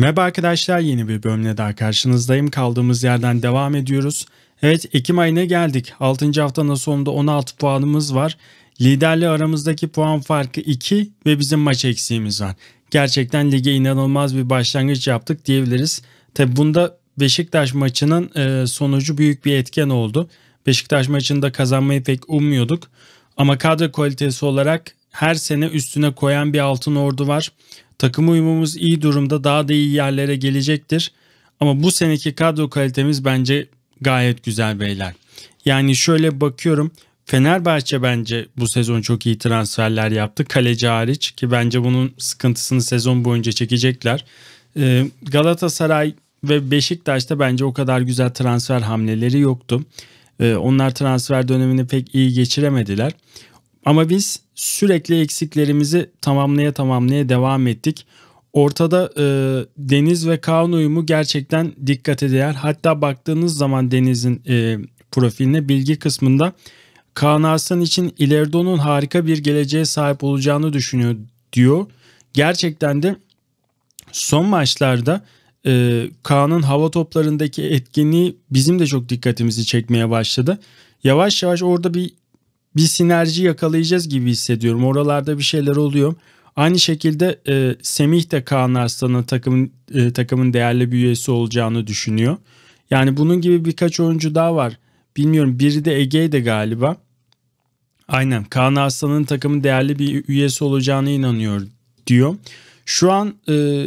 Merhaba arkadaşlar yeni bir bölümle daha karşınızdayım. Kaldığımız yerden devam ediyoruz. Evet Ekim ayına geldik. 6. haftanın sonunda 16 puanımız var. Liderle aramızdaki puan farkı 2 ve bizim maç eksiğimiz var. Gerçekten lige inanılmaz bir başlangıç yaptık diyebiliriz. Tabi bunda Beşiktaş maçının e, sonucu büyük bir etken oldu. Beşiktaş maçında kazanmayı pek ummuyorduk. Ama kadro kalitesi olarak her sene üstüne koyan bir altın ordu var. Takım uyumumuz iyi durumda daha da iyi yerlere gelecektir. Ama bu seneki kadro kalitemiz bence gayet güzel beyler. Yani şöyle bakıyorum Fenerbahçe bence bu sezon çok iyi transferler yaptı. Kaleci hariç ki bence bunun sıkıntısını sezon boyunca çekecekler. Ee, Galatasaray ve Beşiktaş'ta bence o kadar güzel transfer hamleleri yoktu. Ee, onlar transfer dönemini pek iyi geçiremediler. Ama biz sürekli eksiklerimizi tamamlaya tamamlaya devam ettik. Ortada e, Deniz ve kan uyumu gerçekten dikkate değer. Hatta baktığınız zaman Deniz'in e, profiline bilgi kısmında Kaan Arslan için onun harika bir geleceğe sahip olacağını düşünüyor diyor. Gerçekten de son maçlarda e, Kaan'ın hava toplarındaki etkinliği bizim de çok dikkatimizi çekmeye başladı. Yavaş yavaş orada bir bir sinerji yakalayacağız gibi hissediyorum. Oralarda bir şeyler oluyor. Aynı şekilde e, Semih de Kaan Arslan'ın takımın, e, takımın değerli bir üyesi olacağını düşünüyor. Yani bunun gibi birkaç oyuncu daha var. Bilmiyorum biri de Ege'ydi galiba. Aynen Kaan Arslan'ın takımın değerli bir üyesi olacağına inanıyor diyor. Şu an e,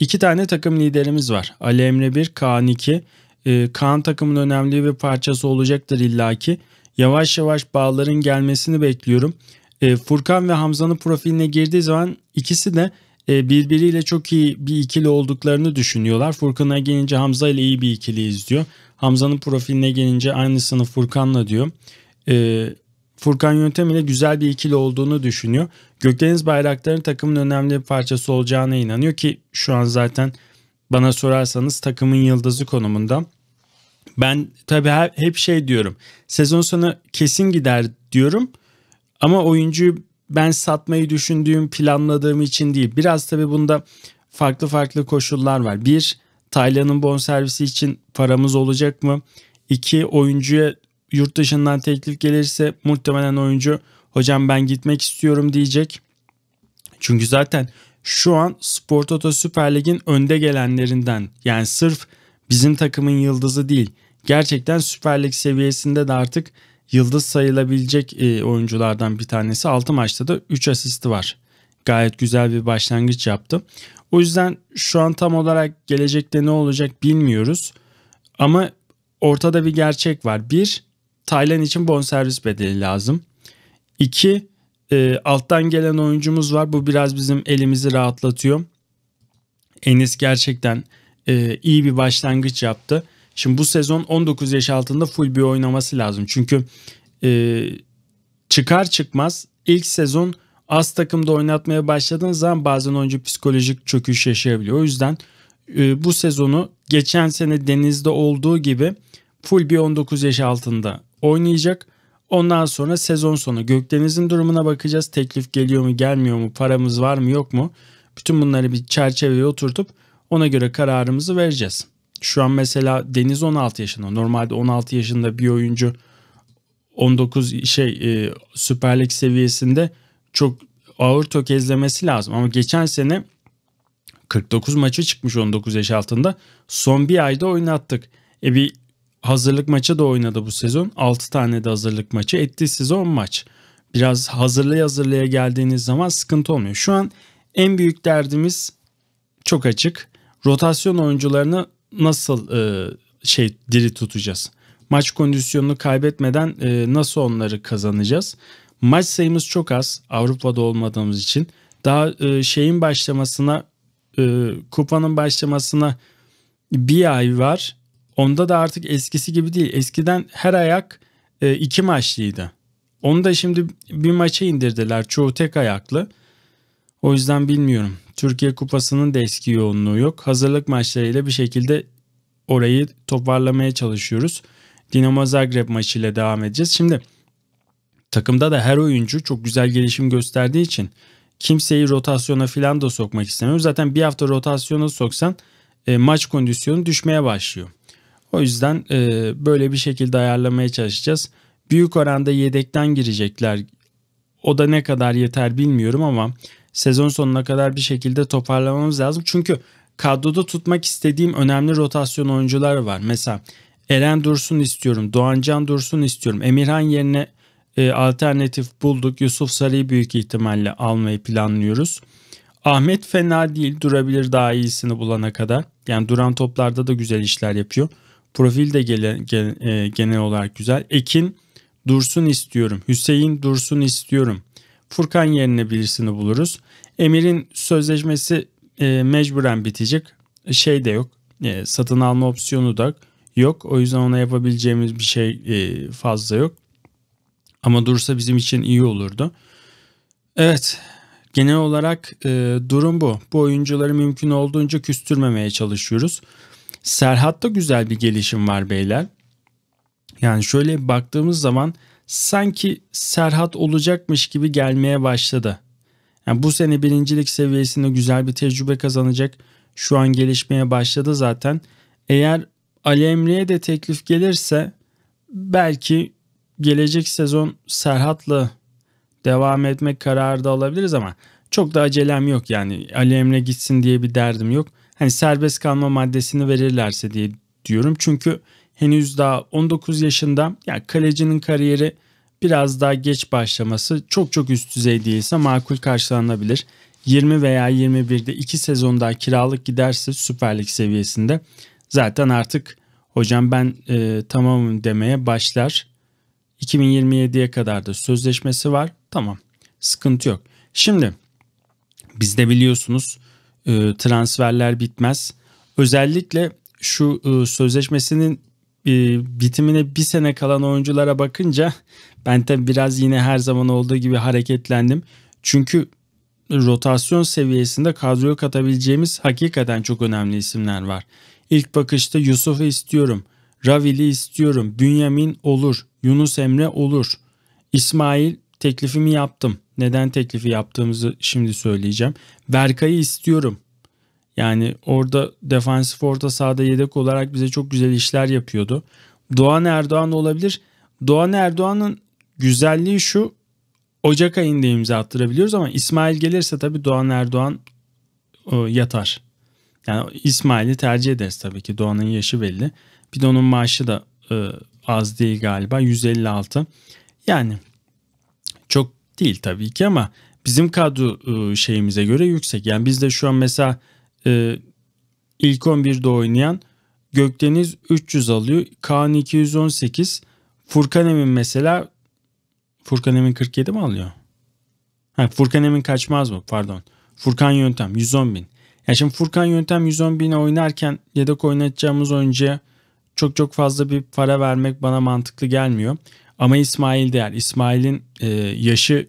iki tane takım liderimiz var. Ali Emre 1, Kaan 2. E, Kaan takımın önemli bir parçası olacaktır illaki. ki yavaş yavaş bağların gelmesini bekliyorum. E, Furkan ve Hamza'nın profiline girdiği zaman ikisi de e, birbiriyle çok iyi bir ikili olduklarını düşünüyorlar. Furkan'a gelince Hamza ile iyi bir ikiliyiz diyor. Hamza'nın profiline gelince aynısını Furkan'la diyor. E, Furkan ile güzel bir ikili olduğunu düşünüyor. Gökdeniz Bayraktar'ın takımın önemli bir parçası olacağına inanıyor ki şu an zaten bana sorarsanız takımın yıldızı konumunda. Ben tabii hep şey diyorum. Sezon sonu kesin gider diyorum. Ama oyuncuyu ben satmayı düşündüğüm, planladığım için değil. Biraz tabii bunda farklı farklı koşullar var. Bir, Taylan'ın bonservisi için paramız olacak mı? İki, oyuncuya yurt dışından teklif gelirse muhtemelen oyuncu hocam ben gitmek istiyorum diyecek. Çünkü zaten şu an Sport Toto Süper Lig'in önde gelenlerinden yani sırf bizim takımın yıldızı değil gerçekten Süper Lig seviyesinde de artık yıldız sayılabilecek e, oyunculardan bir tanesi. 6 maçta da 3 asisti var. Gayet güzel bir başlangıç yaptı. O yüzden şu an tam olarak gelecekte ne olacak bilmiyoruz. Ama ortada bir gerçek var. Bir, Taylan için bonservis bedeli lazım. İki, e, alttan gelen oyuncumuz var. Bu biraz bizim elimizi rahatlatıyor. Enis gerçekten e, iyi bir başlangıç yaptı. Şimdi bu sezon 19 yaş altında full bir oynaması lazım. Çünkü e, çıkar çıkmaz ilk sezon az takımda oynatmaya başladığın zaman bazen oyuncu psikolojik çöküş yaşayabiliyor. O yüzden e, bu sezonu geçen sene Deniz'de olduğu gibi full bir 19 yaş altında oynayacak. Ondan sonra sezon sonu Gökdeniz'in durumuna bakacağız. Teklif geliyor mu gelmiyor mu paramız var mı yok mu? Bütün bunları bir çerçeveye oturtup ona göre kararımızı vereceğiz. Şu an mesela Deniz 16 yaşında. Normalde 16 yaşında bir oyuncu 19 şey e, Süper Lig seviyesinde çok ağır tökezlemesi lazım. Ama geçen sene 49 maçı çıkmış 19 yaş altında. Son bir ayda oynattık. E bir hazırlık maçı da oynadı bu sezon. 6 tane de hazırlık maçı. Etti size 10 maç. Biraz hazırlaya hazırlaya geldiğiniz zaman sıkıntı olmuyor. Şu an en büyük derdimiz çok açık. Rotasyon oyuncularını nasıl e, şey diri tutacağız? Maç kondisyonunu kaybetmeden e, nasıl onları kazanacağız? Maç sayımız çok az Avrupa'da olmadığımız için. Daha e, şeyin başlamasına e, kupanın başlamasına bir ay var. Onda da artık eskisi gibi değil. Eskiden her ayak e, iki maçlıydı. Onu da şimdi bir maça indirdiler. Çoğu tek ayaklı. O yüzden bilmiyorum. Türkiye Kupası'nın da eski yoğunluğu yok. Hazırlık maçlarıyla bir şekilde orayı toparlamaya çalışıyoruz. Dinamo Zagreb maçıyla devam edeceğiz. Şimdi takımda da her oyuncu çok güzel gelişim gösterdiği için kimseyi rotasyona filan da sokmak istemiyorum. Zaten bir hafta rotasyona soksan e, maç kondisyonu düşmeye başlıyor. O yüzden e, böyle bir şekilde ayarlamaya çalışacağız. Büyük oranda yedekten girecekler. O da ne kadar yeter bilmiyorum ama sezon sonuna kadar bir şekilde toparlamamız lazım. Çünkü kadroda tutmak istediğim önemli rotasyon oyuncular var. Mesela Eren Dursun istiyorum, Doğancan Dursun istiyorum. Emirhan yerine e, alternatif bulduk. Yusuf Sarı'yı büyük ihtimalle almayı planlıyoruz. Ahmet fena değil durabilir daha iyisini bulana kadar. Yani duran toplarda da güzel işler yapıyor. Profil de gele, gel, e, genel olarak güzel. Ekin Dursun istiyorum. Hüseyin Dursun istiyorum. Furkan yerine birisini buluruz. Emir'in sözleşmesi e, mecburen bitecek. Şey de yok. E, satın alma opsiyonu da yok. O yüzden ona yapabileceğimiz bir şey e, fazla yok. Ama dursa bizim için iyi olurdu. Evet. Genel olarak e, durum bu. Bu oyuncuları mümkün olduğunca küstürmemeye çalışıyoruz. Serhat'ta güzel bir gelişim var beyler. Yani şöyle baktığımız zaman sanki Serhat olacakmış gibi gelmeye başladı. Yani bu sene birincilik seviyesinde güzel bir tecrübe kazanacak. Şu an gelişmeye başladı zaten. Eğer Ali Emre'ye de teklif gelirse belki gelecek sezon Serhat'la devam etmek kararı da alabiliriz ama çok da acelem yok yani. Ali Emre gitsin diye bir derdim yok. Hani serbest kalma maddesini verirlerse diye diyorum. Çünkü henüz daha 19 yaşında yani kalecinin kariyeri biraz daha geç başlaması çok çok üst düzey değilse makul karşılanabilir. 20 veya 21'de 2 daha kiralık giderse Süper Lig seviyesinde zaten artık hocam ben e, tamamım demeye başlar. 2027'ye kadar da sözleşmesi var. Tamam sıkıntı yok. Şimdi bizde biliyorsunuz e, transferler bitmez. Özellikle şu e, sözleşmesinin e, bitimine bir sene kalan oyunculara bakınca ben tabi biraz yine her zaman olduğu gibi hareketlendim. Çünkü rotasyon seviyesinde kadroya katabileceğimiz hakikaten çok önemli isimler var. İlk bakışta Yusuf'u istiyorum. Ravili istiyorum. Bünyamin olur. Yunus Emre olur. İsmail teklifimi yaptım. Neden teklifi yaptığımızı şimdi söyleyeceğim. Berkay'ı istiyorum. Yani orada defansif orta sahada yedek olarak bize çok güzel işler yapıyordu. Doğan Erdoğan olabilir. Doğan Erdoğan'ın güzelliği şu. Ocak ayında imza attırabiliyoruz ama İsmail gelirse tabii Doğan Erdoğan e, yatar. Yani İsmail'i tercih ederiz tabii ki. Doğan'ın yaşı belli. Bir de onun maaşı da e, az değil galiba. 156. Yani çok değil tabii ki ama bizim kadro e, şeyimize göre yüksek. Yani biz de şu an mesela e, ilk 11'de oynayan Gökdeniz 300 alıyor. Kaan 218. Furkan Emin mesela Furkan Emin 47 mi alıyor? Ha, Furkan Emin kaçmaz mı? Pardon. Furkan Yöntem 110 bin. Ya şimdi Furkan Yöntem 110 bine oynarken yedek oynatacağımız oyuncuya çok çok fazla bir para vermek bana mantıklı gelmiyor. Ama İsmail değer. İsmail'in e, yaşı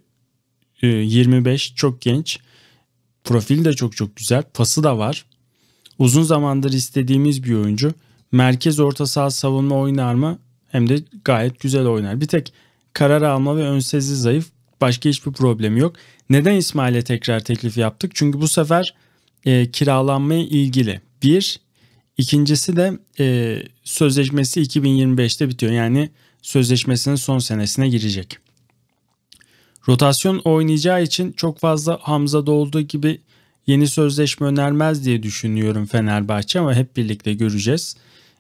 e, 25 çok genç. Profil de çok çok güzel. Pası da var. Uzun zamandır istediğimiz bir oyuncu. Merkez orta saha savunma oynar mı? Hem de gayet güzel oynar. Bir tek karar alma ve ön sezi zayıf. Başka hiçbir problemi yok. Neden İsmail'e tekrar teklif yaptık? Çünkü bu sefer e, kiralanmaya ilgili. Bir, ikincisi de e, sözleşmesi 2025'te bitiyor. Yani sözleşmesinin son senesine girecek. Rotasyon oynayacağı için çok fazla Hamza'da olduğu gibi yeni sözleşme önermez diye düşünüyorum Fenerbahçe ama hep birlikte göreceğiz.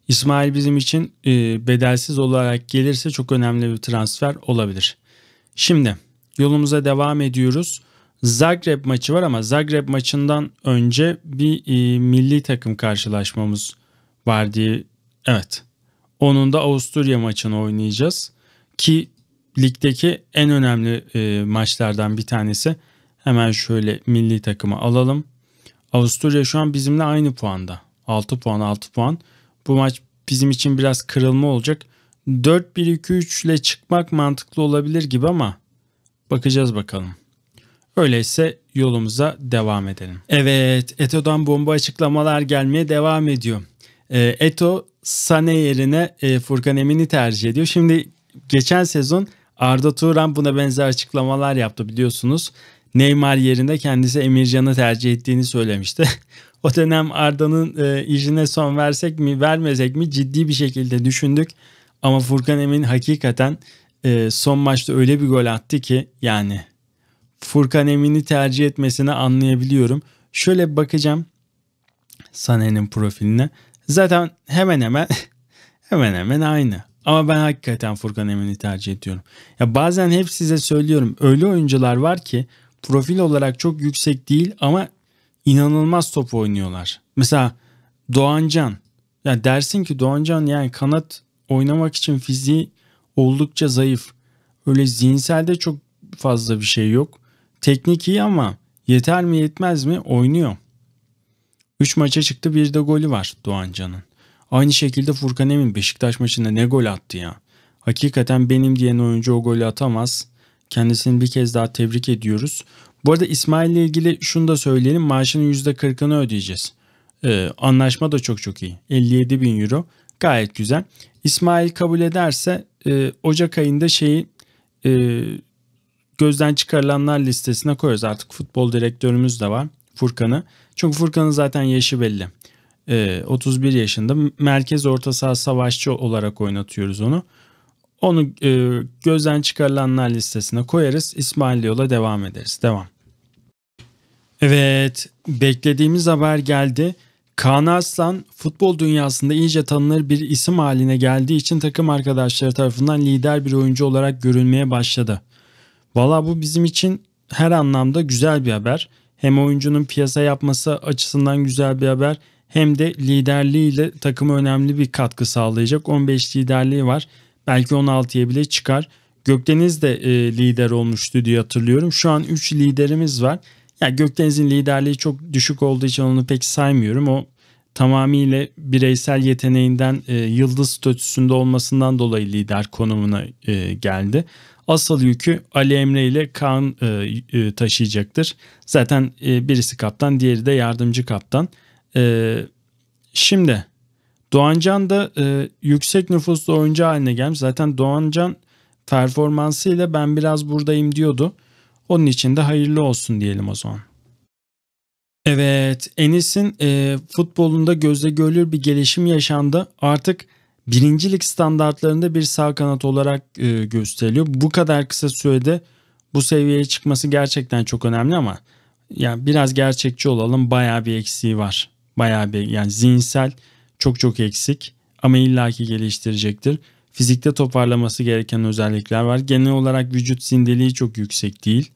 İsmail bizim için e, bedelsiz olarak gelirse çok önemli bir transfer olabilir. Şimdi yolumuza devam ediyoruz. Zagreb maçı var ama Zagreb maçından önce bir e, milli takım karşılaşmamız var diye. Evet. Onun da Avusturya maçını oynayacağız. Ki ligdeki en önemli e, maçlardan bir tanesi. Hemen şöyle milli takımı alalım. Avusturya şu an bizimle aynı puanda. 6 puan 6 puan. Bu maç bizim için biraz kırılma olacak. 4-1-2-3 ile çıkmak mantıklı olabilir gibi ama bakacağız bakalım. Öyleyse yolumuza devam edelim. Evet Eto'dan bomba açıklamalar gelmeye devam ediyor. E, Eto Sane yerine e, Furkan Emin'i tercih ediyor. Şimdi geçen sezon Arda Turan buna benzer açıklamalar yaptı biliyorsunuz. Neymar yerinde kendisi Emircan'ı tercih ettiğini söylemişti. o dönem Arda'nın e, işine son versek mi vermesek mi ciddi bir şekilde düşündük. Ama Furkan Emin hakikaten e, son maçta öyle bir gol attı ki yani Furkan Emin'i tercih etmesini anlayabiliyorum. Şöyle bakacağım Sane'nin profiline. Zaten hemen hemen hemen hemen aynı. Ama ben hakikaten Furkan Emin'i tercih ediyorum. Ya bazen hep size söylüyorum öyle oyuncular var ki profil olarak çok yüksek değil ama inanılmaz top oynuyorlar. Mesela Doğancan. Ya dersin ki Doğancan yani kanat oynamak için fiziği oldukça zayıf. Öyle zihinselde çok fazla bir şey yok. Teknik iyi ama yeter mi yetmez mi oynuyor. 3 maça çıktı bir de golü var Doğancan'ın. Aynı şekilde Furkan Emin Beşiktaş maçında ne gol attı ya. Hakikaten benim diyen oyuncu o golü atamaz. Kendisini bir kez daha tebrik ediyoruz. Bu arada İsmail ile ilgili şunu da söyleyelim. Maaşının %40'ını ödeyeceğiz. Ee, anlaşma da çok çok iyi. 57 bin euro. Gayet güzel. İsmail kabul ederse e, Ocak ayında şeyi e, gözden çıkarılanlar listesine koyuyoruz. Artık futbol direktörümüz de var Furkan'ı. Çünkü Furkan'ın zaten yaşı belli. 31 ee, yaşında merkez orta saha savaşçı olarak oynatıyoruz onu. Onu e, gözden çıkarılanlar listesine koyarız. İsmail yola devam ederiz. Devam. Evet beklediğimiz haber geldi. Kaan Arslan futbol dünyasında iyice tanınır bir isim haline geldiği için takım arkadaşları tarafından lider bir oyuncu olarak görülmeye başladı. Valla bu bizim için her anlamda güzel bir haber. Hem oyuncunun piyasa yapması açısından güzel bir haber hem de liderliğiyle takıma önemli bir katkı sağlayacak. 15 liderliği var. Belki 16'ya bile çıkar. Gökdeniz de e, lider olmuştu diye hatırlıyorum. Şu an 3 liderimiz var. Ya yani Gökdeniz'in liderliği çok düşük olduğu için onu pek saymıyorum. O tamamıyla bireysel yeteneğinden e, yıldız statüsünde olmasından dolayı lider konumuna e, geldi. Asıl yükü Ali Emre ile Kaan e, e, taşıyacaktır. Zaten e, birisi kaptan, diğeri de yardımcı kaptan. E, şimdi Doğancan da e, yüksek nüfuslu oyuncu haline gelmiş. Zaten Doğancan performansıyla ben biraz buradayım diyordu. Onun için de hayırlı olsun diyelim o zaman. Evet Enis'in e, futbolunda gözle görülür bir gelişim yaşandı. Artık birincilik standartlarında bir sağ kanat olarak e, gösteriliyor. Bu kadar kısa sürede bu seviyeye çıkması gerçekten çok önemli ama yani biraz gerçekçi olalım bayağı bir eksiği var. Bayağı bir yani zihinsel çok çok eksik ama illaki geliştirecektir. Fizikte toparlaması gereken özellikler var. Genel olarak vücut zindeliği çok yüksek değil.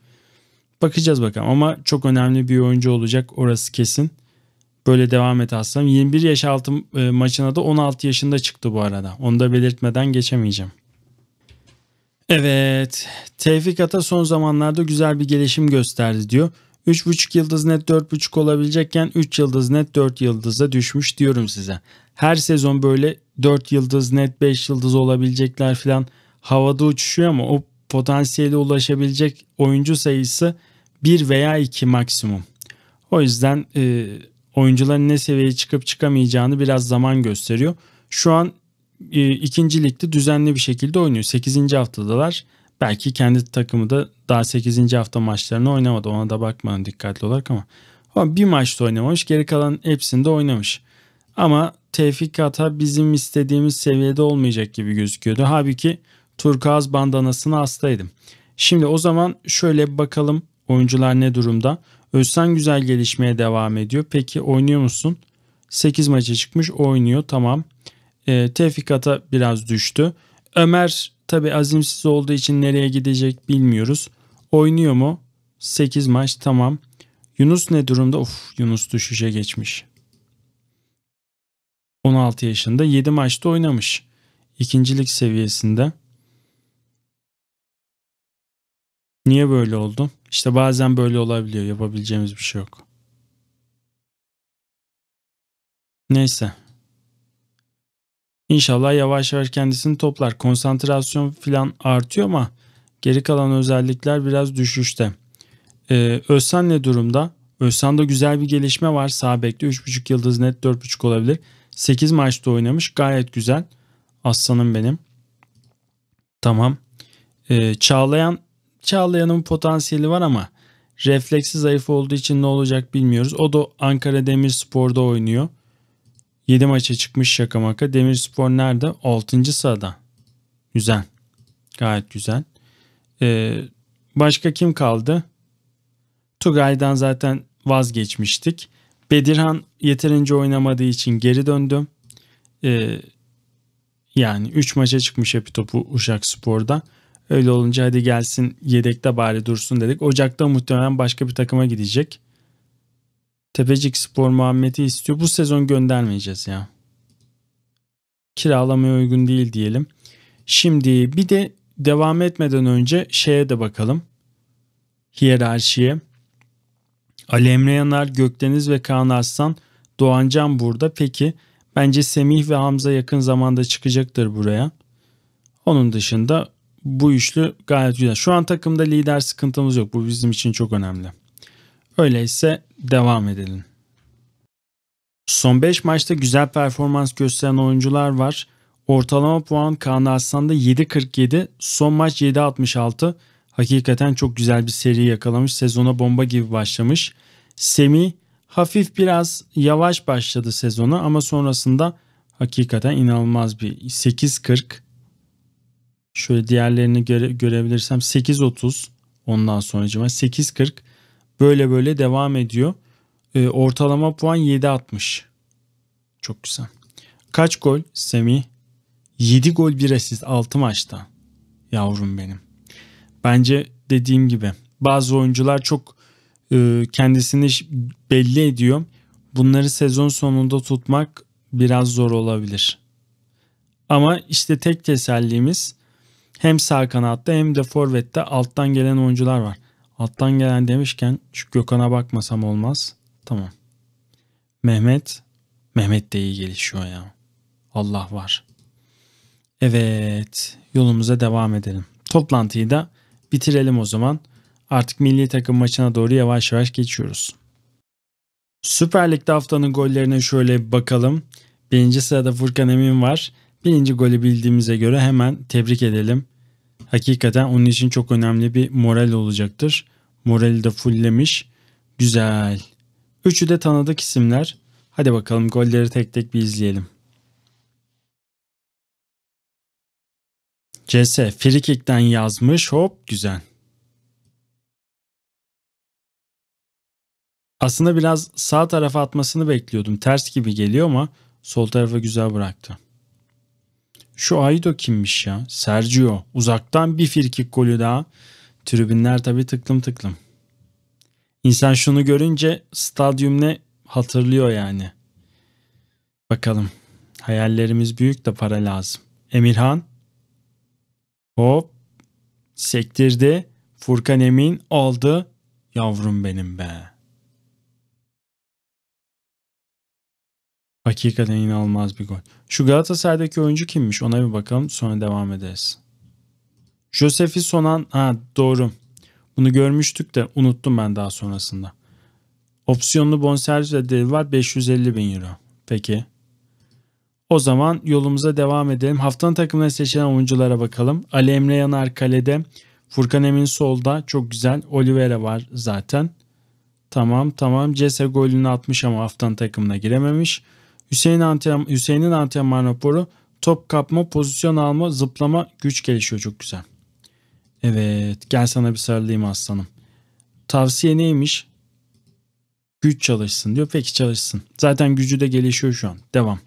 Bakacağız bakalım ama çok önemli bir oyuncu olacak orası kesin. Böyle devam et aslanım. 21 yaş altı e, maçına da 16 yaşında çıktı bu arada. Onu da belirtmeden geçemeyeceğim. Evet. Tevfik Ata son zamanlarda güzel bir gelişim gösterdi diyor. 3.5 yıldız net 4.5 olabilecekken 3 yıldız net 4 yıldıza düşmüş diyorum size. Her sezon böyle 4 yıldız net 5 yıldız olabilecekler filan havada uçuşuyor ama o potansiyeli ulaşabilecek oyuncu sayısı 1 veya 2 maksimum. O yüzden e, oyuncuların ne seviyeye çıkıp çıkamayacağını biraz zaman gösteriyor. Şu an e, ikinci ligde düzenli bir şekilde oynuyor. 8. haftadalar. Belki kendi takımı da daha 8. hafta maçlarını oynamadı. Ona da bakmadım dikkatli olarak ama. Ama bir maçta oynamamış. Geri kalan hepsinde oynamış. Ama Tevfik Ata bizim istediğimiz seviyede olmayacak gibi gözüküyordu. Halbuki turkuaz bandanasını hastaydım. Şimdi o zaman şöyle bakalım oyuncular ne durumda. Özcan güzel gelişmeye devam ediyor. Peki oynuyor musun? 8 maça çıkmış oynuyor tamam. E, Tevfik Ata biraz düştü. Ömer Tabi azimsiz olduğu için nereye gidecek bilmiyoruz. Oynuyor mu? 8 maç tamam. Yunus ne durumda? Of Yunus düşüşe geçmiş. 16 yaşında 7 maçta oynamış. İkincilik seviyesinde. Niye böyle oldu? İşte bazen böyle olabiliyor. Yapabileceğimiz bir şey yok. Neyse İnşallah yavaş yavaş kendisini toplar. Konsantrasyon falan artıyor ama geri kalan özellikler biraz düşüşte. Ee, Özsan ne durumda? Özsan'da güzel bir gelişme var. Sağ bekle 3.5 yıldız net 4.5 olabilir. 8 maçta oynamış. Gayet güzel. Aslanım benim. Tamam. Ee, Çağlayan Çağlayan'ın potansiyeli var ama refleksi zayıf olduğu için ne olacak bilmiyoruz. O da Ankara Demirspor'da oynuyor. 7 maça çıkmış şaka maka. Demirspor nerede? 6. sırada. Güzel. Gayet güzel. Ee, başka kim kaldı? Tugay'dan zaten vazgeçmiştik. Bedirhan yeterince oynamadığı için geri döndü. Ee, yani 3 maça çıkmış hep topu Uşak Spor'da. Öyle olunca hadi gelsin yedekte bari dursun dedik. Ocak'ta muhtemelen başka bir takıma gidecek. Tepecik Spor Muhammed'i istiyor. Bu sezon göndermeyeceğiz ya. Kiralamaya uygun değil diyelim. Şimdi bir de devam etmeden önce şeye de bakalım. Hiyerarşiye. Ali Emre Yanar, Gökdeniz ve Kaan Arslan, Doğan Can burada. Peki bence Semih ve Hamza yakın zamanda çıkacaktır buraya. Onun dışında bu üçlü gayet güzel. Şu an takımda lider sıkıntımız yok. Bu bizim için çok önemli. Öyleyse Devam edelim. Son 5 maçta güzel performans gösteren oyuncular var. Ortalama puan Kaan Arslan'da 7.47, son maç 7.66. Hakikaten çok güzel bir seri yakalamış. Sezona bomba gibi başlamış. Semi hafif biraz yavaş başladı sezona ama sonrasında hakikaten inanılmaz bir 8.40. Şöyle diğerlerini göre, görebilirsem 8.30 ondan sonracıma 8.40 Böyle böyle devam ediyor. E, ortalama puan 7.60. Çok güzel. Kaç gol Semih? 7 gol 1 asist 6 maçta. Yavrum benim. Bence dediğim gibi bazı oyuncular çok e, kendisini belli ediyor. Bunları sezon sonunda tutmak biraz zor olabilir. Ama işte tek tesellimiz hem sağ kanatta hem de forvette alttan gelen oyuncular var. Alttan gelen demişken şu Gökhan'a bakmasam olmaz. Tamam. Mehmet. Mehmet de iyi gelişiyor ya. Allah var. Evet. Yolumuza devam edelim. Toplantıyı da bitirelim o zaman. Artık milli takım maçına doğru yavaş yavaş geçiyoruz. Süper Lig'de haftanın gollerine şöyle bakalım. Birinci sırada Furkan Emin var. Birinci golü bildiğimize göre hemen tebrik edelim. Hakikaten onun için çok önemli bir moral olacaktır. Morali de fulllemiş. Güzel. Üçü de tanıdık isimler. Hadi bakalım golleri tek tek bir izleyelim. CS Frikik'ten yazmış. Hop güzel. Aslında biraz sağ tarafa atmasını bekliyordum. Ters gibi geliyor ama sol tarafa güzel bıraktı. Şu Aido kimmiş ya? Sergio. Uzaktan bir firkik golü daha. Tribünler tabii tıklım tıklım. İnsan şunu görünce stadyum ne hatırlıyor yani. Bakalım. Hayallerimiz büyük de para lazım. Emirhan. Hop. Sektirdi. Furkan Emin aldı. Yavrum benim be. Hakikaten inanılmaz bir gol. Şu Galatasaray'daki oyuncu kimmiş ona bir bakalım sonra devam ederiz. Joseph'i sonan ha doğru. Bunu görmüştük de unuttum ben daha sonrasında. Opsiyonlu bonservis ödeli var 550 bin euro. Peki. O zaman yolumuza devam edelim. Haftanın takımına seçilen oyunculara bakalım. Ali Emre Yanar kalede. Furkan Emin solda. Çok güzel. Oliveira var zaten. Tamam tamam. Cese golünü atmış ama haftanın takımına girememiş. Hüseyin antrenman, Hüseyin'in antrenman raporu top kapma, pozisyon alma, zıplama, güç gelişiyor çok güzel. Evet gel sana bir sarılayım aslanım. Tavsiye neymiş? Güç çalışsın diyor. Peki çalışsın. Zaten gücü de gelişiyor şu an. Devam.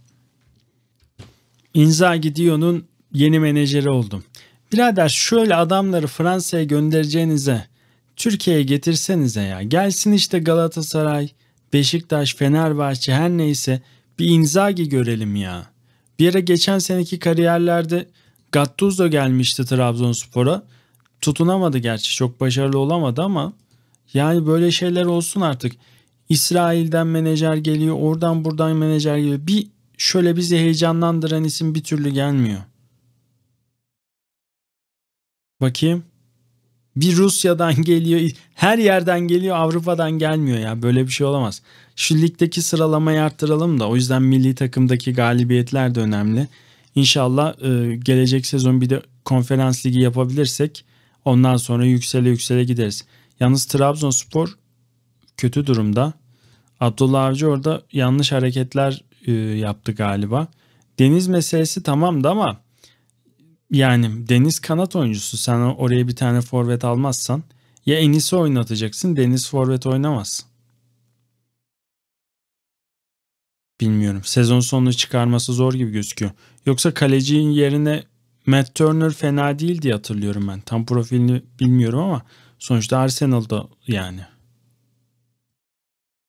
Inzaghi Dio'nun yeni menajeri oldum. Birader şöyle adamları Fransa'ya göndereceğinize Türkiye'ye getirsenize ya. Gelsin işte Galatasaray, Beşiktaş, Fenerbahçe her neyse bir Inzaghi görelim ya. Bir ara geçen seneki kariyerlerde Gattuso gelmişti Trabzonspor'a tutunamadı gerçi çok başarılı olamadı ama yani böyle şeyler olsun artık. İsrail'den menajer geliyor, oradan buradan menajer geliyor. Bir şöyle bizi heyecanlandıran isim bir türlü gelmiyor. Bakayım. Bir Rusya'dan geliyor, her yerden geliyor, Avrupa'dan gelmiyor ya. Böyle bir şey olamaz. Şu ligdeki sıralamayı arttıralım da o yüzden milli takımdaki galibiyetler de önemli. İnşallah e, gelecek sezon bir de konferans ligi yapabilirsek Ondan sonra yüksele yüksele gideriz. Yalnız Trabzonspor kötü durumda. Abdullah Avcı orada yanlış hareketler e, yaptı galiba. Deniz meselesi tamamdı ama yani Deniz kanat oyuncusu. Sen oraya bir tane forvet almazsan ya Enis'i oynatacaksın Deniz forvet oynamaz. Bilmiyorum. Sezon sonunu çıkarması zor gibi gözüküyor. Yoksa kalecinin yerine Matt Turner fena değil diye hatırlıyorum ben. Tam profilini bilmiyorum ama sonuçta Arsenal'da yani.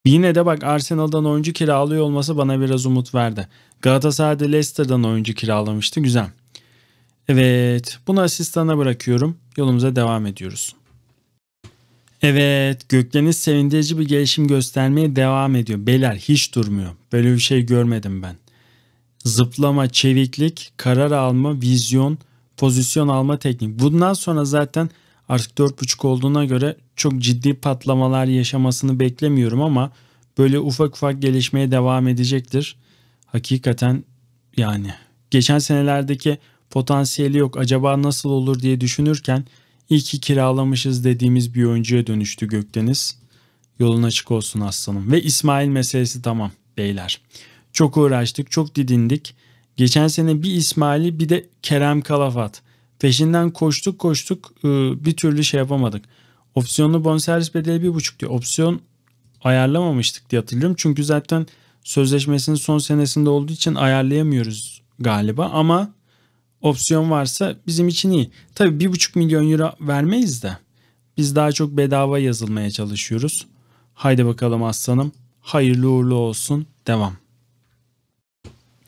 Yine de bak Arsenal'dan oyuncu kiralıyor olması bana biraz umut verdi. Galatasaray'da Leicester'dan oyuncu kiralamıştı. Güzel. Evet bunu asistana bırakıyorum. Yolumuza devam ediyoruz. Evet Gökdeniz sevindirici bir gelişim göstermeye devam ediyor. beler hiç durmuyor. Böyle bir şey görmedim ben zıplama, çeviklik, karar alma, vizyon, pozisyon alma teknik. Bundan sonra zaten artık 4.5 olduğuna göre çok ciddi patlamalar yaşamasını beklemiyorum ama böyle ufak ufak gelişmeye devam edecektir. Hakikaten yani geçen senelerdeki potansiyeli yok acaba nasıl olur diye düşünürken iyi ki kiralamışız dediğimiz bir oyuncuya dönüştü Gökdeniz. Yolun açık olsun aslanım. Ve İsmail meselesi tamam beyler. Çok uğraştık, çok didindik. Geçen sene bir İsmail'i bir de Kerem Kalafat. Peşinden koştuk koştuk e, bir türlü şey yapamadık. Opsiyonlu bonservis bedeli bir buçuk diyor. Opsiyon ayarlamamıştık diye hatırlıyorum. Çünkü zaten sözleşmesinin son senesinde olduğu için ayarlayamıyoruz galiba ama opsiyon varsa bizim için iyi. Tabi bir buçuk milyon euro vermeyiz de biz daha çok bedava yazılmaya çalışıyoruz. Haydi bakalım aslanım hayırlı uğurlu olsun devam.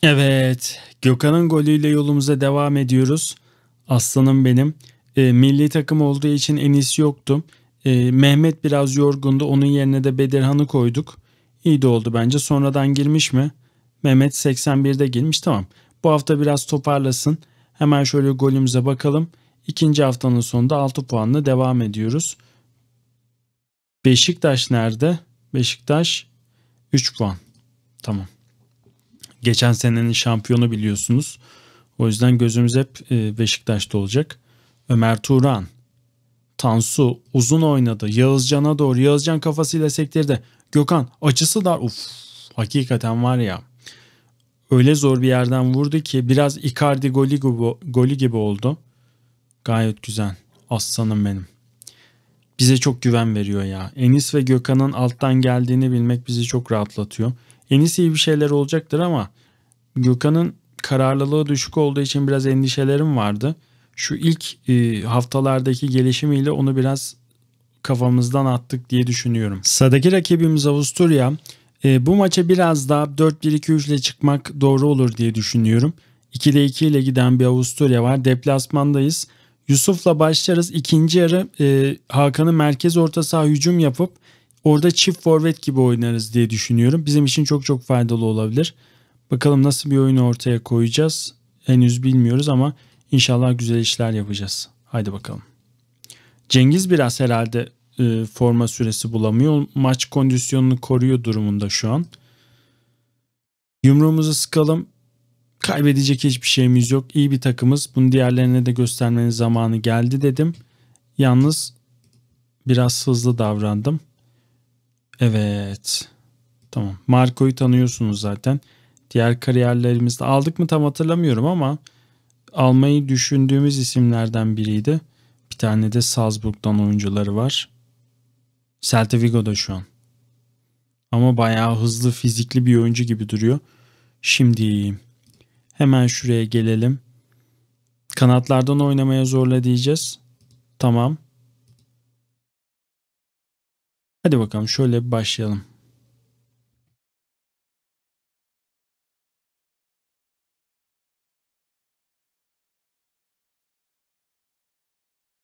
Evet, Gökhan'ın golüyle yolumuza devam ediyoruz. Aslanım benim. E, milli takım olduğu için en iyisi yoktu. E, Mehmet biraz yorgundu. Onun yerine de Bedirhan'ı koyduk. İyi de oldu bence. Sonradan girmiş mi? Mehmet 81'de girmiş. Tamam. Bu hafta biraz toparlasın. Hemen şöyle golümüze bakalım. İkinci haftanın sonunda 6 puanla devam ediyoruz. Beşiktaş nerede? Beşiktaş 3 puan. Tamam geçen senenin şampiyonu biliyorsunuz. O yüzden gözümüz hep e, Beşiktaş'ta olacak. Ömer Turan, Tansu uzun oynadı. Yağızcan'a doğru. Yağızcan kafasıyla sektirdi. Gökhan açısı dar. Uf hakikaten var ya. Öyle zor bir yerden vurdu ki biraz Icardi golü gibi, golü gibi oldu. Gayet güzel. Aslanım benim. Bize çok güven veriyor ya. Enis ve Gökhan'ın alttan geldiğini bilmek bizi çok rahatlatıyor. Yenisi iyi bir şeyler olacaktır ama Gökhan'ın kararlılığı düşük olduğu için biraz endişelerim vardı. Şu ilk e, haftalardaki gelişimiyle onu biraz kafamızdan attık diye düşünüyorum. Sadaki rakibimiz Avusturya. E, bu maça biraz daha 4-1-2-3 ile çıkmak doğru olur diye düşünüyorum. 2 2 ile giden bir Avusturya var. Deplasmandayız. Yusuf'la başlarız. İkinci yarı e, Hakan'ın merkez orta saha hücum yapıp Orada çift forvet gibi oynarız diye düşünüyorum. Bizim için çok çok faydalı olabilir. Bakalım nasıl bir oyunu ortaya koyacağız. Henüz bilmiyoruz ama inşallah güzel işler yapacağız. Haydi bakalım. Cengiz biraz herhalde e, forma süresi bulamıyor. Maç kondisyonunu koruyor durumunda şu an. Yumruğumuzu sıkalım. Kaybedecek hiçbir şeyimiz yok. İyi bir takımız. Bunu diğerlerine de göstermenin zamanı geldi dedim. Yalnız biraz hızlı davrandım. Evet. Tamam. Marco'yu tanıyorsunuz zaten. Diğer kariyerlerimizde aldık mı tam hatırlamıyorum ama almayı düşündüğümüz isimlerden biriydi. Bir tane de Salzburg'dan oyuncuları var. Celta Vigo'da şu an. Ama bayağı hızlı fizikli bir oyuncu gibi duruyor. Şimdi hemen şuraya gelelim. Kanatlardan oynamaya zorla diyeceğiz. Tamam. Hadi bakalım şöyle başlayalım.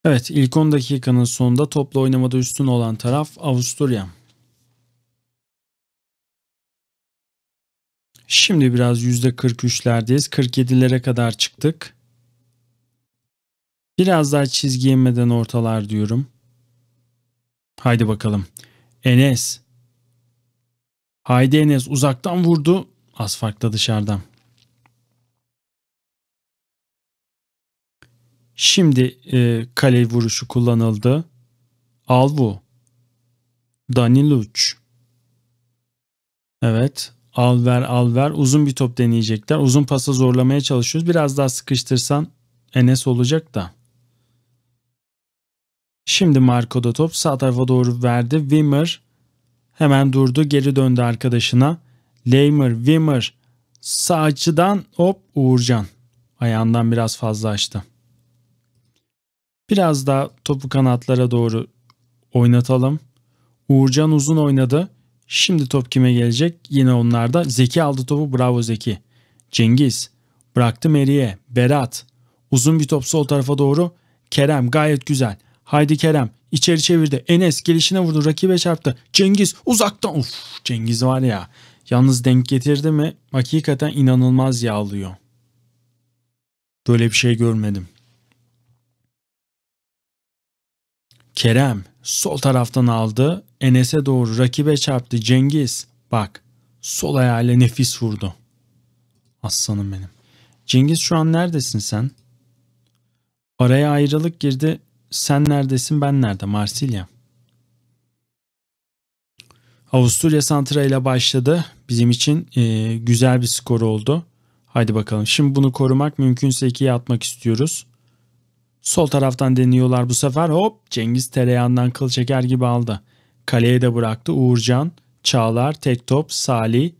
Evet ilk 10 dakikanın sonunda topla oynamada üstün olan taraf Avusturya. Şimdi biraz %43'lerdeyiz. 47'lere kadar çıktık. Biraz daha çizgi yemeden ortalar diyorum. Haydi bakalım. Enes. Haydi Enes uzaktan vurdu. Az dışarıdan. Şimdi e, kale vuruşu kullanıldı. Alvu. Daniluç. Evet. al ver Uzun bir top deneyecekler. Uzun pasa zorlamaya çalışıyoruz. Biraz daha sıkıştırsan Enes olacak da. Şimdi da top sağ tarafa doğru verdi. Wimmer hemen durdu. Geri döndü arkadaşına. Leymer, Wimmer sağ açıdan hop Uğurcan. Ayağından biraz fazla açtı. Biraz daha topu kanatlara doğru oynatalım. Uğurcan uzun oynadı. Şimdi top kime gelecek? Yine onlarda. Zeki aldı topu. Bravo Zeki. Cengiz. Bıraktı Meri'ye. Berat. Uzun bir top sol tarafa doğru. Kerem gayet güzel. Haydi Kerem içeri çevirdi. Enes gelişine vurdu rakibe çarptı. Cengiz uzaktan uf Cengiz var ya. Yalnız denk getirdi mi hakikaten inanılmaz yağlıyor. Böyle bir şey görmedim. Kerem sol taraftan aldı. Enes'e doğru rakibe çarptı. Cengiz bak sol ayağıyla nefis vurdu. Aslanım benim. Cengiz şu an neredesin sen? Araya ayrılık girdi. Sen neredesin ben nerede Marsilya. Avusturya Santra ile başladı. Bizim için e, güzel bir skor oldu. Haydi bakalım. Şimdi bunu korumak mümkünse ikiye atmak istiyoruz. Sol taraftan deniyorlar bu sefer. Hop Cengiz tereyağından kıl çeker gibi aldı. Kaleye de bıraktı Uğurcan. Çağlar, tek top, Salih.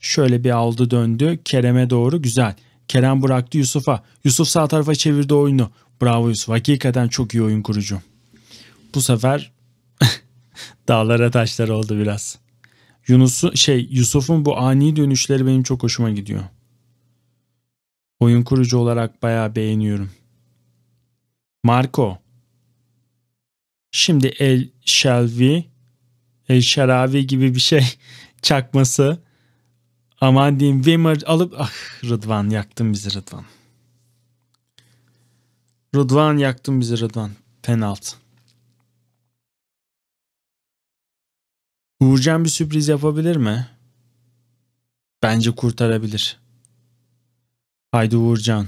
Şöyle bir aldı döndü. Kerem'e doğru güzel. Kerem bıraktı Yusuf'a. Yusuf sağ tarafa çevirdi oyunu. Bravo Yusuf. Hakikaten çok iyi oyun kurucu. Bu sefer dağlara taşlar oldu biraz. Yunus, şey Yusuf'un bu ani dönüşleri benim çok hoşuma gidiyor. Oyun kurucu olarak bayağı beğeniyorum. Marco. Şimdi El Shelvi, El Şaravi gibi bir şey çakması. Aman diyeyim Wimmer alıp ah Rıdvan yaktın bizi Rıdvan. Rıdvan yaktın bizi Rıdvan. Penaltı. Uğurcan bir sürpriz yapabilir mi? Bence kurtarabilir. Haydi Uğurcan.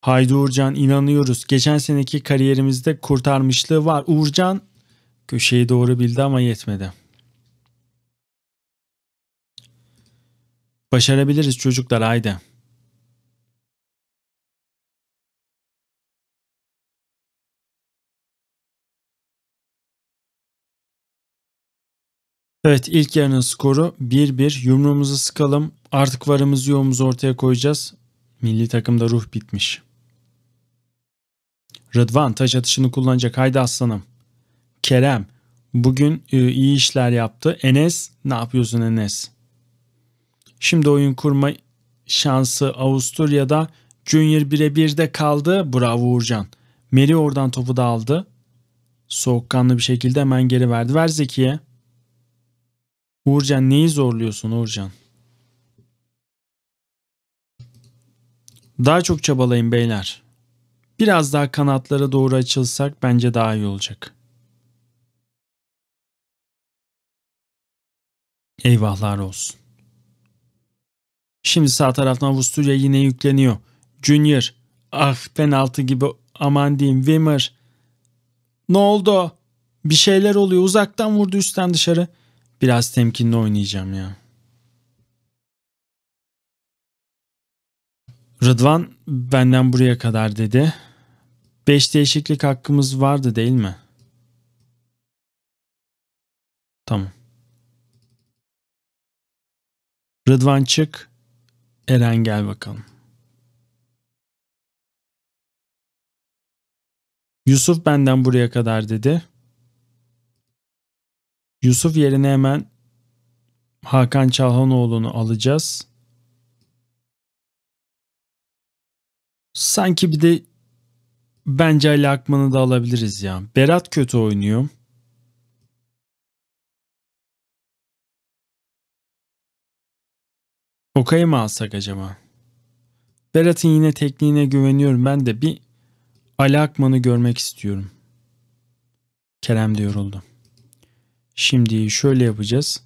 Haydi Uğurcan inanıyoruz. Geçen seneki kariyerimizde kurtarmışlığı var. Uğurcan köşeyi doğru bildi ama yetmedi. Başarabiliriz çocuklar haydi. Evet ilk yarının skoru 1-1. Yumruğumuzu sıkalım. Artık varımızı yoğumuzu ortaya koyacağız. Milli takımda ruh bitmiş. Rıdvan taş atışını kullanacak. Haydi aslanım. Kerem bugün e, iyi işler yaptı. Enes ne yapıyorsun Enes? Şimdi oyun kurma şansı Avusturya'da. Junior 1'e de kaldı. Bravo Uğurcan. Meri oradan topu da aldı. Soğukkanlı bir şekilde hemen geri verdi. Ver Zeki'ye. Uğurcan neyi zorluyorsun Uğurcan? Daha çok çabalayın beyler. Biraz daha kanatlara doğru açılsak bence daha iyi olacak. Eyvahlar olsun. Şimdi sağ taraftan Avusturya yine yükleniyor. Junior. Ah penaltı gibi aman diyeyim. Wimmer. Ne oldu? Bir şeyler oluyor. Uzaktan vurdu üstten dışarı. Biraz temkinli oynayacağım ya. Rıdvan benden buraya kadar dedi. Beş değişiklik hakkımız vardı değil mi? Tamam. Rıdvan çık. Eren gel bakalım. Yusuf benden buraya kadar dedi. Yusuf yerine hemen Hakan Çalhanoğlu'nu alacağız. Sanki bir de bence Ali Akman'ı da alabiliriz ya. Berat kötü oynuyor. Okay'ı mı alsak acaba? Berat'ın yine tekniğine güveniyorum. Ben de bir Ali Akman'ı görmek istiyorum. Kerem de yoruldu. Şimdi şöyle yapacağız.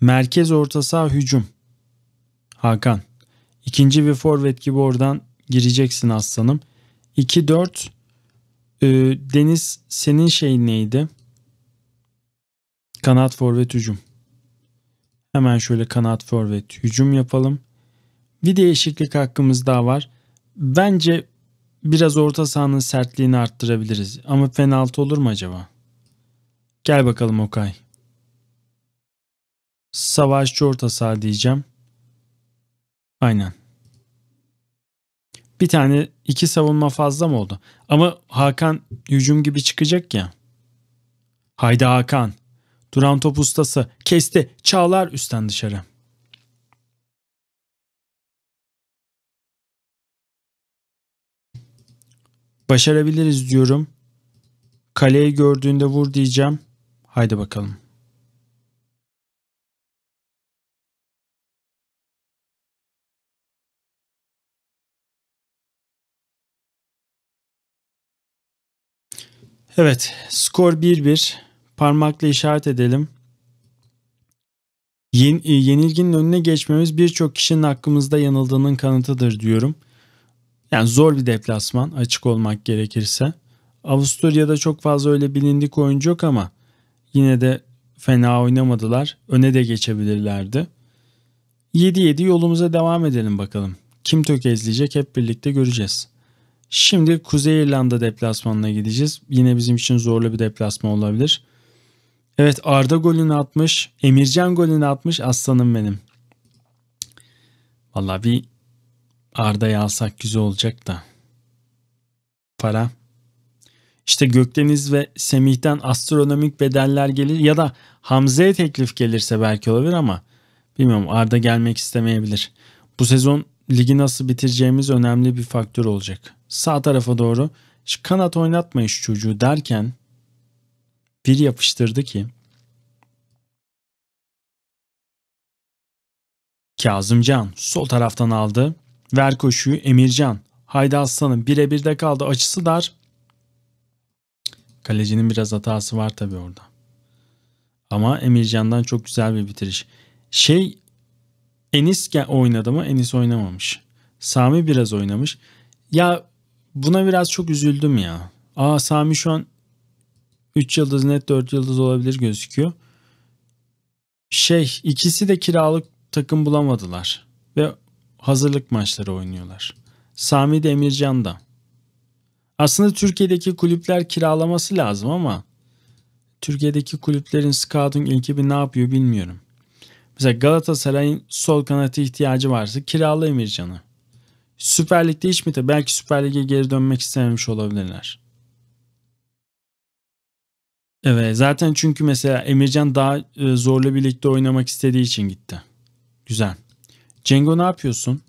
Merkez orta saha hücum. Hakan. İkinci bir forvet gibi oradan gireceksin aslanım. 2-4. Ee, Deniz senin şeyin neydi? Kanat forvet hücum. Hemen şöyle kanat forvet hücum yapalım. Bir değişiklik hakkımız daha var. Bence biraz orta sahanın sertliğini arttırabiliriz. Ama penaltı olur mu acaba? Gel bakalım Okay savaşçı orta saha diyeceğim. Aynen. Bir tane iki savunma fazla mı oldu? Ama Hakan hücum gibi çıkacak ya. Haydi Hakan. Duran top ustası. Kesti. Çağlar üstten dışarı. Başarabiliriz diyorum. Kaleyi gördüğünde vur diyeceğim. Haydi bakalım. Evet skor 1-1 parmakla işaret edelim. Yen, e, yenilginin önüne geçmemiz birçok kişinin hakkımızda yanıldığının kanıtıdır diyorum. Yani zor bir deplasman açık olmak gerekirse. Avusturya'da çok fazla öyle bilindik oyuncu yok ama yine de fena oynamadılar. Öne de geçebilirlerdi. 7-7 yolumuza devam edelim bakalım. Kim tökezleyecek hep birlikte göreceğiz. Şimdi Kuzey İrlanda deplasmanına gideceğiz. Yine bizim için zorlu bir deplasma olabilir. Evet Arda golünü atmış. Emircan golünü atmış. Aslanım benim. Valla bir Arda'yı alsak güzel olacak da. Para. İşte Gökdeniz ve Semih'ten astronomik bedeller gelir ya da Hamza'ya teklif gelirse belki olabilir ama bilmiyorum Arda gelmek istemeyebilir. Bu sezon ligi nasıl bitireceğimiz önemli bir faktör olacak. Sağ tarafa doğru şu kanat oynatmayın şu çocuğu derken bir yapıştırdı ki Kazımcan sol taraftan aldı. Ver koşuyu Emircan. Haydi Aslan'ın birebir de kaldı. Açısı dar. Kalecinin biraz hatası var tabi orada. Ama Emircan'dan çok güzel bir bitiriş. Şey Enis oynadı mı? Enis oynamamış. Sami biraz oynamış. Ya buna biraz çok üzüldüm ya. Aa Sami şu an 3 yıldız net 4 yıldız olabilir gözüküyor. Şey ikisi de kiralık takım bulamadılar. Ve hazırlık maçları oynuyorlar. Sami de Emircan da. Aslında Türkiye'deki kulüpler kiralaması lazım ama Türkiye'deki kulüplerin scouting ekibi ne yapıyor bilmiyorum. Mesela Galatasaray'ın sol kanatı ihtiyacı varsa kiralı Emircan'ı. Süper Lig'de hiç mi? De? Belki Süper Lig'e geri dönmek istememiş olabilirler. Evet zaten çünkü mesela Emircan daha e, zorlu bir ligde oynamak istediği için gitti. Güzel. Cengo ne yapıyorsun?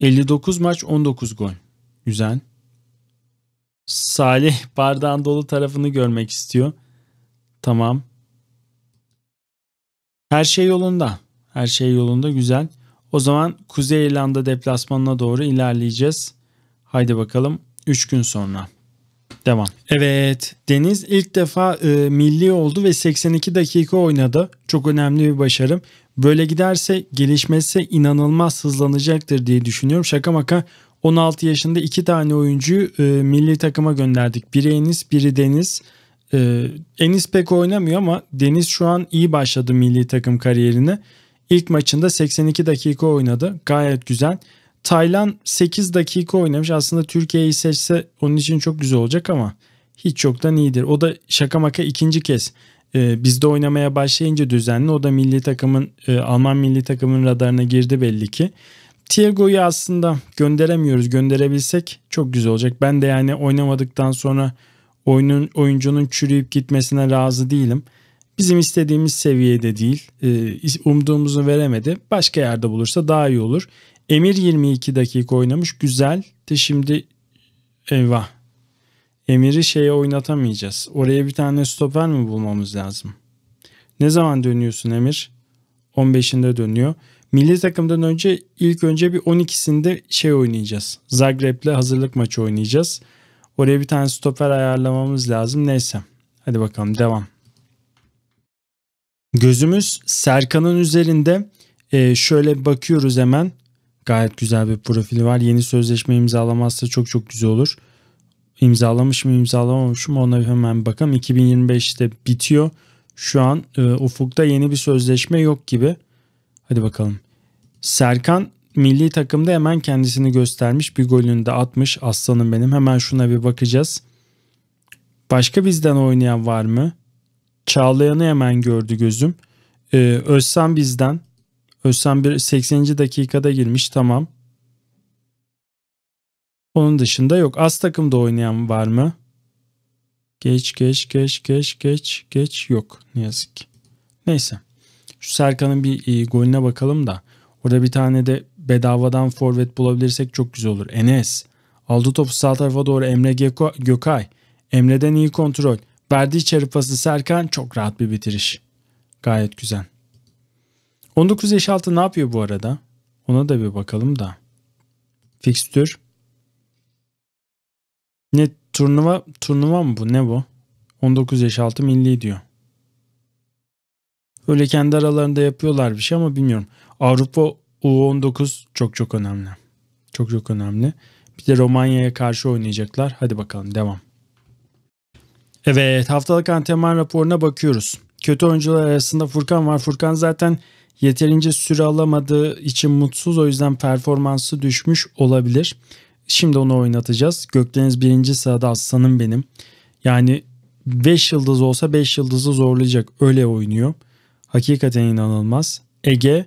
59 maç 19 gol. Güzel. Salih bardağın dolu tarafını görmek istiyor. Tamam. Her şey yolunda. Her şey yolunda güzel. O zaman Kuzey İrlanda deplasmanına doğru ilerleyeceğiz. Haydi bakalım 3 gün sonra. Devam. Evet. Deniz ilk defa e, milli oldu ve 82 dakika oynadı. Çok önemli bir başarım. Böyle giderse gelişmesi inanılmaz hızlanacaktır diye düşünüyorum. Şaka maka 16 yaşında iki tane oyuncuyu e, milli takıma gönderdik. Biri Enis, biri Deniz. Ee, Enis pek oynamıyor ama Deniz şu an iyi başladı milli takım kariyerine. İlk maçında 82 dakika oynadı. Gayet güzel. Taylan 8 dakika oynamış. Aslında Türkiye'yi seçse onun için çok güzel olacak ama hiç yoktan iyidir. O da şaka maka ikinci kez e, bizde oynamaya başlayınca düzenli. O da milli takımın e, Alman milli takımın radarına girdi belli ki. Thiago'yu aslında gönderemiyoruz. Gönderebilsek çok güzel olacak. Ben de yani oynamadıktan sonra oyunun oyuncunun çürüyüp gitmesine razı değilim. Bizim istediğimiz seviyede değil. Ee, umduğumuzu veremedi. Başka yerde bulursa daha iyi olur. Emir 22 dakika oynamış. Güzel. De şimdi eyvah. Emir'i şeye oynatamayacağız. Oraya bir tane stoper mi bulmamız lazım? Ne zaman dönüyorsun Emir? 15'inde dönüyor. Milli takımdan önce ilk önce bir 12'sinde şey oynayacağız. Zagreb'le hazırlık maçı oynayacağız. Oraya bir tane stoper ayarlamamız lazım. Neyse. Hadi bakalım devam. Gözümüz Serkan'ın üzerinde. Ee, şöyle bakıyoruz hemen. Gayet güzel bir profili var. Yeni sözleşme imzalamazsa çok çok güzel olur. İmzalamış mı imzalamamış mı ona hemen bakalım. 2025'te bitiyor. Şu an e, ufukta yeni bir sözleşme yok gibi. Hadi bakalım. Serkan milli takımda hemen kendisini göstermiş. Bir golünde atmış aslanım benim. Hemen şuna bir bakacağız. Başka bizden oynayan var mı? Çağlayan'ı hemen gördü gözüm. Ee, Özsan bizden. Özsan bir 80. dakikada girmiş tamam. Onun dışında yok. Az takımda oynayan var mı? Geç geç geç geç geç geç yok ne yazık ki. Neyse. Şu Serkan'ın bir e, golüne bakalım da. Orada bir tane de bedavadan forvet bulabilirsek çok güzel olur. Enes. Aldı topu sağ tarafa doğru Emre Geko, Gökay. Emre'den iyi kontrol. Verdi içeri pası Serkan çok rahat bir bitiriş. Gayet güzel. 19 yaş altı ne yapıyor bu arada? Ona da bir bakalım da. Fixtür. Ne turnuva turnuva mı bu? Ne bu? 19 yaş altı milli diyor. Öyle kendi aralarında yapıyorlar bir şey ama bilmiyorum. Avrupa U19 çok çok önemli. Çok çok önemli. Bir de Romanya'ya karşı oynayacaklar. Hadi bakalım devam. Evet haftalık antrenman raporuna bakıyoruz. Kötü oyuncular arasında Furkan var. Furkan zaten yeterince süre alamadığı için mutsuz. O yüzden performansı düşmüş olabilir. Şimdi onu oynatacağız. Gökdeniz birinci sırada aslanım benim. Yani 5 yıldız olsa 5 yıldızı zorlayacak. Öyle oynuyor. Hakikaten inanılmaz. Ege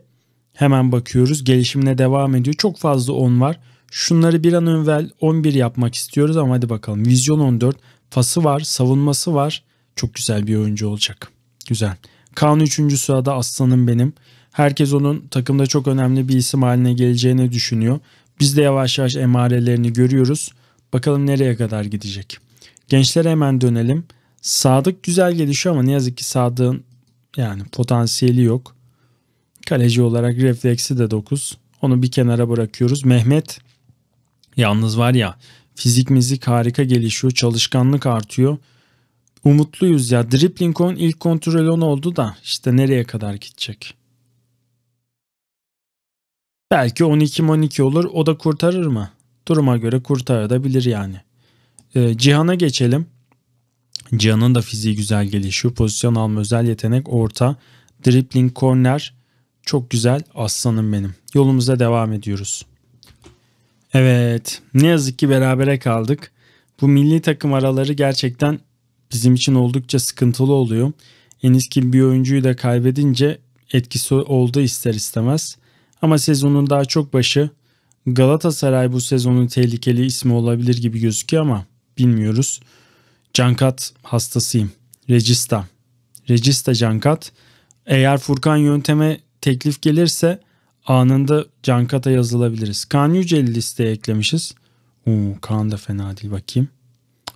Hemen bakıyoruz gelişimine devam ediyor. Çok fazla 10 var. Şunları bir an evvel 11 yapmak istiyoruz ama hadi bakalım. Vizyon 14 pası var savunması var. Çok güzel bir oyuncu olacak. Güzel. Kaan 3. sırada aslanım benim. Herkes onun takımda çok önemli bir isim haline geleceğini düşünüyor. Biz de yavaş yavaş emarelerini görüyoruz. Bakalım nereye kadar gidecek. Gençlere hemen dönelim. Sadık güzel gelişiyor ama ne yazık ki Sadık'ın yani potansiyeli yok. Kaleci olarak refleksi de 9. Onu bir kenara bırakıyoruz. Mehmet yalnız var ya fizik mizik harika gelişiyor. Çalışkanlık artıyor. Umutluyuz ya. Dribbling on ilk kontrol on oldu da işte nereye kadar gidecek? Belki 12-12 olur. O da kurtarır mı? Duruma göre kurtarabilir yani. Ee, Cihan'a geçelim. Cihan'ın da fiziği güzel gelişiyor. Pozisyon alma özel yetenek orta. Dribbling corner çok güzel aslanım benim. Yolumuza devam ediyoruz. Evet ne yazık ki berabere kaldık. Bu milli takım araları gerçekten bizim için oldukça sıkıntılı oluyor. Eniskin bir oyuncuyu da kaybedince etkisi oldu ister istemez. Ama sezonun daha çok başı Galatasaray bu sezonun tehlikeli ismi olabilir gibi gözüküyor ama bilmiyoruz. Cankat hastasıyım. Regista. Regista Cankat. Eğer Furkan Yöntem'e teklif gelirse anında Cankat'a yazılabiliriz. Kaan Yücel'i listeye eklemişiz. Oo, Kaan da fena değil bakayım.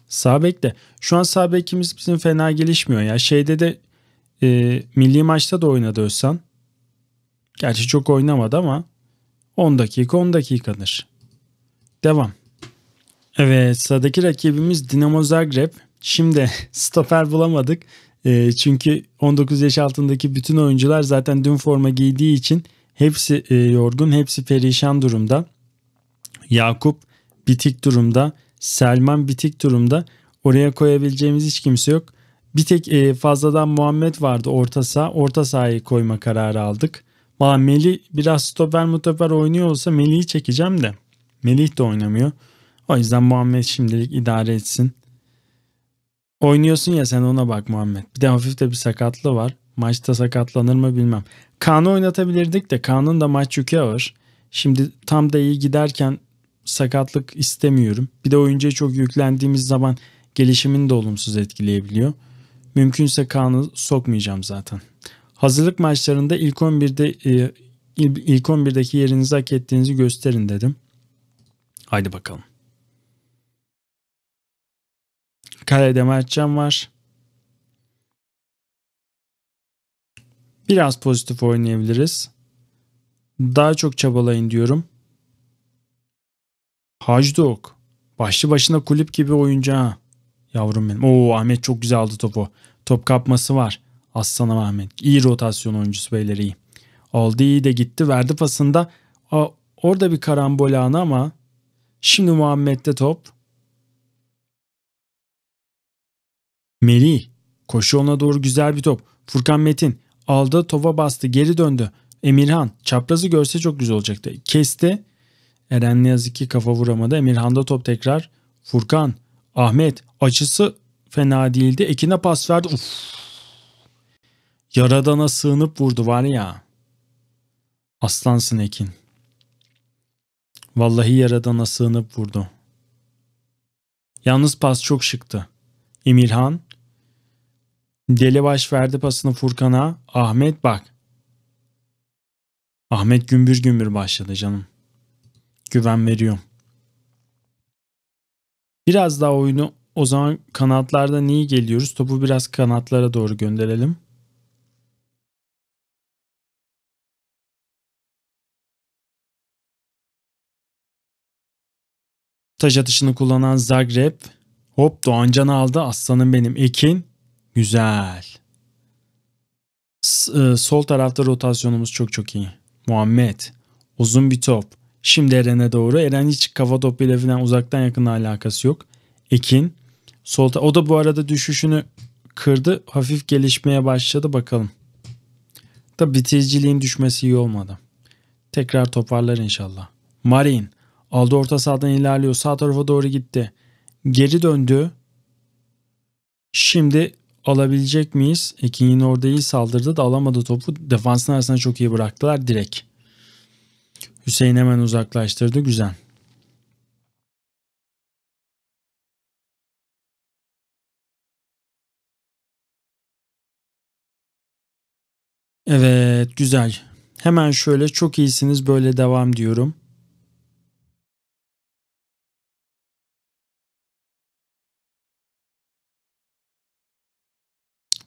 Sabek de. Şu an sabekimiz bizim fena gelişmiyor ya. Şeyde de e, milli maçta da oynadı Özcan. Gerçi çok oynamadı ama 10 dakika 10 dakikadır. Devam. Evet sıradaki rakibimiz Dinamo Zagreb. Şimdi stoper bulamadık. E, çünkü 19 yaş altındaki bütün oyuncular zaten dün forma giydiği için hepsi e, yorgun, hepsi perişan durumda. Yakup bitik durumda, Selman bitik durumda. Oraya koyabileceğimiz hiç kimse yok. Bir tek e, fazladan Muhammed vardı orta saha. Orta sahayı koyma kararı aldık. Valla Melih biraz stoper muteper oynuyor olsa Melih'i çekeceğim de. Melih de oynamıyor. O yüzden Muhammed şimdilik idare etsin. Oynuyorsun ya sen ona bak Muhammed. Bir de hafif de bir sakatlı var. Maçta sakatlanır mı bilmem. Kaan'ı oynatabilirdik de Kaan'ın da maç yükü ağır. Şimdi tam da iyi giderken sakatlık istemiyorum. Bir de oyuncuya çok yüklendiğimiz zaman gelişimini de olumsuz etkileyebiliyor. Mümkünse Kaan'ı sokmayacağım zaten. Hazırlık maçlarında ilk 11'de e, ilk 11'deki yerinizi hak ettiğinizi gösterin dedim. Haydi bakalım. Kale Mertcan var. Biraz pozitif oynayabiliriz. Daha çok çabalayın diyorum. Hajduk. Başlı başına kulüp gibi oyuncu ha. Yavrum benim. Oo Ahmet çok güzel aldı topu. Top kapması var. Aslanım Ahmet. İyi rotasyon oyuncusu beyleri iyi. Aldı iyi de gitti. Verdi pasında. Aa, orada bir karambol anı ama. Şimdi Muhammed'de top. Melih. Koşu ona doğru güzel bir top. Furkan Metin. Aldı tova bastı geri döndü. Emirhan. Çaprazı görse çok güzel olacaktı. Kesti. Eren ne yazık ki kafa vuramadı. Emirhan'da top tekrar. Furkan. Ahmet. Açısı fena değildi. Ekin'e pas verdi. Uf. Yaradana sığınıp vurdu var ya. Aslansın Ekin. Vallahi yaradana sığınıp vurdu. Yalnız pas çok şıktı. Emirhan Delibaş verdi pasını Furkan'a. Ahmet bak. Ahmet gümbür gümbür başladı canım. Güven veriyorum. Biraz daha oyunu o zaman kanatlarda iyi geliyoruz. Topu biraz kanatlara doğru gönderelim. Taş atışını kullanan Zagreb. Hop Doğancan aldı. Aslanım benim. Ekin. Güzel. S- e, sol tarafta rotasyonumuz çok çok iyi. Muhammed. Uzun bir top. Şimdi Eren'e doğru. Eren hiç kafa topuyla falan uzaktan yakın alakası yok. Ekin. Sol o da bu arada düşüşünü kırdı. Hafif gelişmeye başladı bakalım. Da bitiriciliğin düşmesi iyi olmadı. Tekrar toparlar inşallah. Marin. Aldı orta sahadan ilerliyor. Sağ tarafa doğru gitti. Geri döndü. Şimdi alabilecek miyiz? Ekin yine orada iyi saldırdı da alamadı topu. Defansın arasına çok iyi bıraktılar direkt. Hüseyin hemen uzaklaştırdı. Güzel. Evet güzel. Hemen şöyle çok iyisiniz böyle devam diyorum.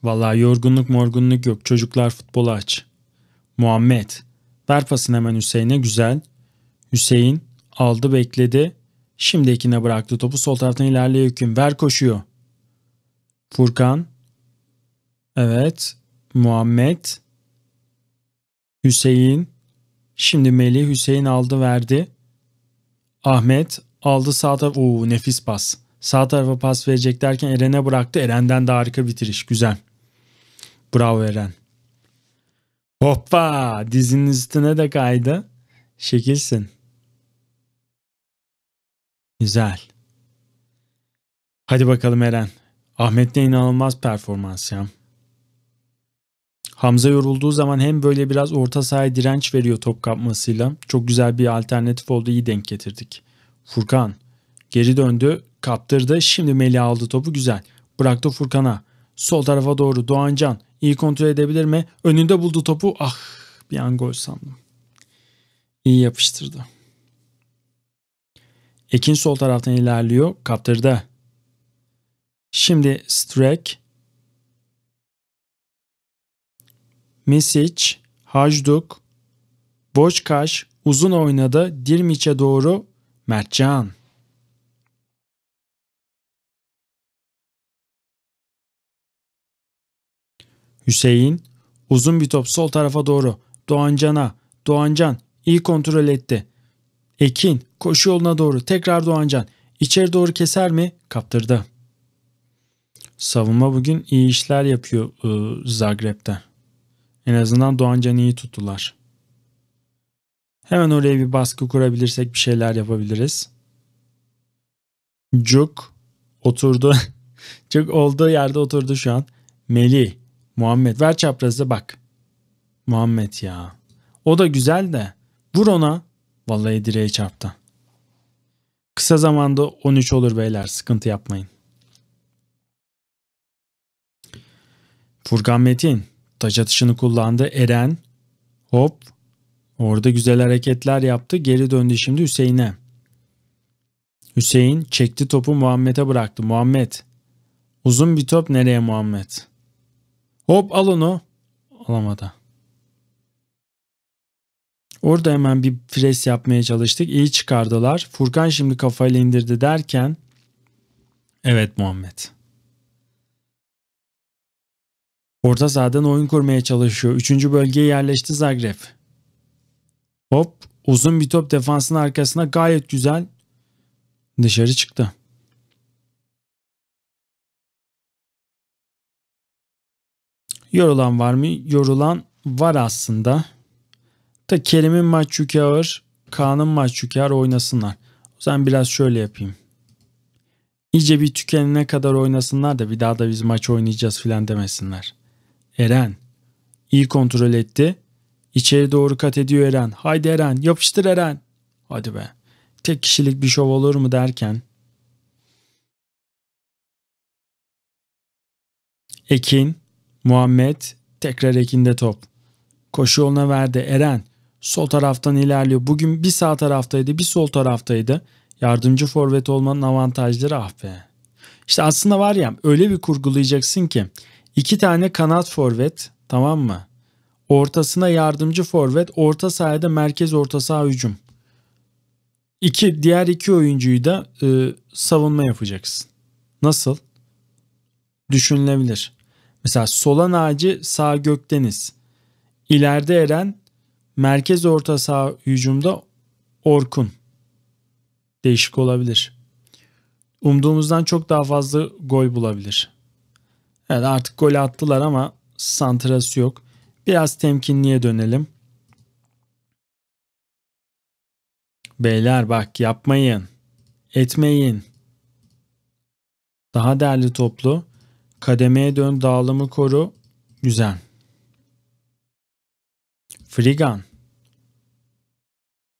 Valla yorgunluk morgunluk yok. Çocuklar futbol aç. Muhammed. Ver pasını hemen Hüseyin'e güzel. Hüseyin aldı bekledi. Şimdi ikine bıraktı topu sol taraftan ilerleye hüküm. Ver koşuyor. Furkan. Evet. Muhammed. Hüseyin. Şimdi Melih Hüseyin aldı verdi. Ahmet aldı sağ taraf. Oo nefis pas. Sağ tarafa pas verecek derken Eren'e bıraktı. Eren'den de harika bitiriş. Güzel. Bravo Eren. Hoppa dizinin üstüne de kaydı. Şekilsin. Güzel. Hadi bakalım Eren. Ahmet'te inanılmaz performans ya. Hamza yorulduğu zaman hem böyle biraz orta sahaya direnç veriyor top kapmasıyla. Çok güzel bir alternatif oldu iyi denk getirdik. Furkan geri döndü kaptırdı şimdi Melih aldı topu güzel. Bıraktı Furkan'a. Sol tarafa doğru Doğancan İyi kontrol edebilir mi? Önünde buldu topu. Ah bir an gol sandım. İyi yapıştırdı. Ekin sol taraftan ilerliyor. Kaptırdı. Şimdi strike, message, Hajduk. Boşkaş. Uzun oynadı. Dirmiç'e doğru. Mertcan. Hüseyin uzun bir top sol tarafa doğru. Doğancan'a. Doğancan iyi kontrol etti. Ekin koşu yoluna doğru tekrar Doğancan. İçeri doğru keser mi? Kaptırdı. Savunma bugün iyi işler yapıyor e, Zagreb'de. En azından Doğancan'ı iyi tuttular. Hemen oraya bir baskı kurabilirsek bir şeyler yapabiliriz. Cuk oturdu. Cuk olduğu yerde oturdu şu an. Melih Muhammed ver çaprazı bak. Muhammed ya. O da güzel de. Vur ona. Vallahi direği çarptı. Kısa zamanda 13 olur beyler sıkıntı yapmayın. Furkan Metin taç atışını kullandı. Eren hop orada güzel hareketler yaptı. Geri döndü şimdi Hüseyin'e. Hüseyin çekti topu Muhammed'e bıraktı. Muhammed uzun bir top nereye Muhammed? Hop al onu. Alamadı. Orada hemen bir pres yapmaya çalıştık. İyi çıkardılar. Furkan şimdi kafayla indirdi derken. Evet Muhammed. Orta sahadan oyun kurmaya çalışıyor. Üçüncü bölgeye yerleşti Zagreb. Hop uzun bir top defansın arkasına gayet güzel dışarı çıktı. Yorulan var mı? Yorulan var aslında. Ta Kerim'in maç yükü ağır, Kaan'ın maç yükü ağır oynasınlar. O zaman biraz şöyle yapayım. İyice bir tükenene kadar oynasınlar da bir daha da biz maç oynayacağız filan demesinler. Eren iyi kontrol etti. İçeri doğru kat ediyor Eren. Haydi Eren yapıştır Eren. Hadi be. Tek kişilik bir şov olur mu derken. Ekin Muhammed tekrar ekinde top. Koşu yoluna verdi Eren. Sol taraftan ilerliyor. Bugün bir sağ taraftaydı bir sol taraftaydı. Yardımcı forvet olmanın avantajları ah be. İşte aslında var ya öyle bir kurgulayacaksın ki iki tane kanat forvet tamam mı? Ortasına yardımcı forvet, orta sahada merkez orta saha hücum. İki, diğer iki oyuncuyu da e, savunma yapacaksın. Nasıl? Düşünülebilir. Mesela Solan Ağacı sağ Gökdeniz. İleride Eren merkez orta sağ hücumda Orkun. Değişik olabilir. Umduğumuzdan çok daha fazla gol bulabilir. Evet artık gol attılar ama santrası yok. Biraz temkinliye dönelim. Beyler bak yapmayın. Etmeyin. Daha değerli toplu. Kademeye dön dağılımı koru. Güzel. Frigan.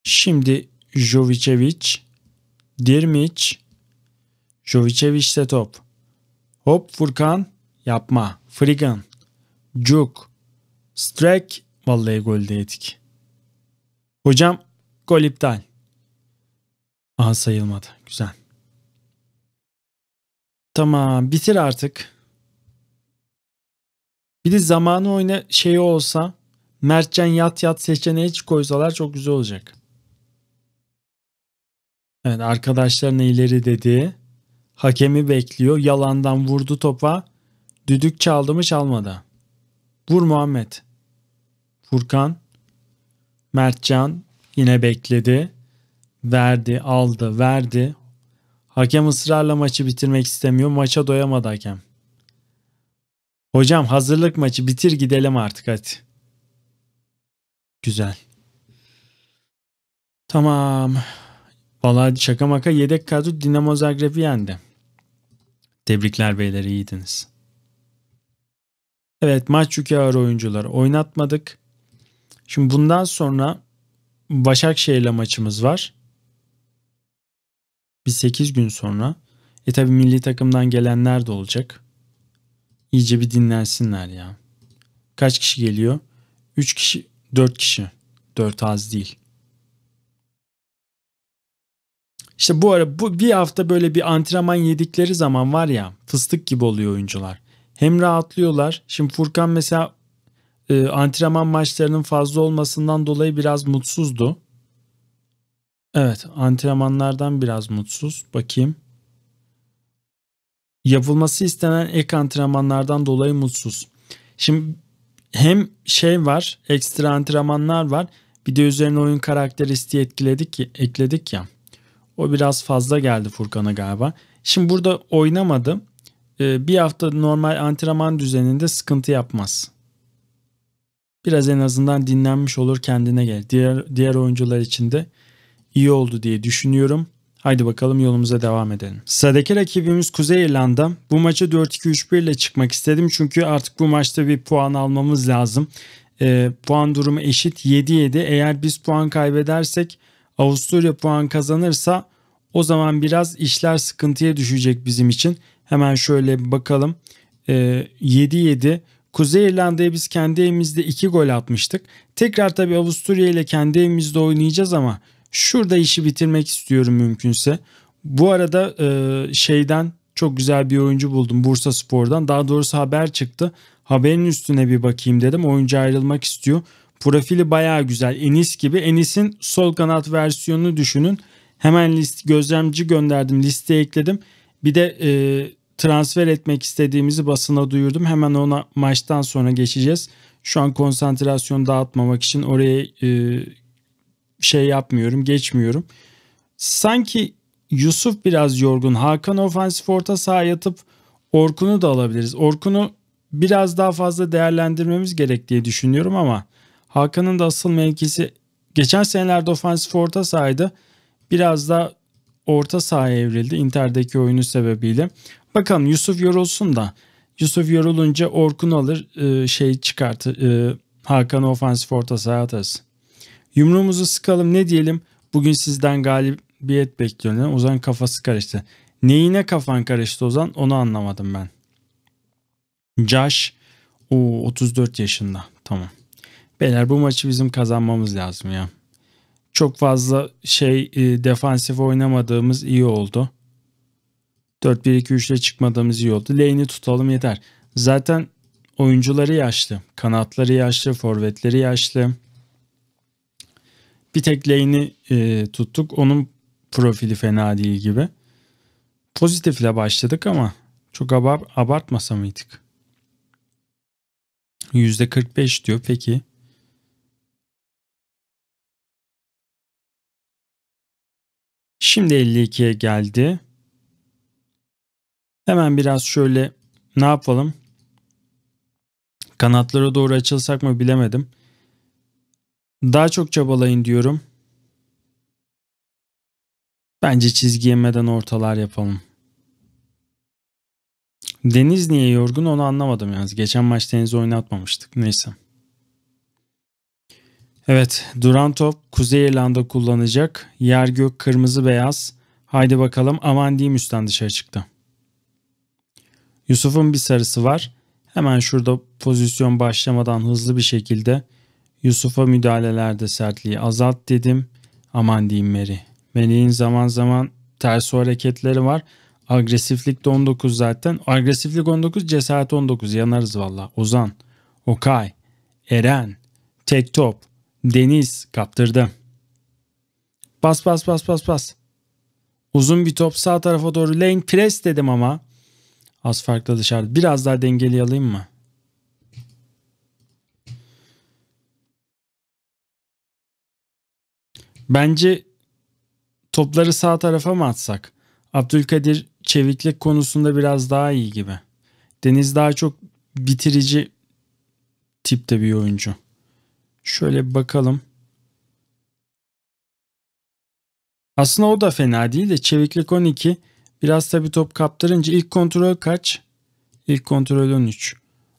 Şimdi Jovicevic. Dirmic. Jovicevic'te top. Hop Furkan. Yapma. Frigan. Cuk. Strike. Vallahi gol yedik. Hocam gol iptal. Aha sayılmadı. Güzel. Tamam bitir artık. Bir de zamanı oyna şey olsa Mertcan yat yat seçeneği hiç koysalar çok güzel olacak. Evet arkadaşlarına ileri dedi. Hakemi bekliyor. Yalandan vurdu topa. Düdük çaldı mı çalmadı. Vur Muhammed. Furkan. Mertcan yine bekledi. Verdi aldı verdi. Hakem ısrarla maçı bitirmek istemiyor. Maça doyamadı hakem. Hocam hazırlık maçı bitir gidelim artık hadi. Güzel. Tamam. Vallahi şaka maka yedek kadro Dinamo Zagreb'i yendi. Tebrikler beyler iyiydiniz. Evet maç yükü ağır oyuncular. oynatmadık. Şimdi bundan sonra Başakşehir'le maçımız var. Bir 8 gün sonra. E tabi milli takımdan gelenler de olacak iyice bir dinlensinler ya. Kaç kişi geliyor? 3 kişi, 4 kişi. 4 az değil. İşte bu ara bu bir hafta böyle bir antrenman yedikleri zaman var ya fıstık gibi oluyor oyuncular. Hem rahatlıyorlar. Şimdi Furkan mesela e, antrenman maçlarının fazla olmasından dolayı biraz mutsuzdu. Evet antrenmanlardan biraz mutsuz. Bakayım yapılması istenen ek antrenmanlardan dolayı mutsuz. Şimdi hem şey var, ekstra antrenmanlar var. Bir de üzerine oyun karakteristiği etkiledik ki, ekledik ya. O biraz fazla geldi Furkan'a galiba. Şimdi burada oynamadı. Ee, bir hafta normal antrenman düzeninde sıkıntı yapmaz. Biraz en azından dinlenmiş olur kendine gelir. Diğer, diğer oyuncular için de iyi oldu diye düşünüyorum. Haydi bakalım yolumuza devam edelim. Sıradaki rakibimiz Kuzey İrlanda. Bu maça 4-2-3-1 ile çıkmak istedim. Çünkü artık bu maçta bir puan almamız lazım. E, puan durumu eşit 7-7. Eğer biz puan kaybedersek Avusturya puan kazanırsa o zaman biraz işler sıkıntıya düşecek bizim için. Hemen şöyle bakalım. E, ee, 7-7. Kuzey İrlanda'ya biz kendi evimizde 2 gol atmıştık. Tekrar tabii Avusturya ile kendi evimizde oynayacağız ama Şurada işi bitirmek istiyorum mümkünse. Bu arada e, şeyden çok güzel bir oyuncu buldum Bursa Spor'dan. Daha doğrusu haber çıktı. Haberin üstüne bir bakayım dedim. Oyuncu ayrılmak istiyor. Profili baya güzel. Enis gibi. Enis'in sol kanat versiyonunu düşünün. Hemen list gözlemci gönderdim. Listeye ekledim. Bir de e, transfer etmek istediğimizi basına duyurdum. Hemen ona maçtan sonra geçeceğiz. Şu an konsantrasyon dağıtmamak için oraya e, şey yapmıyorum, geçmiyorum. Sanki Yusuf biraz yorgun. Hakan ofansif orta saha yatıp Orkun'u da alabiliriz. Orkun'u biraz daha fazla değerlendirmemiz gerek diye düşünüyorum ama Hakan'ın da asıl mevkisi geçen senelerde ofansif orta sahaydı. Biraz da orta sahaya evrildi Inter'deki oyunu sebebiyle. Bakalım Yusuf yorulsun da Yusuf yorulunca Orkun alır e, şey çıkartır e, Hakan ofansif orta sahaya atarsın. Yumruğumuzu sıkalım ne diyelim? Bugün sizden galibiyet bekliyorum. Ozan kafası karıştı. Neyine kafan karıştı Ozan? Onu anlamadım ben. Josh o 34 yaşında. Tamam. Beyler bu maçı bizim kazanmamız lazım ya. Çok fazla şey e, defansif oynamadığımız iyi oldu. 4 1 2 3le çıkmadığımız iyi oldu. Lane'i tutalım yeter. Zaten oyuncuları yaşlı. Kanatları yaşlı, forvetleri yaşlı. Bir tek lane'i e, tuttuk. Onun profili fena değil gibi. Pozitif ile başladık ama çok abart abartmasa mıydık? %45 diyor. Peki. Şimdi 52'ye geldi. Hemen biraz şöyle ne yapalım? Kanatlara doğru açılsak mı bilemedim. Daha çok çabalayın diyorum. Bence çizgi yemeden ortalar yapalım. Deniz niye yorgun onu anlamadım yalnız. Geçen maç Deniz'i oynatmamıştık. Neyse. Evet duran top Kuzey İrlanda kullanacak. Yer gök kırmızı beyaz. Haydi bakalım aman diyeyim üstten dışarı çıktı. Yusuf'un bir sarısı var. Hemen şurada pozisyon başlamadan hızlı bir şekilde Yusuf'a müdahalelerde sertliği azalt dedim. Aman diyeyim Mary. Meleğin zaman zaman ters hareketleri var. Agresiflik de 19 zaten. Agresiflik 19, cesaret 19. Yanarız valla. Ozan, Okay, Eren, Tek Top, Deniz kaptırdı. Bas bas bas bas bas. Uzun bir top sağ tarafa doğru lane press dedim ama. Az farklı dışarıda. Biraz daha dengeli alayım mı? Bence topları sağ tarafa mı atsak? Abdülkadir çeviklik konusunda biraz daha iyi gibi. Deniz daha çok bitirici tipte bir oyuncu. Şöyle bir bakalım. Aslında o da fena değil de çeviklik 12. Biraz tabi top kaptırınca ilk kontrol kaç? İlk kontrol 13.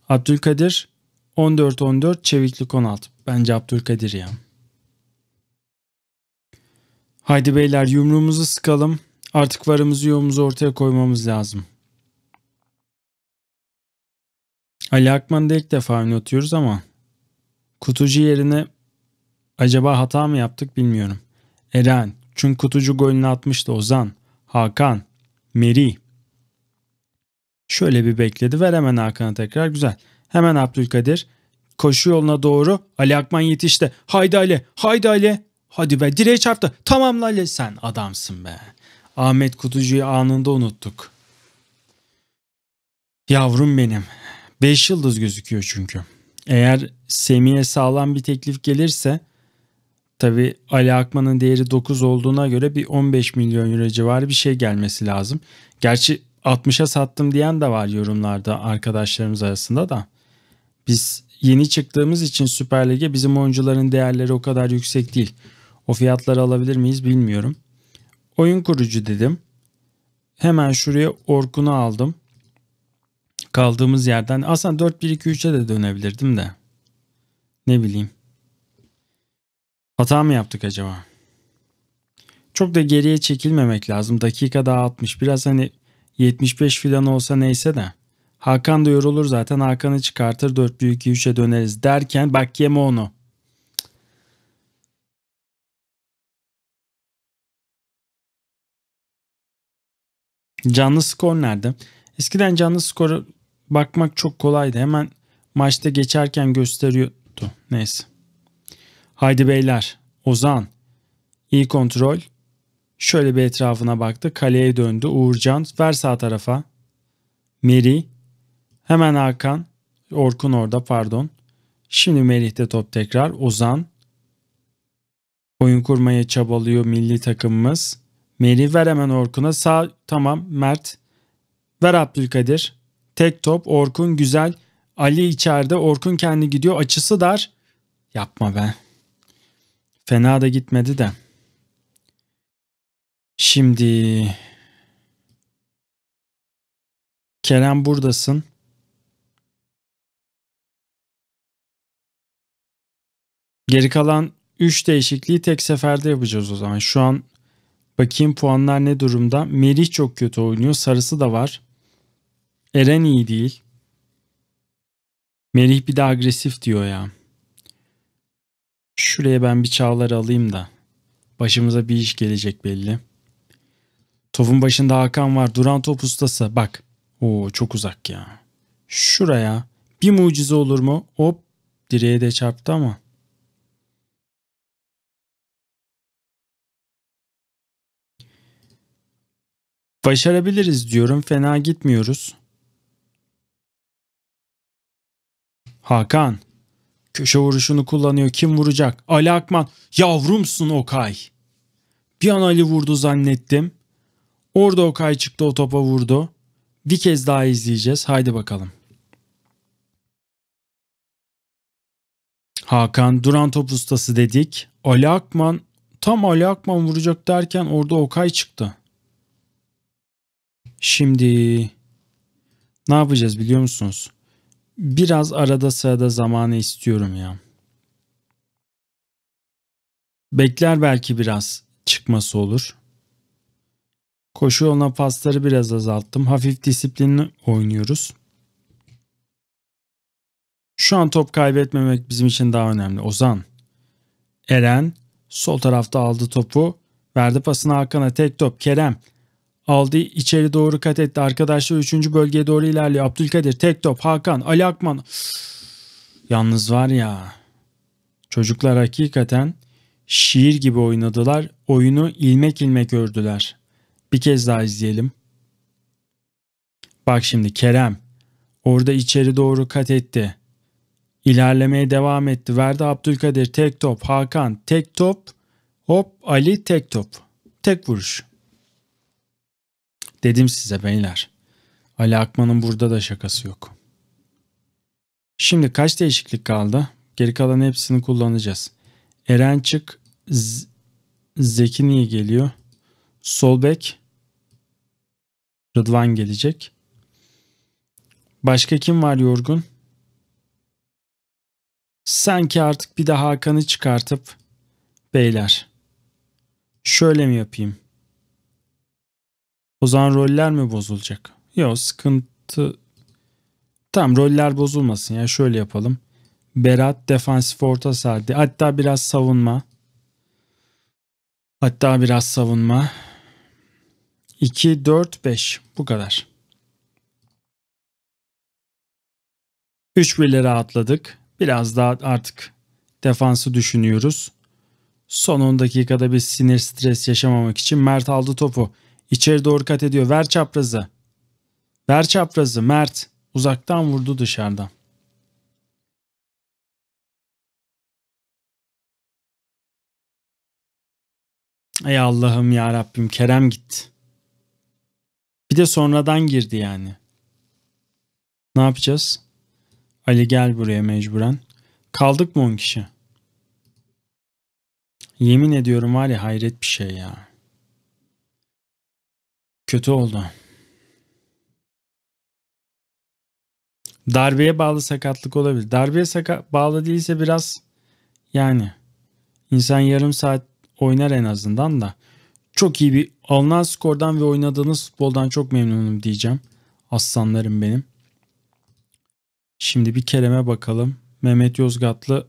Abdülkadir 14-14 çeviklik 16. Bence Abdülkadir ya. Haydi beyler yumruğumuzu sıkalım. Artık varımızı yoğumuzu ortaya koymamız lazım. Ali Akman'da ilk defa oynatıyoruz ama kutucu yerine acaba hata mı yaptık bilmiyorum. Eren, çünkü kutucu golünü atmıştı Ozan, Hakan, Meri. Şöyle bir bekledi. Ver hemen Hakan'a tekrar. Güzel. Hemen Abdülkadir. Koşu yoluna doğru. Ali Akman yetişti. Haydi Ali. Haydi Ali. Hadi be direğe çarptı. Tamam Lale sen adamsın be. Ahmet Kutucu'yu anında unuttuk. Yavrum benim. Beş yıldız gözüküyor çünkü. Eğer Semih'e sağlam bir teklif gelirse tabi Ali Akman'ın değeri 9 olduğuna göre bir 15 milyon euro civarı bir şey gelmesi lazım. Gerçi 60'a sattım diyen de var yorumlarda arkadaşlarımız arasında da. Biz yeni çıktığımız için Süper Lig'e bizim oyuncuların değerleri o kadar yüksek değil. O fiyatları alabilir miyiz bilmiyorum. Oyun kurucu dedim. Hemen şuraya Orkun'u aldım. Kaldığımız yerden aslında 4-1-2-3'e de dönebilirdim de. Ne bileyim. Hata mı yaptık acaba? Çok da geriye çekilmemek lazım. Dakika daha 60. Biraz hani 75 filan olsa neyse de. Hakan da yorulur zaten. Hakan'ı çıkartır 4-1-2-3'e döneriz derken bak yeme onu. Canlı skor nerede? Eskiden canlı skoru bakmak çok kolaydı. Hemen maçta geçerken gösteriyordu. Neyse. Haydi beyler. Ozan. İyi kontrol. Şöyle bir etrafına baktı. Kaleye döndü. Uğurcan. Ver sağ tarafa. Meri. Hemen Hakan. Orkun orada pardon. Şimdi Melih'te top tekrar. Ozan. Oyun kurmaya çabalıyor milli takımımız. Meri ver hemen Orkun'a. Sağ tamam Mert. Ver Abdülkadir. Tek top Orkun güzel. Ali içeride Orkun kendi gidiyor. Açısı dar. Yapma be. Fena da gitmedi de. Şimdi Kerem buradasın. Geri kalan 3 değişikliği tek seferde yapacağız o zaman. Şu an Bakayım puanlar ne durumda. Merih çok kötü oynuyor. Sarısı da var. Eren iyi değil. Merih bir de agresif diyor ya. Şuraya ben bir çağlar alayım da. Başımıza bir iş gelecek belli. Topun başında Hakan var. Duran top ustası. Bak. Oo çok uzak ya. Şuraya. Bir mucize olur mu? Hop direğe de çarptı ama. Başarabiliriz diyorum fena gitmiyoruz. Hakan. Köşe vuruşunu kullanıyor. Kim vuracak? Ali Akman. Yavrumsun Okay. Bir an Ali vurdu zannettim. Orada Okay çıktı o topa vurdu. Bir kez daha izleyeceğiz. Haydi bakalım. Hakan duran top ustası dedik. Ali Akman tam Ali Akman vuracak derken orada Okay çıktı. Şimdi ne yapacağız biliyor musunuz? Biraz arada sırada zamanı istiyorum ya. Bekler belki biraz çıkması olur. Koşu yoluna pasları biraz azalttım. Hafif disiplinli oynuyoruz. Şu an top kaybetmemek bizim için daha önemli. Ozan. Eren sol tarafta aldı topu. Verdi pasını Hakan'a tek top. Kerem Aldı içeri doğru kat etti. Arkadaşlar 3. bölgeye doğru ilerliyor. Abdülkadir tek top. Hakan, Ali Akman. Yalnız var ya. Çocuklar hakikaten şiir gibi oynadılar. Oyunu ilmek ilmek ördüler. Bir kez daha izleyelim. Bak şimdi Kerem. Orada içeri doğru kat etti. İlerlemeye devam etti. Verdi Abdülkadir tek top. Hakan tek top. Hop Ali tek top. Tek vuruş. Dedim size beyler. Ali Akman'ın burada da şakası yok. Şimdi kaç değişiklik kaldı? Geri kalan hepsini kullanacağız. Eren çık. Zeki niye geliyor? Solbek. bek. Rıdvan gelecek. Başka kim var yorgun? Sanki artık bir de Hakan'ı çıkartıp beyler şöyle mi yapayım? O zaman roller mi bozulacak? Yok sıkıntı... Tamam roller bozulmasın ya şöyle yapalım. Berat defansif orta sahada. Hatta biraz savunma. Hatta biraz savunma. 2, 4, 5 bu kadar. 3 bile rahatladık. Biraz daha artık defansı düşünüyoruz. Son 10 dakikada bir sinir stres yaşamamak için Mert aldı topu. İçeri doğru kat ediyor. Ver çaprazı. Ver çaprazı Mert. Uzaktan vurdu dışarıdan. Ey Allah'ım ya Rabbim Kerem gitti. Bir de sonradan girdi yani. Ne yapacağız? Ali gel buraya mecburen. Kaldık mı 10 kişi? Yemin ediyorum var ya hayret bir şey ya. Kötü oldu. Darbeye bağlı sakatlık olabilir. Darbeye sakat bağlı değilse biraz yani insan yarım saat oynar en azından da. Çok iyi bir alınan skordan ve oynadığınız futboldan çok memnunum diyeceğim. Aslanlarım benim. Şimdi bir kereme bakalım. Mehmet Yozgatlı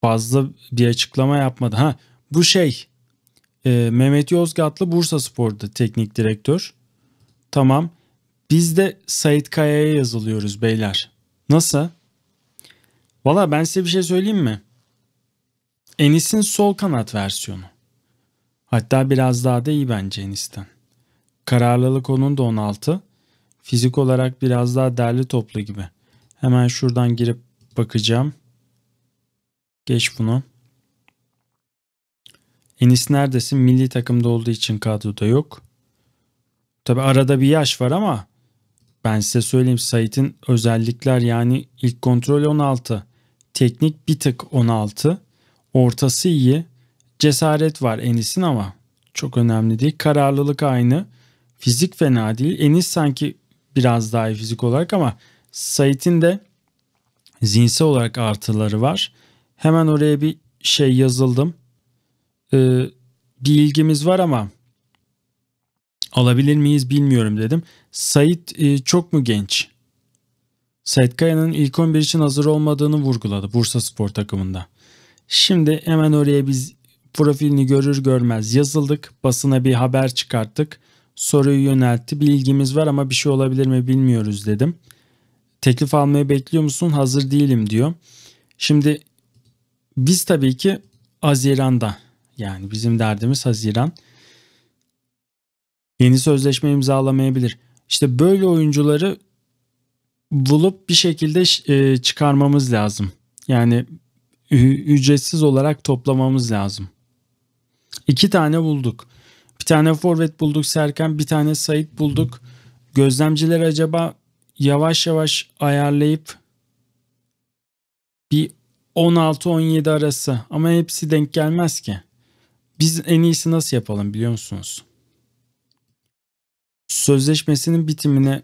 fazla bir açıklama yapmadı. Ha bu şey e, Mehmet Yozgatlı Bursa Spor'da teknik direktör. Tamam. Biz de Sait Kaya'ya yazılıyoruz beyler. Nasıl? Valla ben size bir şey söyleyeyim mi? Enis'in sol kanat versiyonu. Hatta biraz daha da iyi bence Enis'ten. Kararlılık onun da 16. Fizik olarak biraz daha derli toplu gibi. Hemen şuradan girip bakacağım. Geç bunu. Enis neredesin? Milli takımda olduğu için kadroda yok. Tabi arada bir yaş var ama ben size söyleyeyim Sait'in özellikler yani ilk kontrol 16. Teknik bir tık 16. Ortası iyi. Cesaret var Enis'in ama çok önemli değil. Kararlılık aynı. Fizik fena değil. Enis sanki biraz daha iyi fizik olarak ama Sait'in de zihinsel olarak artıları var. Hemen oraya bir şey yazıldım e, bir ilgimiz var ama alabilir miyiz bilmiyorum dedim. Sait e, çok mu genç? Sait Kaya'nın ilk 11 için hazır olmadığını vurguladı Bursa Spor takımında. Şimdi hemen oraya biz profilini görür görmez yazıldık. Basına bir haber çıkarttık. Soruyu yöneltti. Bir ilgimiz var ama bir şey olabilir mi bilmiyoruz dedim. Teklif almayı bekliyor musun? Hazır değilim diyor. Şimdi biz tabii ki Haziran'da yani bizim derdimiz Haziran. Yeni sözleşme imzalamayabilir. İşte böyle oyuncuları bulup bir şekilde e, çıkarmamız lazım. Yani ücretsiz olarak toplamamız lazım. İki tane bulduk. Bir tane forvet bulduk Serkan, bir tane Sait bulduk. Gözlemciler acaba yavaş yavaş ayarlayıp bir 16-17 arası ama hepsi denk gelmez ki. Biz en iyisi nasıl yapalım biliyor musunuz? Sözleşmesinin bitimine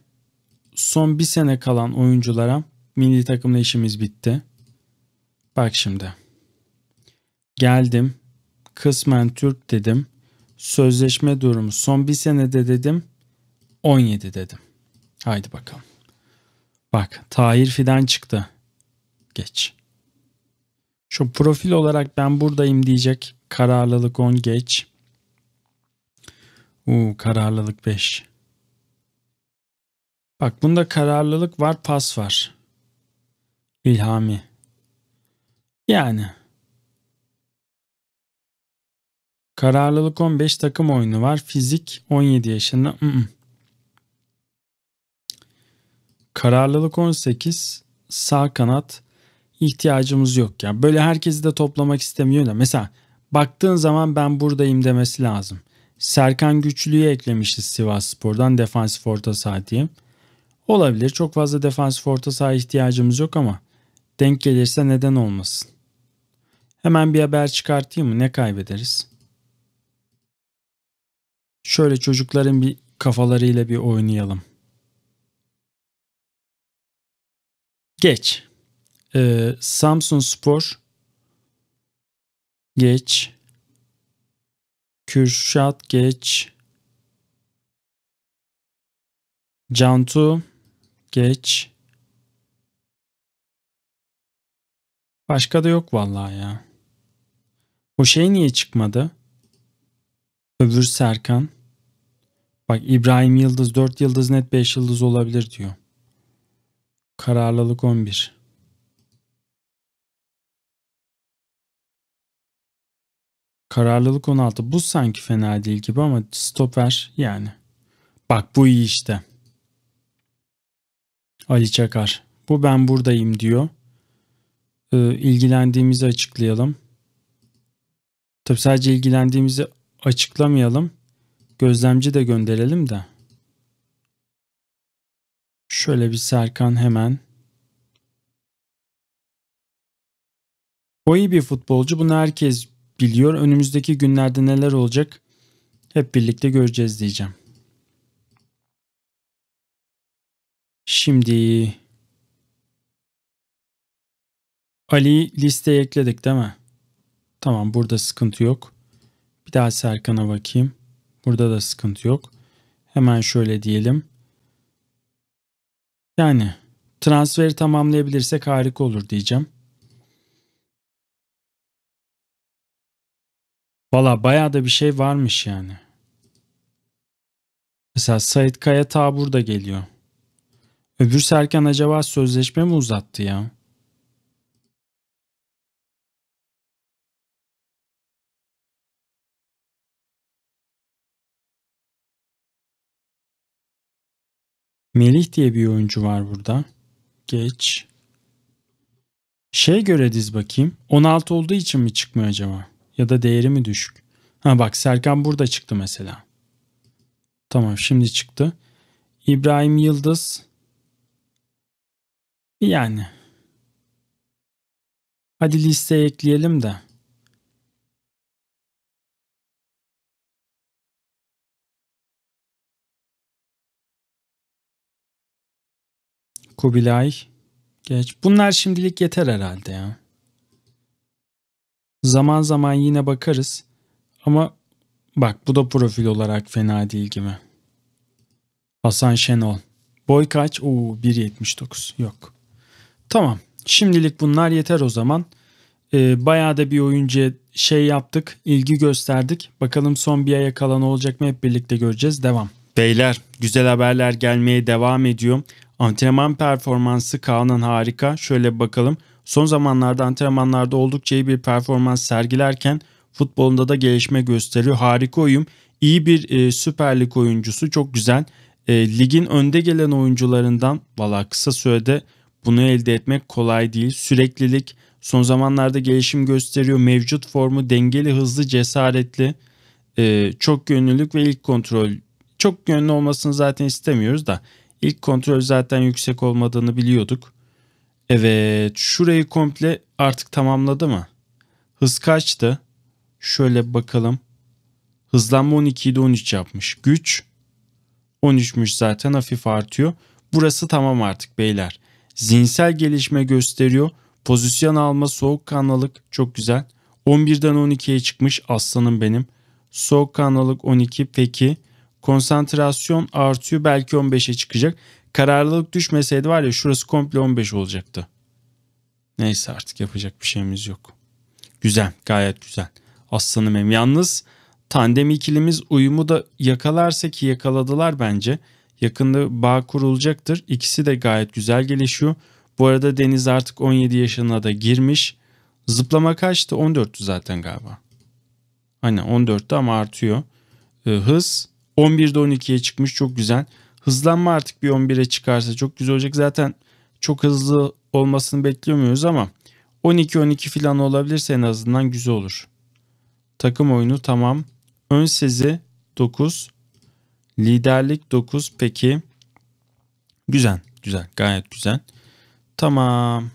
son bir sene kalan oyunculara milli takımla işimiz bitti. Bak şimdi. Geldim. Kısmen Türk dedim. Sözleşme durumu son bir senede dedim. 17 dedim. Haydi bakalım. Bak Tahir Fidan çıktı. Geç. Şu profil olarak ben buradayım diyecek. Kararlılık 10 geç. Uu, kararlılık 5. Bak bunda kararlılık var pas var. İlhami. Yani. Kararlılık 15 takım oyunu var. Fizik 17 yaşında. Mm -mm. Kararlılık 18 sağ kanat ihtiyacımız yok ya. Yani böyle herkesi de toplamak istemiyor da mesela baktığın zaman ben buradayım demesi lazım. Serkan Güçlü'yü eklemişiz Sivas Spor'dan defansif orta saha diye. Olabilir çok fazla defansif orta saha ihtiyacımız yok ama denk gelirse neden olmasın. Hemen bir haber çıkartayım mı ne kaybederiz? Şöyle çocukların bir kafalarıyla bir oynayalım. Geç. Ee, Samsun Spor Geç. Kürşat geç. Cantu geç. Başka da yok vallahi ya. O şey niye çıkmadı? Öbür Serkan. Bak İbrahim Yıldız 4 yıldız net 5 yıldız olabilir diyor. Kararlılık 11. Kararlılık 16. Bu sanki fena değil gibi ama stoper yani. Bak bu iyi işte. Ali Çakar. Bu ben buradayım diyor. Ee, ilgilendiğimizi açıklayalım. Tabi sadece ilgilendiğimizi açıklamayalım. Gözlemci de gönderelim de. Şöyle bir Serkan hemen. O iyi bir futbolcu. Bunu herkes biliyor. Önümüzdeki günlerde neler olacak hep birlikte göreceğiz diyeceğim. Şimdi Ali listeye ekledik değil mi? Tamam burada sıkıntı yok. Bir daha Serkan'a bakayım. Burada da sıkıntı yok. Hemen şöyle diyelim. Yani transferi tamamlayabilirsek harika olur diyeceğim. Valla bayağı da bir şey varmış yani. Mesela Sait Kaya ta burada geliyor. Öbür Serkan acaba sözleşme mi uzattı ya? Melih diye bir oyuncu var burada. Geç. Şey göre diz bakayım. 16 olduğu için mi çıkmıyor acaba? ya da değeri mi düşük? Ha bak Serkan burada çıktı mesela. Tamam şimdi çıktı. İbrahim Yıldız yani hadi listeye ekleyelim de. Kubilay geç. Bunlar şimdilik yeter herhalde ya. Zaman zaman yine bakarız ama bak bu da profil olarak fena değil gibi. Hasan Şenol. Boy kaç? Oo 1.79. Yok. Tamam. Şimdilik bunlar yeter o zaman. Ee, bayağı da bir oyuncu şey yaptık, ilgi gösterdik. Bakalım son bir aya kalan olacak mı hep birlikte göreceğiz. Devam. Beyler güzel haberler gelmeye devam ediyor. Antrenman performansı Kaan'ın harika. Şöyle bakalım. Son zamanlarda antrenmanlarda oldukça iyi bir performans sergilerken futbolunda da gelişme gösteriyor. Harika oyun. İyi bir e, Süper Lig oyuncusu. Çok güzel. E, ligin önde gelen oyuncularından valla kısa sürede bunu elde etmek kolay değil. Süreklilik son zamanlarda gelişim gösteriyor. Mevcut formu dengeli, hızlı, cesaretli. E, çok yönlülük ve ilk kontrol. Çok gönlü olmasını zaten istemiyoruz da ilk kontrol zaten yüksek olmadığını biliyorduk. Evet şurayı komple artık tamamladı mı? Hız kaçtı? Şöyle bakalım. Hızlanma 12 idi 13 yapmış. Güç 13'müş zaten hafif artıyor. Burası tamam artık beyler. Zihinsel gelişme gösteriyor. Pozisyon alma, soğukkanlılık çok güzel. 11'den 12'ye çıkmış aslanım benim. Soğukkanlılık 12 peki. Konsantrasyon artıyor belki 15'e çıkacak. Kararlılık düşmeseydi var ya şurası komple 15 olacaktı. Neyse artık yapacak bir şeyimiz yok. Güzel gayet güzel. Aslanım hem yalnız tandem ikilimiz uyumu da yakalarsa ki yakaladılar bence. Yakında bağ kurulacaktır. İkisi de gayet güzel gelişiyor. Bu arada Deniz artık 17 yaşına da girmiş. Zıplama kaçtı? 14'tü zaten galiba. Aynen 14'tü ama artıyor. Ee, hız 11'de 12'ye çıkmış çok güzel hızlanma artık bir 11'e çıkarsa çok güzel olacak. Zaten çok hızlı olmasını beklemiyoruz ama 12-12 falan olabilirse en azından güzel olur. Takım oyunu tamam. Ön sezi 9. Liderlik 9 peki. Güzel güzel gayet güzel. Tamam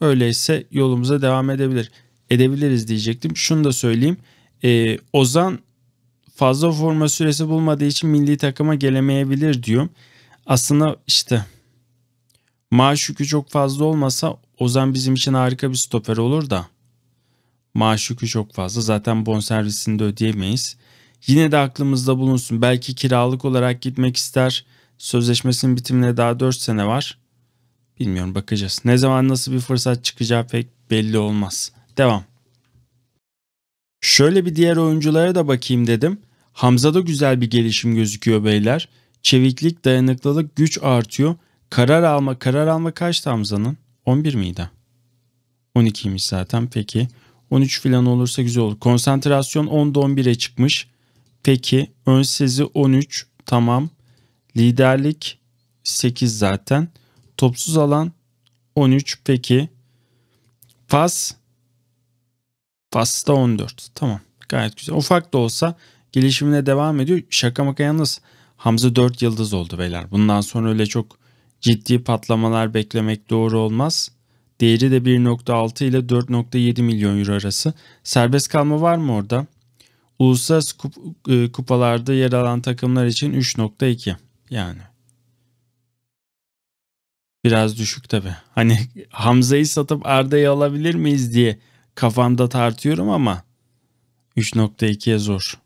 öyleyse yolumuza devam edebilir. Edebiliriz diyecektim. Şunu da söyleyeyim. Ee, Ozan fazla forma süresi bulmadığı için milli takıma gelemeyebilir diyor. Aslında işte maaş yükü çok fazla olmasa Ozan bizim için harika bir stoper olur da maaş yükü çok fazla. Zaten bonservisini de ödeyemeyiz. Yine de aklımızda bulunsun. Belki kiralık olarak gitmek ister. Sözleşmesinin bitimine daha 4 sene var. Bilmiyorum bakacağız. Ne zaman nasıl bir fırsat çıkacağı pek belli olmaz. Devam. Şöyle bir diğer oyunculara da bakayım dedim. Hamza'da güzel bir gelişim gözüküyor beyler. Çeviklik, dayanıklılık, güç artıyor. Karar alma, karar alma kaçtı Hamza'nın? 11 miydi? 12'ymiş zaten peki. 13 falan olursa güzel olur. Konsantrasyon 10'da 11'e çıkmış. Peki ön sezi 13 tamam. Liderlik 8 zaten. Topsuz alan 13 peki. pas. Fas'ta 14. Tamam gayet güzel. Ufak da olsa gelişimine devam ediyor. Şaka maka yalnız Hamza 4 yıldız oldu beyler. Bundan sonra öyle çok ciddi patlamalar beklemek doğru olmaz. Değeri de 1.6 ile 4.7 milyon euro arası. Serbest kalma var mı orada? Uluslararası kup e, kupalarda yer alan takımlar için 3.2 yani. Biraz düşük tabi. Hani Hamza'yı satıp Arda'yı alabilir miyiz diye Kafamda tartıyorum ama 3.2'ye zor.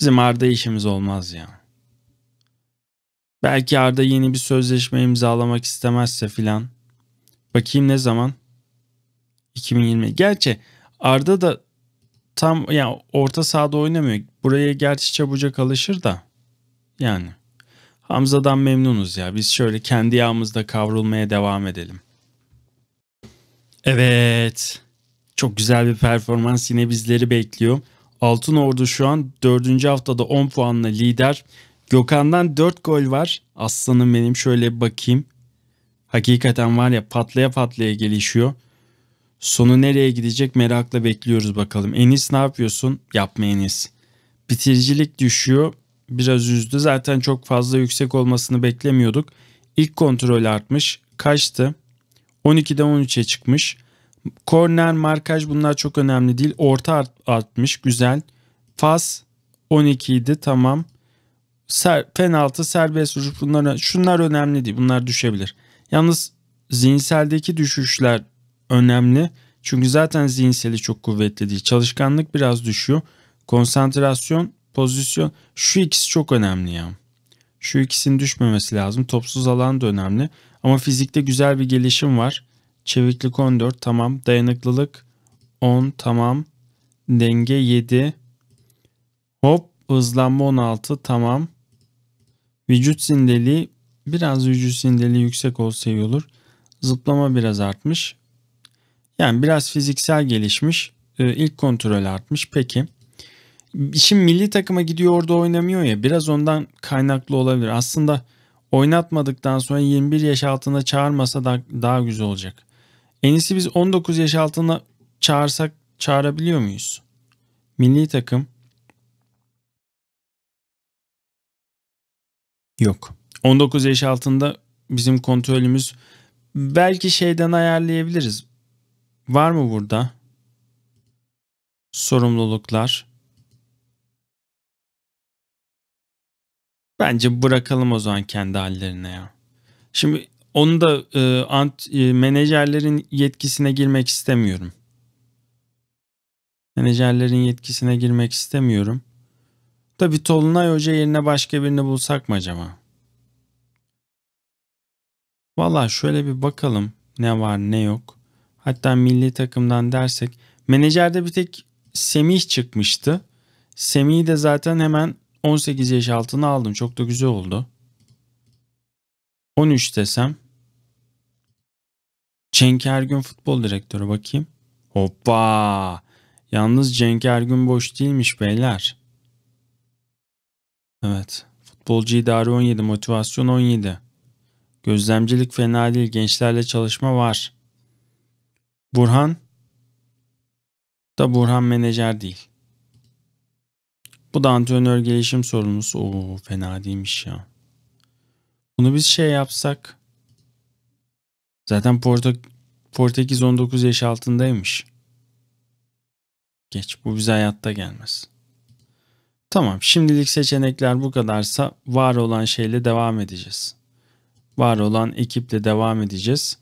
Bizim Arda işimiz olmaz ya. Belki Arda yeni bir sözleşme imzalamak istemezse filan. Bakayım ne zaman? 2020. Gerçi Arda da tam ya yani orta sahada oynamıyor. Buraya gerçi çabucak alışır da. Yani Hamza'dan memnunuz ya. Biz şöyle kendi yağımızda kavrulmaya devam edelim. Evet. Çok güzel bir performans yine bizleri bekliyor. Altın Ordu şu an 4. haftada 10 puanla lider. Gökhan'dan 4 gol var. Aslanım benim şöyle bakayım. Hakikaten var ya patlaya patlaya gelişiyor. Sonu nereye gidecek merakla bekliyoruz bakalım. Enis ne yapıyorsun? Yapma Enis. Bitiricilik düşüyor. Biraz üzdü. Zaten çok fazla yüksek olmasını beklemiyorduk. İlk kontrol artmış. Kaçtı? 12'den 13'e çıkmış. Korner, markaj bunlar çok önemli değil. Orta art, artmış güzel. Fas 12 idi tamam. Ser, penaltı, serbest vuruş bunlar, şunlar önemli değil. Bunlar düşebilir. Yalnız zihinseldeki düşüşler önemli. Çünkü zaten zihinseli çok kuvvetli değil. Çalışkanlık biraz düşüyor. Konsantrasyon, pozisyon şu ikisi çok önemli ya. Şu ikisinin düşmemesi lazım. Topsuz alan da önemli. Ama fizikte güzel bir gelişim var. Çeviklik 14 tamam. Dayanıklılık 10 tamam. Denge 7. Hop hızlanma 16 tamam. Vücut zindeliği biraz vücut zindeliği yüksek olsa iyi olur. Zıplama biraz artmış. Yani biraz fiziksel gelişmiş. Ee, ilk kontrol artmış. Peki. Şimdi milli takıma gidiyor orada oynamıyor ya biraz ondan kaynaklı olabilir. Aslında Oynatmadıktan sonra 21 yaş altına çağırmasa da daha güzel olacak. En iyisi biz 19 yaş altına çağırsak çağırabiliyor muyuz? Milli takım Yok. 19 yaş altında bizim kontrolümüz belki şeyden ayarlayabiliriz. Var mı burada? Sorumluluklar. Bence bırakalım o zaman kendi hallerine ya. Şimdi onu da e, ant, e, menajerlerin yetkisine girmek istemiyorum. Menajerlerin yetkisine girmek istemiyorum. Tabii Tolunay Hoca yerine başka birini bulsak mı acaba? Valla şöyle bir bakalım ne var ne yok. Hatta milli takımdan dersek menajerde bir tek Semih çıkmıştı. Semih'i de zaten hemen 18 yaş altına aldım. Çok da güzel oldu. 13 desem. Cenk Ergün futbol direktörü bakayım. Hoppa. Yalnız Cenk Ergün boş değilmiş beyler. Evet. Futbolcu idare 17, motivasyon 17. Gözlemcilik fena değil, gençlerle çalışma var. Burhan da Burhan menajer değil. Bu da antrenör gelişim sorumlusu. o fena değilmiş ya. Bunu biz şey yapsak. Zaten Porto, Portekiz 19 yaş altındaymış. Geç bu bize hayatta gelmez. Tamam şimdilik seçenekler bu kadarsa var olan şeyle devam edeceğiz. Var olan ekiple devam edeceğiz.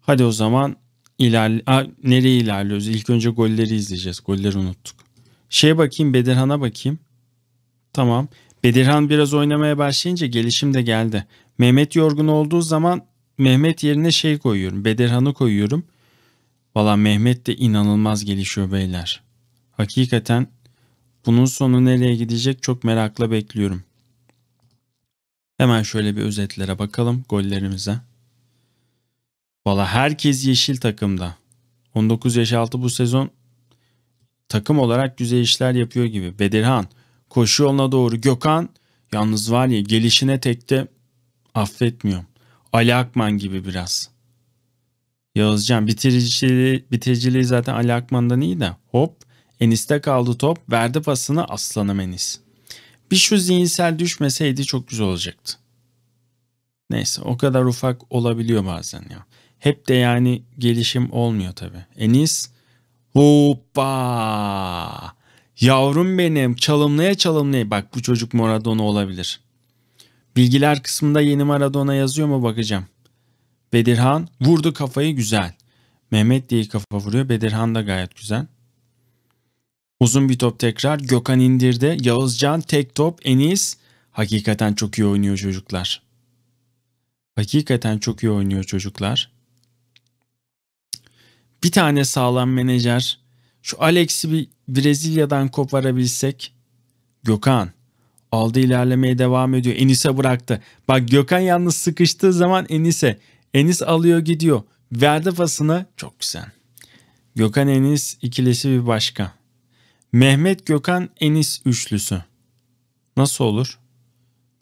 Hadi o zaman ilerle A, nereye ilerliyoruz? İlk önce golleri izleyeceğiz. Golleri unuttuk. Şeye bakayım Bedirhan'a bakayım. Tamam. Bedirhan biraz oynamaya başlayınca gelişim de geldi. Mehmet yorgun olduğu zaman Mehmet yerine şey koyuyorum. Bedirhan'ı koyuyorum. Valla Mehmet de inanılmaz gelişiyor beyler. Hakikaten bunun sonu nereye gidecek çok merakla bekliyorum. Hemen şöyle bir özetlere bakalım gollerimize. Valla herkes yeşil takımda. 19 yaş altı bu sezon takım olarak güzel işler yapıyor gibi. Bedirhan koşu yoluna doğru Gökhan yalnız var ya gelişine tekte affetmiyorum. Ali Akman gibi biraz. Yağızcan bitiriciliği, bitiriciliği zaten Ali Akman'dan iyi de hop Enis'te kaldı top verdi pasını aslanım Enis. Bir şu zihinsel düşmeseydi çok güzel olacaktı. Neyse o kadar ufak olabiliyor bazen ya. Hep de yani gelişim olmuyor tabi. Enis Hoppa. Yavrum benim çalımlaya çalımlaya. Bak bu çocuk Maradona olabilir. Bilgiler kısmında yeni Maradona yazıyor mu bakacağım. Bedirhan vurdu kafayı güzel. Mehmet diye kafa vuruyor. Bedirhan da gayet güzel. Uzun bir top tekrar. Gökhan indirdi. Yağızcan tek top. Enis. Hakikaten çok iyi oynuyor çocuklar. Hakikaten çok iyi oynuyor çocuklar bir tane sağlam menajer. Şu Alex'i bir Brezilya'dan koparabilsek. Gökhan aldı ilerlemeye devam ediyor. Enis'e bıraktı. Bak Gökhan yalnız sıkıştığı zaman Enis'e. Enis alıyor gidiyor. Verdi pasını. Çok güzel. Gökhan Enis ikilisi bir başka. Mehmet Gökhan Enis üçlüsü. Nasıl olur?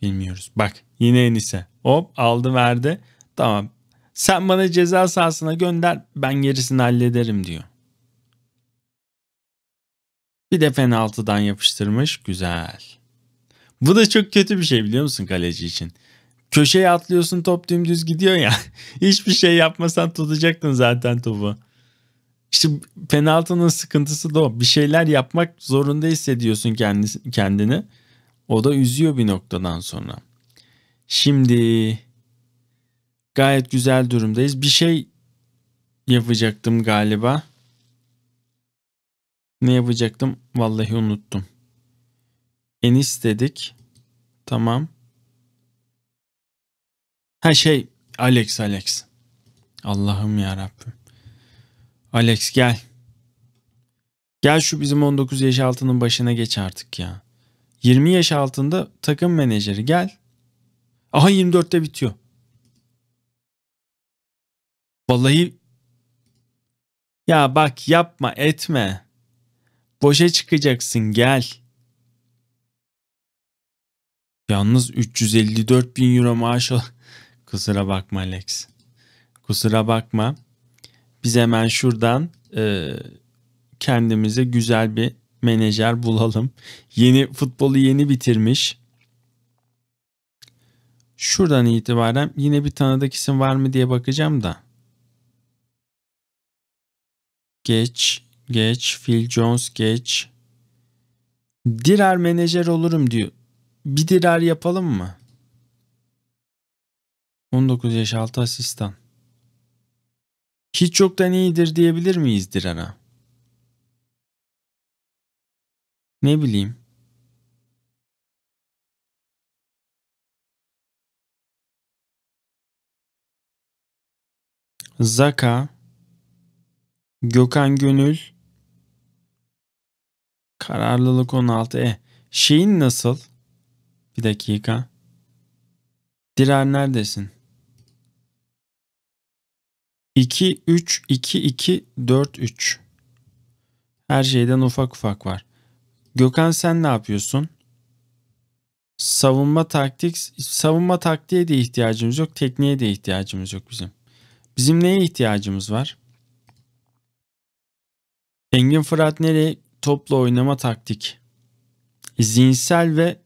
Bilmiyoruz. Bak yine Enis'e. Hop aldı verdi. Tamam sen bana ceza sahasına gönder ben gerisini hallederim diyor. Bir de penaltıdan yapıştırmış güzel. Bu da çok kötü bir şey biliyor musun kaleci için? Köşeye atlıyorsun top dümdüz gidiyor ya. Hiçbir şey yapmasan tutacaktın zaten topu. İşte penaltının sıkıntısı da o. Bir şeyler yapmak zorunda hissediyorsun kendisi, kendini. O da üzüyor bir noktadan sonra. Şimdi Gayet güzel durumdayız. Bir şey yapacaktım galiba. Ne yapacaktım? Vallahi unuttum. En istedik, Tamam. Ha şey Alex Alex. Allah'ım ya Rabbim. Alex gel. Gel şu bizim 19 yaş altının başına geç artık ya. 20 yaş altında takım menajeri gel. Aha 24'te bitiyor. Vallahi ya bak yapma etme. Boşa çıkacaksın gel. Yalnız 354 bin euro maaş al. Kusura bakma Alex. Kusura bakma. Biz hemen şuradan e, kendimize güzel bir menajer bulalım. Yeni futbolu yeni bitirmiş. Şuradan itibaren yine bir tanıdık isim var mı diye bakacağım da. Geç, geç. Phil Jones geç. Direr menajer olurum diyor. Bir direr yapalım mı? 19 yaş altı asistan. Hiç yoktan iyidir diyebilir miyiz Dirar'a? Ne bileyim. Zaka Gökhan Gönül kararlılık 16 e şeyin nasıl bir dakika Direr neredesin 2 3 2 2 4 3 her şeyden ufak ufak var Gökhan sen ne yapıyorsun savunma taktik savunma taktiğe de ihtiyacımız yok tekniğe de ihtiyacımız yok bizim bizim neye ihtiyacımız var Engin Fırat nereye topla oynama taktik. Zihinsel ve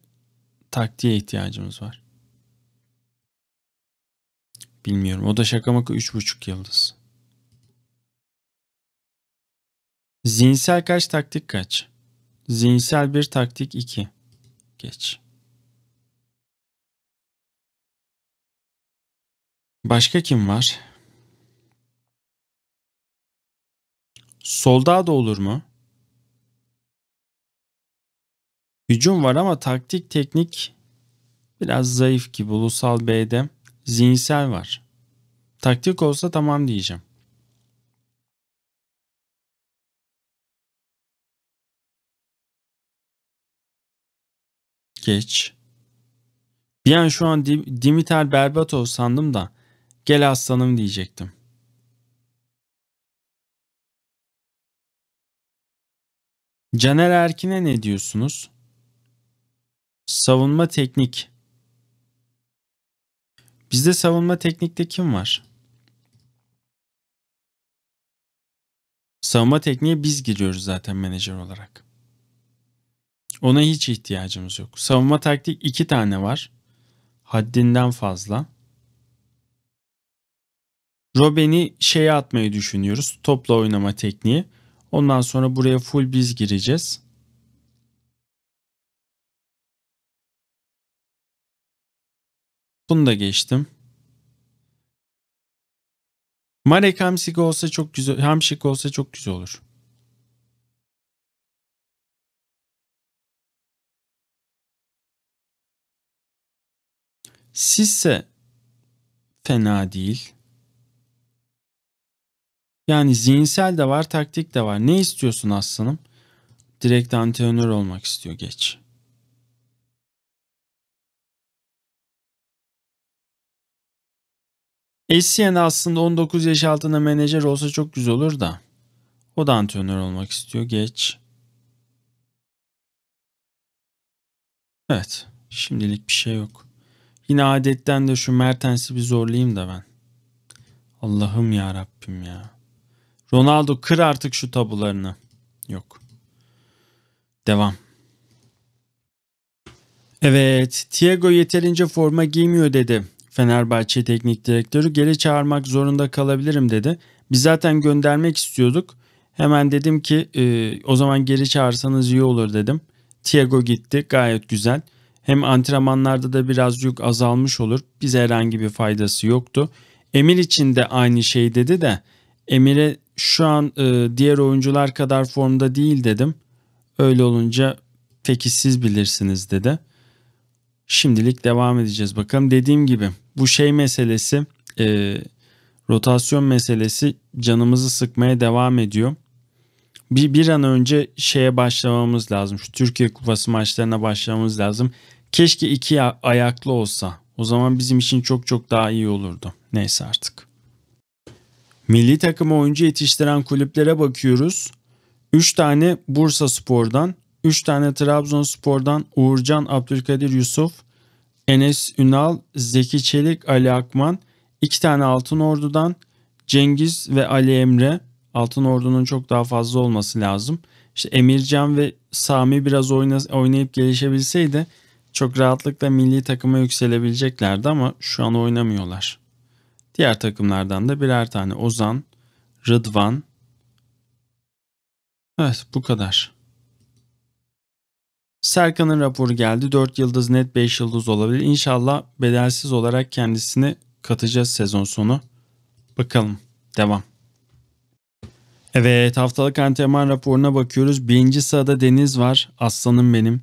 taktiğe ihtiyacımız var. Bilmiyorum. O da şaka maka 3,5 yıldız. Zihinsel kaç taktik kaç? Zihinsel bir taktik 2. Geç. Başka kim var? Solda da olur mu? Hücum var ama taktik teknik biraz zayıf gibi. Ulusal B'de zihinsel var. Taktik olsa tamam diyeceğim. Geç. Bir an şu an Dimitar Berbatov sandım da gel aslanım diyecektim. Caner Erkin'e ne diyorsunuz? Savunma teknik. Bizde savunma teknikte kim var? Savunma tekniğe biz giriyoruz zaten menajer olarak. Ona hiç ihtiyacımız yok. Savunma taktik iki tane var. Haddinden fazla. Robben'i şeye atmayı düşünüyoruz. Topla oynama tekniği. Ondan sonra buraya full biz gireceğiz. Bunu da geçtim. Marek Hamsik olsa çok güzel, Hamşik olsa çok güzel olur. Sizse fena değil. Yani zihinsel de var, taktik de var. Ne istiyorsun aslanım? Direkt antrenör olmak istiyor geç. Essien aslında 19 yaş altında menajer olsa çok güzel olur da. O da antrenör olmak istiyor. Geç. Evet. Şimdilik bir şey yok. Yine adetten de şu Mertens'i bir zorlayayım da ben. Allah'ım ya Rabbim ya. Ronaldo kır artık şu tabularını. Yok. Devam. Evet, Thiago yeterince forma giymiyor dedi. Fenerbahçe teknik direktörü geri çağırmak zorunda kalabilirim dedi. Biz zaten göndermek istiyorduk. Hemen dedim ki e, o zaman geri çağırsanız iyi olur dedim. Thiago gitti gayet güzel. Hem antrenmanlarda da biraz yük azalmış olur. Bize herhangi bir faydası yoktu. Emir için de aynı şey dedi de Emir'e şu an e, diğer oyuncular kadar formda değil dedim. Öyle olunca peki siz bilirsiniz dedi. Şimdilik devam edeceğiz bakalım. Dediğim gibi bu şey meselesi e, rotasyon meselesi canımızı sıkmaya devam ediyor. Bir, bir an önce şeye başlamamız lazım. Şu Türkiye Kupası maçlarına başlamamız lazım. Keşke iki ayaklı olsa. O zaman bizim için çok çok daha iyi olurdu. Neyse artık. Milli takıma oyuncu yetiştiren kulüplere bakıyoruz. 3 tane Bursa Spor'dan, 3 tane Trabzon Spor'dan Uğurcan Abdülkadir Yusuf, Enes Ünal, Zeki Çelik, Ali Akman, 2 tane Altın Ordu'dan Cengiz ve Ali Emre. Altın Ordu'nun çok daha fazla olması lazım. İşte Emircan ve Sami biraz oynayıp gelişebilseydi çok rahatlıkla milli takıma yükselebileceklerdi ama şu an oynamıyorlar. Diğer takımlardan da birer tane Ozan, Rıdvan. Evet bu kadar. Serkan'ın raporu geldi. 4 yıldız net 5 yıldız olabilir. İnşallah bedelsiz olarak kendisini katacağız sezon sonu. Bakalım. Devam. Evet haftalık antrenman raporuna bakıyoruz. Birinci sırada Deniz var. Aslanım benim.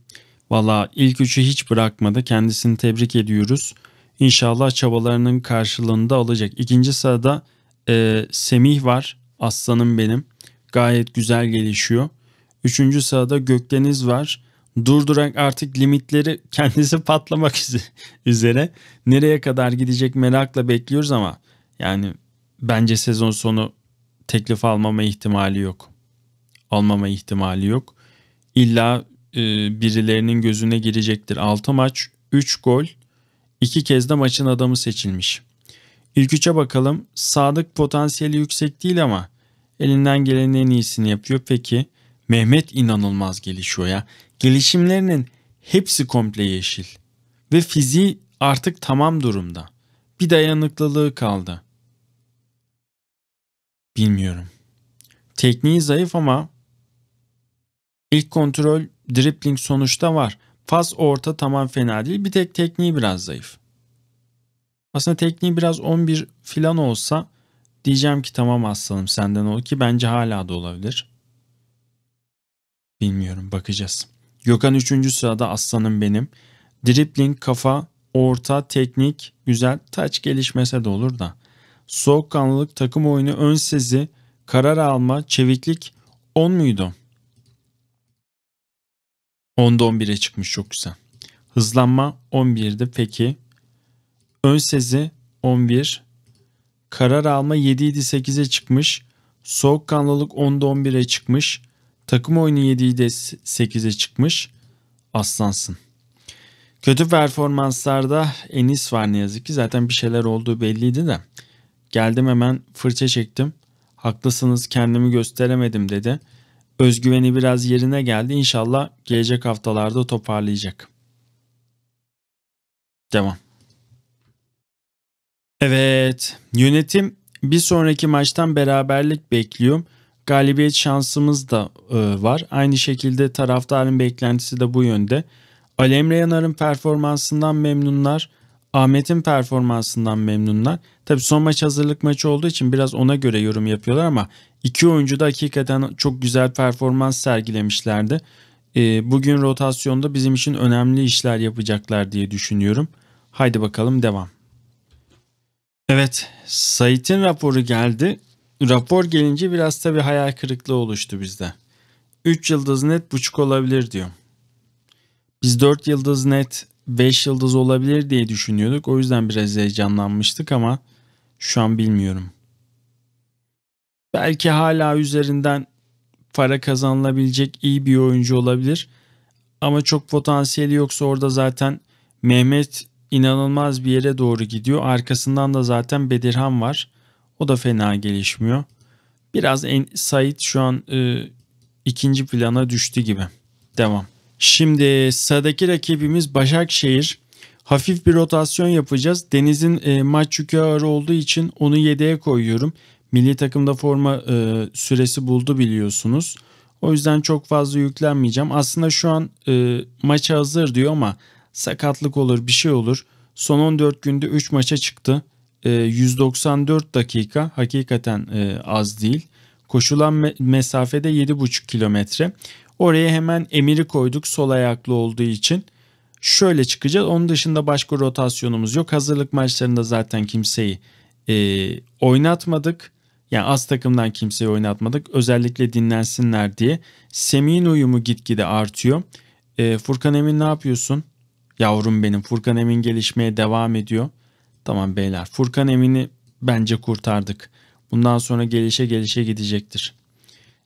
Valla ilk üçü hiç bırakmadı. Kendisini tebrik ediyoruz. İnşallah çabalarının karşılığını da alacak. İkinci sırada e, Semih var. Aslanım benim. Gayet güzel gelişiyor. Üçüncü sırada Gökdeniz var. Durdurak artık limitleri kendisi patlamak üzere. Nereye kadar gidecek merakla bekliyoruz ama yani bence sezon sonu teklif almama ihtimali yok. Almama ihtimali yok. İlla e, birilerinin gözüne girecektir. 6 maç 3 gol İki kez de maçın adamı seçilmiş. İlk üçe bakalım. Sadık potansiyeli yüksek değil ama elinden gelenin en iyisini yapıyor. Peki Mehmet inanılmaz gelişiyor ya. Gelişimlerinin hepsi komple yeşil. Ve fiziği artık tamam durumda. Bir dayanıklılığı kaldı. Bilmiyorum. Tekniği zayıf ama ilk kontrol, dribbling sonuçta var. Faz orta tamam fena değil. Bir tek tekniği biraz zayıf. Aslında tekniği biraz 11 filan olsa diyeceğim ki tamam aslanım senden ol ki bence hala da olabilir. Bilmiyorum bakacağız. Gökhan 3. sırada aslanım benim. Dribbling, kafa, orta, teknik, güzel, taç gelişmese de olur da. Soğukkanlılık, takım oyunu, ön sezi, karar alma, çeviklik 10 muydu? 10'da 11'e çıkmış çok güzel. Hızlanma 11'di peki. Ön sezi 11. Karar alma 7 idi 8'e çıkmış. Soğukkanlılık 10'da 11'e çıkmış. Takım oyunu 7 idi 8'e çıkmış. Aslansın. Kötü performanslarda Enis var ne yazık ki. Zaten bir şeyler olduğu belliydi de. Geldim hemen fırça çektim. Haklısınız kendimi gösteremedim dedi özgüveni biraz yerine geldi. İnşallah gelecek haftalarda toparlayacak. Devam. Evet, yönetim bir sonraki maçtan beraberlik bekliyor. Galibiyet şansımız da e, var. Aynı şekilde taraftarın beklentisi de bu yönde. Alemre Yanar'ın performansından memnunlar. Ahmet'in performansından memnunlar. Tabii son maç hazırlık maçı olduğu için biraz ona göre yorum yapıyorlar ama iki oyuncu da hakikaten çok güzel performans sergilemişlerdi. Ee, bugün rotasyonda bizim için önemli işler yapacaklar diye düşünüyorum. Haydi bakalım devam. Evet Sait'in raporu geldi. Rapor gelince biraz tabi hayal kırıklığı oluştu bizde. 3 yıldız net buçuk olabilir diyor. Biz 4 yıldız net 5 yıldız olabilir diye düşünüyorduk. O yüzden biraz heyecanlanmıştık ama şu an bilmiyorum. Belki hala üzerinden para kazanılabilecek iyi bir oyuncu olabilir. Ama çok potansiyeli yoksa orada zaten Mehmet inanılmaz bir yere doğru gidiyor. Arkasından da zaten Bedirhan var. O da fena gelişmiyor. Biraz en, Said şu an e, ikinci plana düştü gibi. Devam. Şimdi sıradaki rakibimiz Başakşehir. Hafif bir rotasyon yapacağız. Deniz'in e, maç yükü ağır olduğu için onu yedeğe koyuyorum. Milli takımda forma e, süresi buldu biliyorsunuz. O yüzden çok fazla yüklenmeyeceğim. Aslında şu an e, maça hazır diyor ama sakatlık olur bir şey olur. Son 14 günde 3 maça çıktı. E, 194 dakika hakikaten e, az değil. Koşulan me- mesafede 7,5 kilometre. Oraya hemen emiri koyduk sol ayaklı olduğu için. Şöyle çıkacağız. Onun dışında başka rotasyonumuz yok. Hazırlık maçlarında zaten kimseyi e, oynatmadık. Yani az takımdan kimseyi oynatmadık. Özellikle dinlensinler diye. Semih'in uyumu gitgide artıyor. E, Furkan Emin ne yapıyorsun? Yavrum benim Furkan Emin gelişmeye devam ediyor. Tamam beyler Furkan Emin'i bence kurtardık. Bundan sonra gelişe gelişe gidecektir.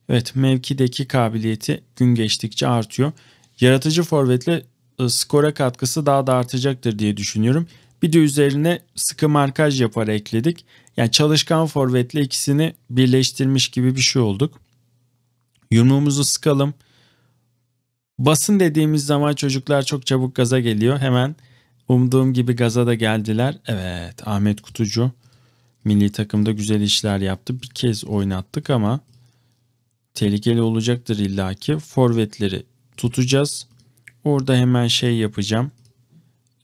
Evet mevkideki kabiliyeti gün geçtikçe artıyor. Yaratıcı forvetle e, skora katkısı daha da artacaktır diye düşünüyorum. Bir de üzerine sıkı markaj yapar ekledik. Yani çalışkan forvetle ikisini birleştirmiş gibi bir şey olduk. Yumruğumuzu sıkalım. Basın dediğimiz zaman çocuklar çok çabuk gaza geliyor. Hemen umduğum gibi gaza da geldiler. Evet Ahmet Kutucu milli takımda güzel işler yaptı. Bir kez oynattık ama tehlikeli olacaktır illaki. Forvetleri tutacağız. Orada hemen şey yapacağım.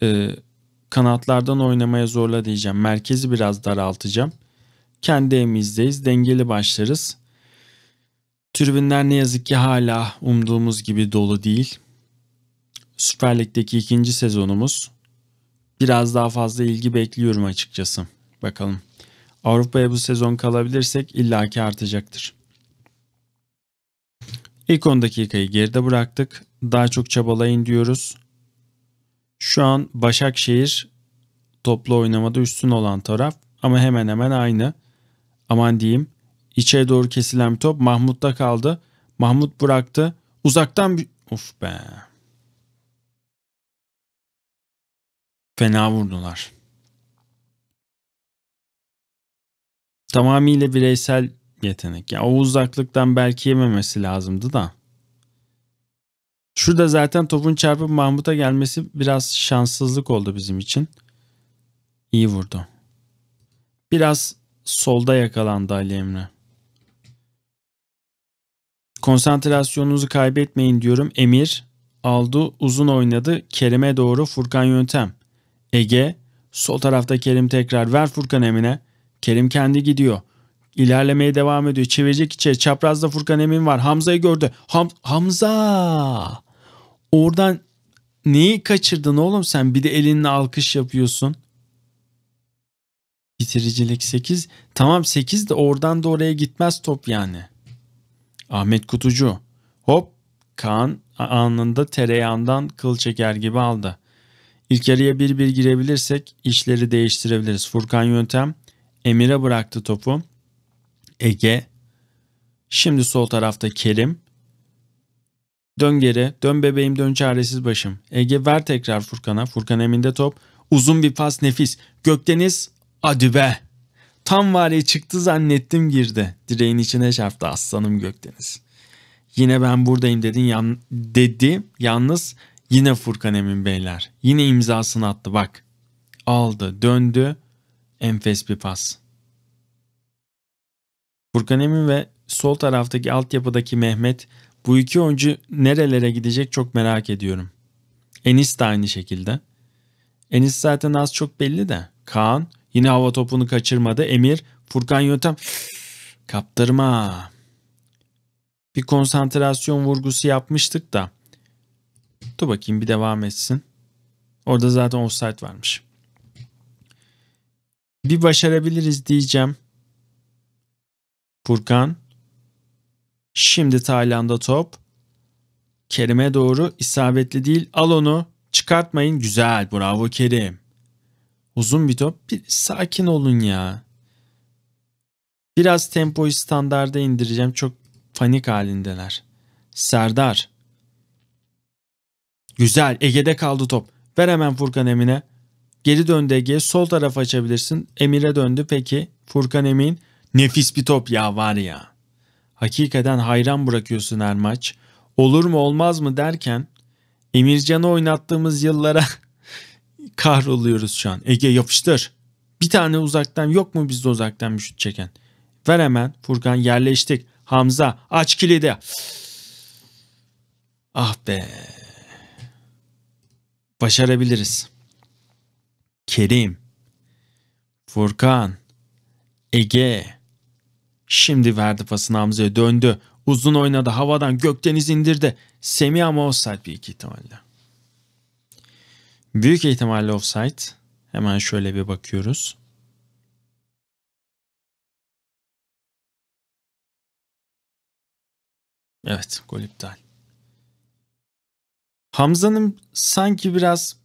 Ee, kanatlardan oynamaya zorla diyeceğim. Merkezi biraz daraltacağım. Kendi evimizdeyiz. Dengeli başlarız. Tribünler ne yazık ki hala umduğumuz gibi dolu değil. Süper Lig'deki ikinci sezonumuz. Biraz daha fazla ilgi bekliyorum açıkçası. Bakalım. Avrupa'ya bu sezon kalabilirsek illaki artacaktır. İlk 10 dakikayı geride bıraktık. Daha çok çabalayın diyoruz. Şu an Başakşehir toplu oynamada üstün olan taraf ama hemen hemen aynı. Aman diyeyim. İçeri doğru kesilen bir top Mahmut'ta kaldı. Mahmut bıraktı. Uzaktan bir... uf be. Fena vurdular. Tamamıyla bireysel yetenek. Ya o uzaklıktan belki yememesi lazımdı da. Şurada zaten topun çarpıp Mahmut'a gelmesi biraz şanssızlık oldu bizim için. İyi vurdu. Biraz solda yakalandı Ali Emre. Konsantrasyonunuzu kaybetmeyin diyorum. Emir aldı uzun oynadı. Kerim'e doğru Furkan Yöntem. Ege sol tarafta Kerim tekrar ver Furkan Emine. Kerim kendi gidiyor. İlerlemeye devam ediyor. Çevirecek içeri. Çaprazda Furkan Emin var. Hamza'yı gördü. Ham Hamza! Oradan neyi kaçırdın oğlum sen? Bir de elinle alkış yapıyorsun. Bitiricilik 8. Tamam 8 de oradan da oraya gitmez top yani. Ahmet Kutucu. Hop Kaan anında tereyağından kıl çeker gibi aldı. İlk yarıya bir bir girebilirsek işleri değiştirebiliriz. Furkan Yöntem Emir'e bıraktı topu. Ege. Şimdi sol tarafta Kerim. Dön geri. Dön bebeğim dön çaresiz başım. Ege ver tekrar Furkan'a. Furkan eminde top. Uzun bir pas nefis. Gökdeniz hadi be. Tam vale çıktı zannettim girdi. Direğin içine çarptı aslanım Gökdeniz. Yine ben buradayım dedin yan, dedi. Yalnız yine Furkan Emin beyler. Yine imzasını attı bak. Aldı döndü enfes bir pas. Furkan Emin ve sol taraftaki altyapıdaki Mehmet bu iki oyuncu nerelere gidecek çok merak ediyorum. Enis de aynı şekilde. Enis zaten az çok belli de. Kaan yine hava topunu kaçırmadı. Emir, Furkan Yöntem kaptırma. Bir konsantrasyon vurgusu yapmıştık da. Dur bakayım bir devam etsin. Orada zaten offside varmış. Bir başarabiliriz diyeceğim. Furkan. Şimdi Tayland'a top. Kerim'e doğru isabetli değil. Al onu. Çıkartmayın. Güzel. Bravo Kerim. Uzun bir top. Bir sakin olun ya. Biraz tempoyu standarda indireceğim. Çok panik halindeler. Serdar. Güzel. Ege'de kaldı top. Ver hemen Furkan Emin'e. Geri döndü Ege. Sol taraf açabilirsin. Emir'e döndü. Peki. Furkan Emin. Nefis bir top ya var ya. Hakikaten hayran bırakıyorsun her maç. Olur mu olmaz mı derken Emircan'ı oynattığımız yıllara kahroluyoruz şu an. Ege yapıştır. Bir tane uzaktan yok mu bizde uzaktan bir şut çeken? Ver hemen Furkan yerleştik. Hamza aç kilidi. Ah be. Başarabiliriz. Kerim. Furkan. Ege. Şimdi verdi pasını Hamza'ya döndü. Uzun oynadı havadan gökdeniz indirdi. Semi ama offside büyük ihtimalle. Büyük ihtimalle offside. Hemen şöyle bir bakıyoruz. Evet gol iptal. Hamza'nın sanki biraz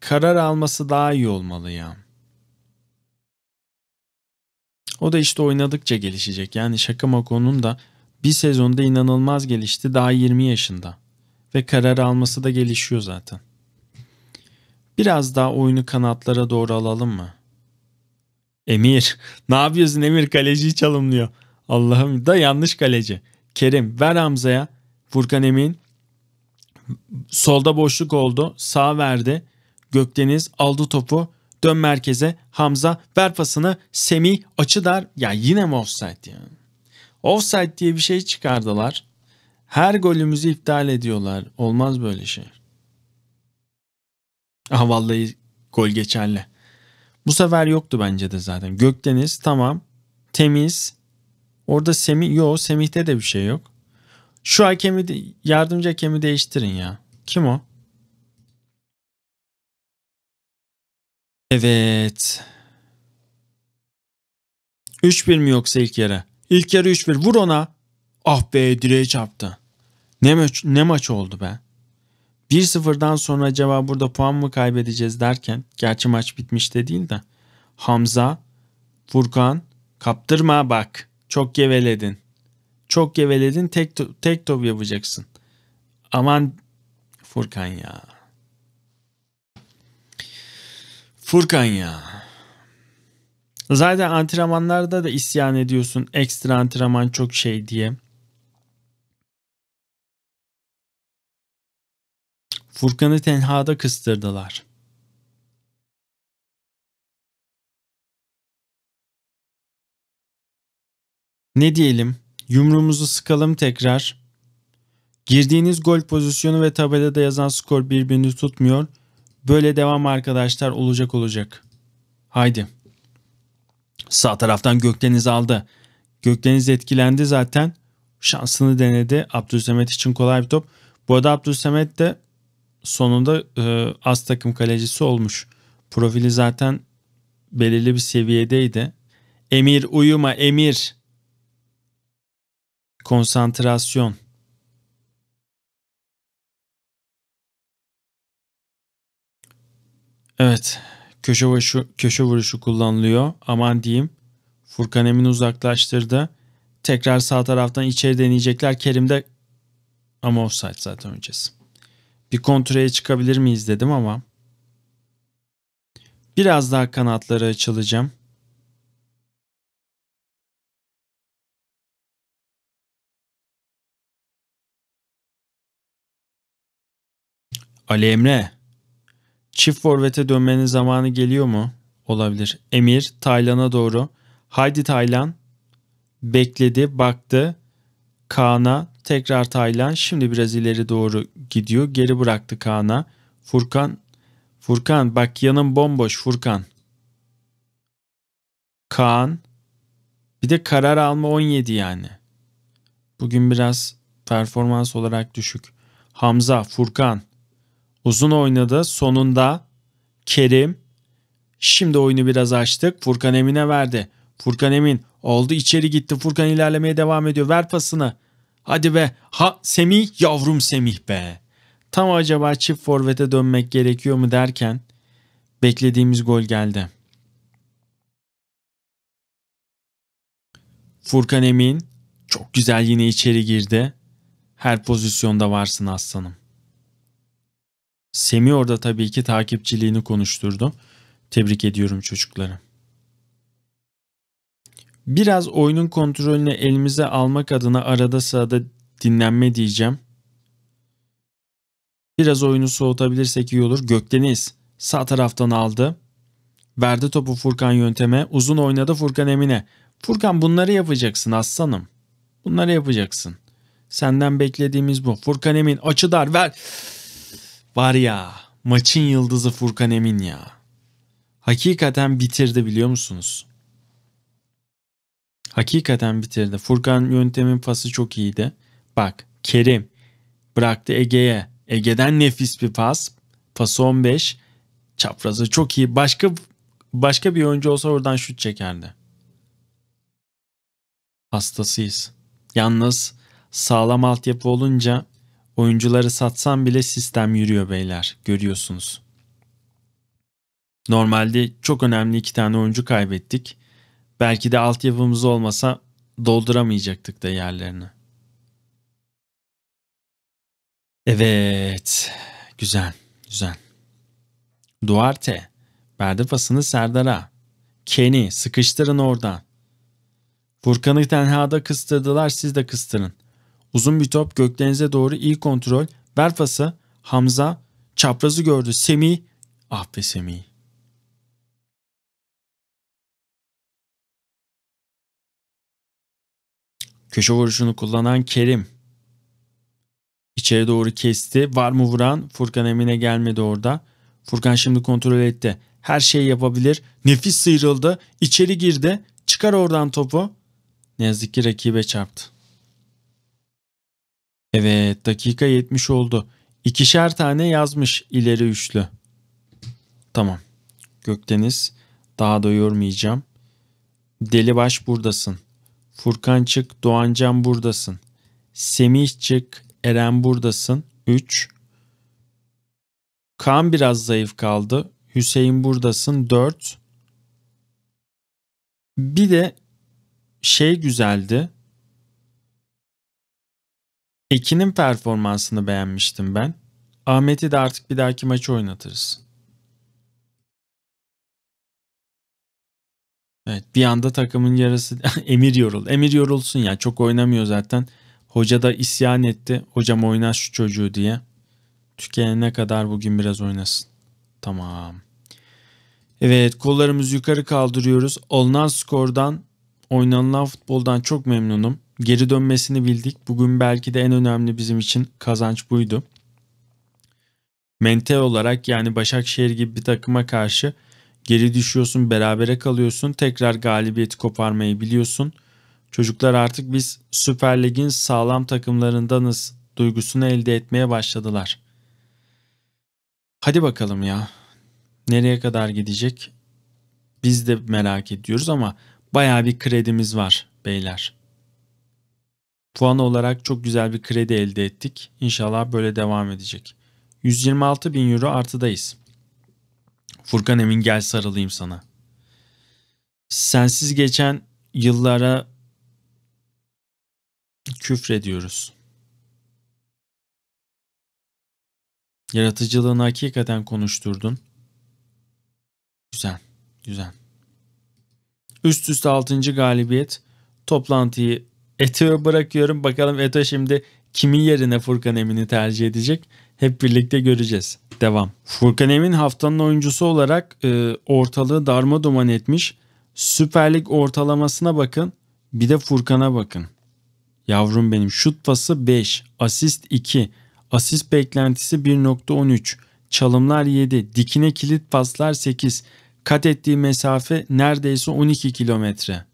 karar alması daha iyi olmalı ya. O da işte oynadıkça gelişecek. Yani şaka makonun da bir sezonda inanılmaz gelişti. Daha 20 yaşında. Ve karar alması da gelişiyor zaten. Biraz daha oyunu kanatlara doğru alalım mı? Emir. ne yapıyorsun Emir? Kaleciyi çalımlıyor. Allah'ım da yanlış kaleci. Kerim ver Hamza'ya. Furkan Emin. Solda boşluk oldu. Sağ verdi. Gökdeniz aldı topu dön merkeze Hamza ver pasını Semih açı dar. Ya yine mi offside ya? Offside diye bir şey çıkardılar. Her golümüzü iptal ediyorlar. Olmaz böyle şey. Ah vallahi gol geçerli. Bu sefer yoktu bence de zaten. Gökdeniz tamam. Temiz. Orada Semih yok. Semih'te de bir şey yok. Şu hakemi de, yardımcı hakemi değiştirin ya. Kim o? Evet. 3-1 mi yoksa ilk yarı? İlk yarı 3-1. Vur ona. Ah be direğe çarptı. Ne maç, ne maç oldu be? 1-0'dan sonra acaba burada puan mı kaybedeceğiz derken gerçi maç bitmiş de değil de Hamza, Furkan kaptırma bak. Çok geveledin. Çok geveledin tek, tek top yapacaksın. Aman Furkan ya. Furkan ya. Zaten antrenmanlarda da isyan ediyorsun ekstra antrenman çok şey diye. Furkan'ı tenhada kıstırdılar. Ne diyelim? Yumruğumuzu sıkalım tekrar. Girdiğiniz gol pozisyonu ve tabelada yazan skor birbirini tutmuyor. Böyle devam arkadaşlar olacak olacak. Haydi. Sağ taraftan Gökdeniz aldı. Gökdeniz etkilendi zaten. Şansını denedi. Abdülsemet için kolay bir top. Bu arada Abdülsemet de sonunda e, az takım kalecisi olmuş. Profili zaten belirli bir seviyedeydi. Emir uyuma Emir. Konsantrasyon. Evet. Köşe vuruşu, köşe vuruşu kullanılıyor. Aman diyeyim. Furkan Emin uzaklaştırdı. Tekrar sağ taraftan içeri deneyecekler. Kerim de ama offside zaten öncesi. Bir kontrole çıkabilir miyiz dedim ama biraz daha kanatları açılacağım. Ali Emre Çift forvete dönmenin zamanı geliyor mu? Olabilir. Emir Taylan'a doğru. Haydi Taylan. Bekledi, baktı. Kaan'a tekrar Taylan. Şimdi biraz ileri doğru gidiyor. Geri bıraktı Kaan'a. Furkan Furkan bak yanım bomboş Furkan. Kaan. Bir de karar alma 17 yani. Bugün biraz performans olarak düşük. Hamza, Furkan. Uzun oynadı. Sonunda Kerim. Şimdi oyunu biraz açtık. Furkan Emin'e verdi. Furkan Emin oldu içeri gitti. Furkan ilerlemeye devam ediyor. Ver pasını. Hadi be. Ha Semih yavrum Semih be. Tam acaba çift forvete dönmek gerekiyor mu derken beklediğimiz gol geldi. Furkan Emin çok güzel yine içeri girdi. Her pozisyonda varsın aslanım. Semih orada tabii ki takipçiliğini konuşturdu. Tebrik ediyorum çocukları. Biraz oyunun kontrolünü elimize almak adına arada sırada dinlenme diyeceğim. Biraz oyunu soğutabilirsek iyi olur. Gökdeniz sağ taraftan aldı. Verdi topu Furkan yönteme. Uzun oynadı Furkan Emine. Furkan bunları yapacaksın aslanım. Bunları yapacaksın. Senden beklediğimiz bu. Furkan Emin açı dar ver. Var ya maçın yıldızı Furkan Emin ya. Hakikaten bitirdi biliyor musunuz? Hakikaten bitirdi. Furkan yöntemin pası çok iyiydi. Bak Kerim bıraktı Ege'ye. Ege'den nefis bir pas. Pas 15. Çaprazı çok iyi. Başka başka bir oyuncu olsa oradan şut çekerdi. Hastasıyız. Yalnız sağlam altyapı olunca Oyuncuları satsam bile sistem yürüyor beyler, görüyorsunuz. Normalde çok önemli iki tane oyuncu kaybettik. Belki de altyapımız olmasa dolduramayacaktık da yerlerini. Evet, güzel, güzel. Duarte, verdi pasını Serdar'a. Kenny, sıkıştırın oradan. Furkan'ı tenhada kıstırdılar, siz de kıstırın. Uzun bir top göklerinize doğru iyi kontrol. Berfasa Hamza çaprazı gördü. Semih. Ah be Semih. Köşe vuruşunu kullanan Kerim. İçeri doğru kesti. Var mı vuran? Furkan Emine gelmedi orada. Furkan şimdi kontrol etti. Her şeyi yapabilir. Nefis sıyrıldı. İçeri girdi. Çıkar oradan topu. Ne yazık ki rakibe çarptı. Evet dakika 70 oldu. İkişer tane yazmış ileri üçlü. Tamam. Gökdeniz daha da yormayacağım. Delibaş buradasın. Furkan çık, Doğancan buradasın. Semih çık, Eren buradasın. 3. Kan biraz zayıf kaldı. Hüseyin buradasın. 4. Bir de şey güzeldi. Ekin'in performansını beğenmiştim ben. Ahmet'i de artık bir dahaki maçı oynatırız. Evet bir anda takımın yarısı Emir yorul. Emir yorulsun ya çok oynamıyor zaten. Hoca da isyan etti. Hocam oynar şu çocuğu diye. Tükenene kadar bugün biraz oynasın. Tamam. Evet kollarımızı yukarı kaldırıyoruz. Alınan skordan oynanılan futboldan çok memnunum geri dönmesini bildik. Bugün belki de en önemli bizim için kazanç buydu. Mental olarak yani Başakşehir gibi bir takıma karşı geri düşüyorsun, berabere kalıyorsun, tekrar galibiyeti koparmayı biliyorsun. Çocuklar artık biz Süper Lig'in sağlam takımlarındanız duygusunu elde etmeye başladılar. Hadi bakalım ya. Nereye kadar gidecek? Biz de merak ediyoruz ama baya bir kredimiz var beyler. Puan olarak çok güzel bir kredi elde ettik. İnşallah böyle devam edecek. 126 bin euro artıdayız. Furkan Emin gel sarılayım sana. Sensiz geçen yıllara küfrediyoruz. Yaratıcılığını hakikaten konuşturdun. Güzel, güzel. Üst üste 6. galibiyet. Toplantıyı Eto'ya bırakıyorum. Bakalım Eto şimdi kimin yerine Furkan Emin'i tercih edecek? Hep birlikte göreceğiz. Devam. Furkan Emin haftanın oyuncusu olarak e, ortalığı darma duman etmiş. Süper Lig ortalamasına bakın. Bir de Furkan'a bakın. Yavrum benim şut pası 5, asist 2, asist beklentisi 1.13, çalımlar 7, dikine kilit paslar 8, kat ettiği mesafe neredeyse 12 kilometre.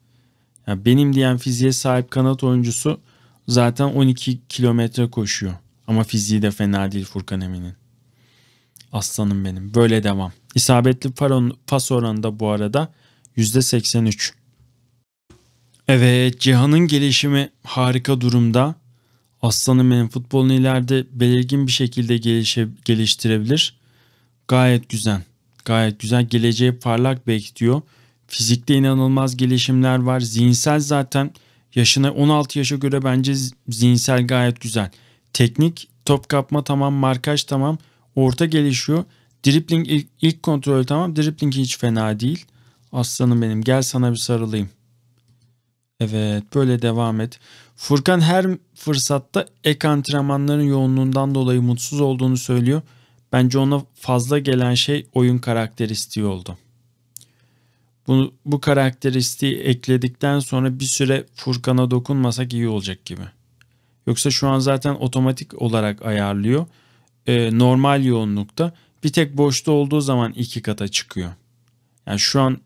Yani benim diyen fiziğe sahip kanat oyuncusu zaten 12 kilometre koşuyor. Ama fiziği de fena değil Furkan Emin'in. Aslanım benim. Böyle devam. İsabetli pas oranı da bu arada %83. Evet Cihan'ın gelişimi harika durumda. Aslanım benim futbolunu ileride belirgin bir şekilde gelişe, geliştirebilir. Gayet güzel. Gayet güzel. Geleceği parlak bekliyor. Fizikte inanılmaz gelişimler var. Zihinsel zaten yaşına 16 yaşa göre bence zihinsel gayet güzel. Teknik top kapma tamam, markaj tamam, orta gelişiyor. Dribbling ilk, ilk kontrol tamam. Dribbling hiç fena değil. Aslanım benim gel sana bir sarılayım. Evet böyle devam et. Furkan her fırsatta ek antrenmanların yoğunluğundan dolayı mutsuz olduğunu söylüyor. Bence ona fazla gelen şey oyun karakteristiği oldu. Bunu, bu karakteristiği ekledikten sonra bir süre Furkan'a dokunmasak iyi olacak gibi. Yoksa şu an zaten otomatik olarak ayarlıyor. Ee, normal yoğunlukta. Bir tek boşta olduğu zaman iki kata çıkıyor. Yani şu an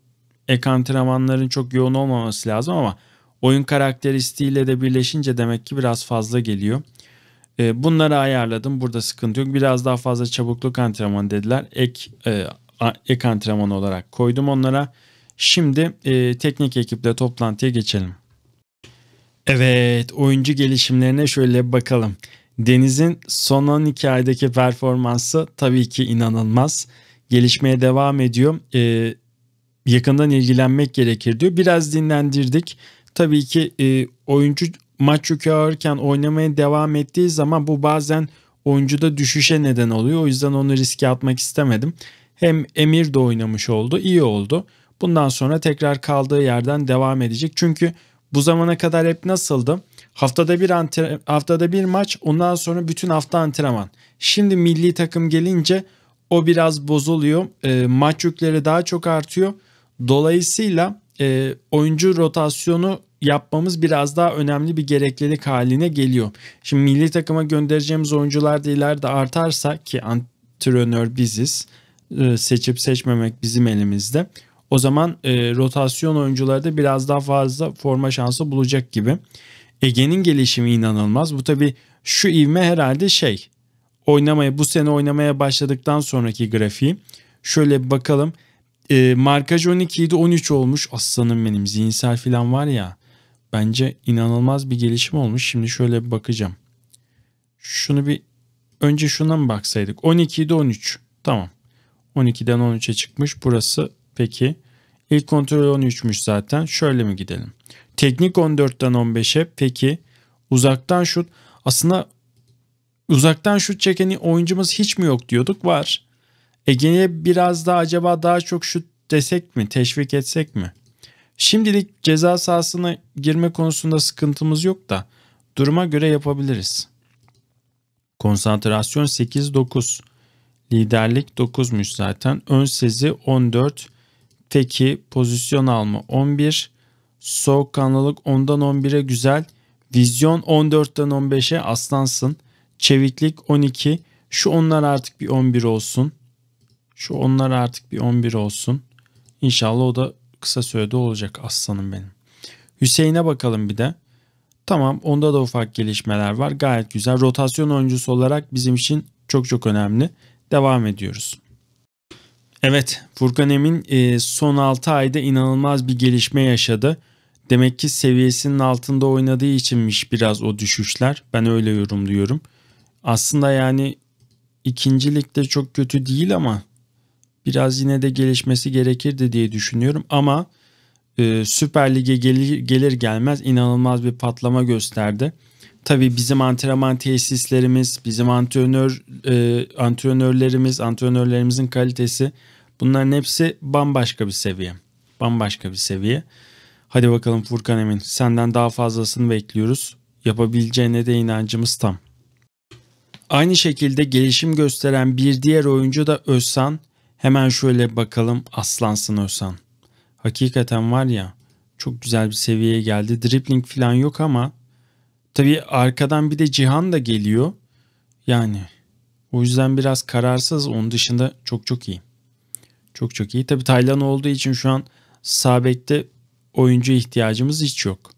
ek antrenmanların çok yoğun olmaması lazım ama oyun karakteristiğiyle de birleşince demek ki biraz fazla geliyor. E, bunları ayarladım. Burada sıkıntı yok. Biraz daha fazla çabukluk antrenmanı dediler. Ek e, ek antrenman olarak koydum onlara. Şimdi e, teknik ekiple toplantıya geçelim. Evet oyuncu gelişimlerine şöyle bakalım. Deniz'in son 12 aydaki performansı tabii ki inanılmaz. Gelişmeye devam ediyor. E, yakından ilgilenmek gerekir diyor. Biraz dinlendirdik. Tabii ki e, oyuncu maç yükü ağırken oynamaya devam ettiği zaman bu bazen oyuncuda düşüşe neden oluyor. O yüzden onu riske atmak istemedim. Hem Emir de oynamış oldu. İyi oldu. Bundan sonra tekrar kaldığı yerden devam edecek. Çünkü bu zamana kadar hep nasıldı? Haftada bir antre, haftada bir maç, ondan sonra bütün hafta antrenman. Şimdi milli takım gelince o biraz bozuluyor. E, maç yükleri daha çok artıyor. Dolayısıyla e, oyuncu rotasyonu yapmamız biraz daha önemli bir gereklilik haline geliyor. Şimdi milli takıma göndereceğimiz oyuncular da ileride artarsa ki antrenör biziz e, seçip seçmemek bizim elimizde. O zaman e, rotasyon oyuncuları da biraz daha fazla forma şansı bulacak gibi. Ege'nin gelişimi inanılmaz. Bu tabi şu ivme herhalde şey oynamaya bu sene oynamaya başladıktan sonraki grafiği. Şöyle bir bakalım. E, markaj 12 13 olmuş. Aslanım benim zihinsel falan var ya. Bence inanılmaz bir gelişim olmuş. Şimdi şöyle bir bakacağım. Şunu bir önce şuna mı baksaydık? 12'de 13. Tamam. 12'den 13'e çıkmış. Burası Peki ilk kontrol 13'müş zaten. Şöyle mi gidelim? Teknik 14'ten 15'e. Peki uzaktan şut. Aslında uzaktan şut çekeni oyuncumuz hiç mi yok diyorduk. Var. Ege'ye biraz daha acaba daha çok şut desek mi? Teşvik etsek mi? Şimdilik ceza sahasına girme konusunda sıkıntımız yok da duruma göre yapabiliriz. Konsantrasyon 8-9. Liderlik 9'muş zaten. Ön sezi 14. Teki pozisyon alma 11. Soğukkanlılık 10'dan 11'e güzel. Vizyon 14'ten 15'e aslansın. Çeviklik 12. Şu onlar artık bir 11 olsun. Şu onlar artık bir 11 olsun. İnşallah o da kısa sürede olacak aslanım benim. Hüseyin'e bakalım bir de. Tamam onda da ufak gelişmeler var. Gayet güzel. Rotasyon oyuncusu olarak bizim için çok çok önemli. Devam ediyoruz. Evet Furkan Emin e, son 6 ayda inanılmaz bir gelişme yaşadı. Demek ki seviyesinin altında oynadığı içinmiş biraz o düşüşler. Ben öyle yorumluyorum. Aslında yani ikinci ligde çok kötü değil ama biraz yine de gelişmesi gerekirdi diye düşünüyorum. Ama e, Süper Lig'e gelir, gelir gelmez inanılmaz bir patlama gösterdi. Tabii bizim antrenman tesislerimiz, bizim antrenör e, antrenörlerimiz, antrenörlerimizin kalitesi Bunların hepsi bambaşka bir seviye. Bambaşka bir seviye. Hadi bakalım Furkan Emin senden daha fazlasını bekliyoruz. Yapabileceğine de inancımız tam. Aynı şekilde gelişim gösteren bir diğer oyuncu da Özsan. Hemen şöyle bakalım aslansın Özsan. Hakikaten var ya çok güzel bir seviyeye geldi. Dribbling falan yok ama tabii arkadan bir de Cihan da geliyor. Yani o yüzden biraz kararsız onun dışında çok çok iyi. Çok çok iyi. Tabii Taylan olduğu için şu an Sabek'te oyuncu ihtiyacımız hiç yok.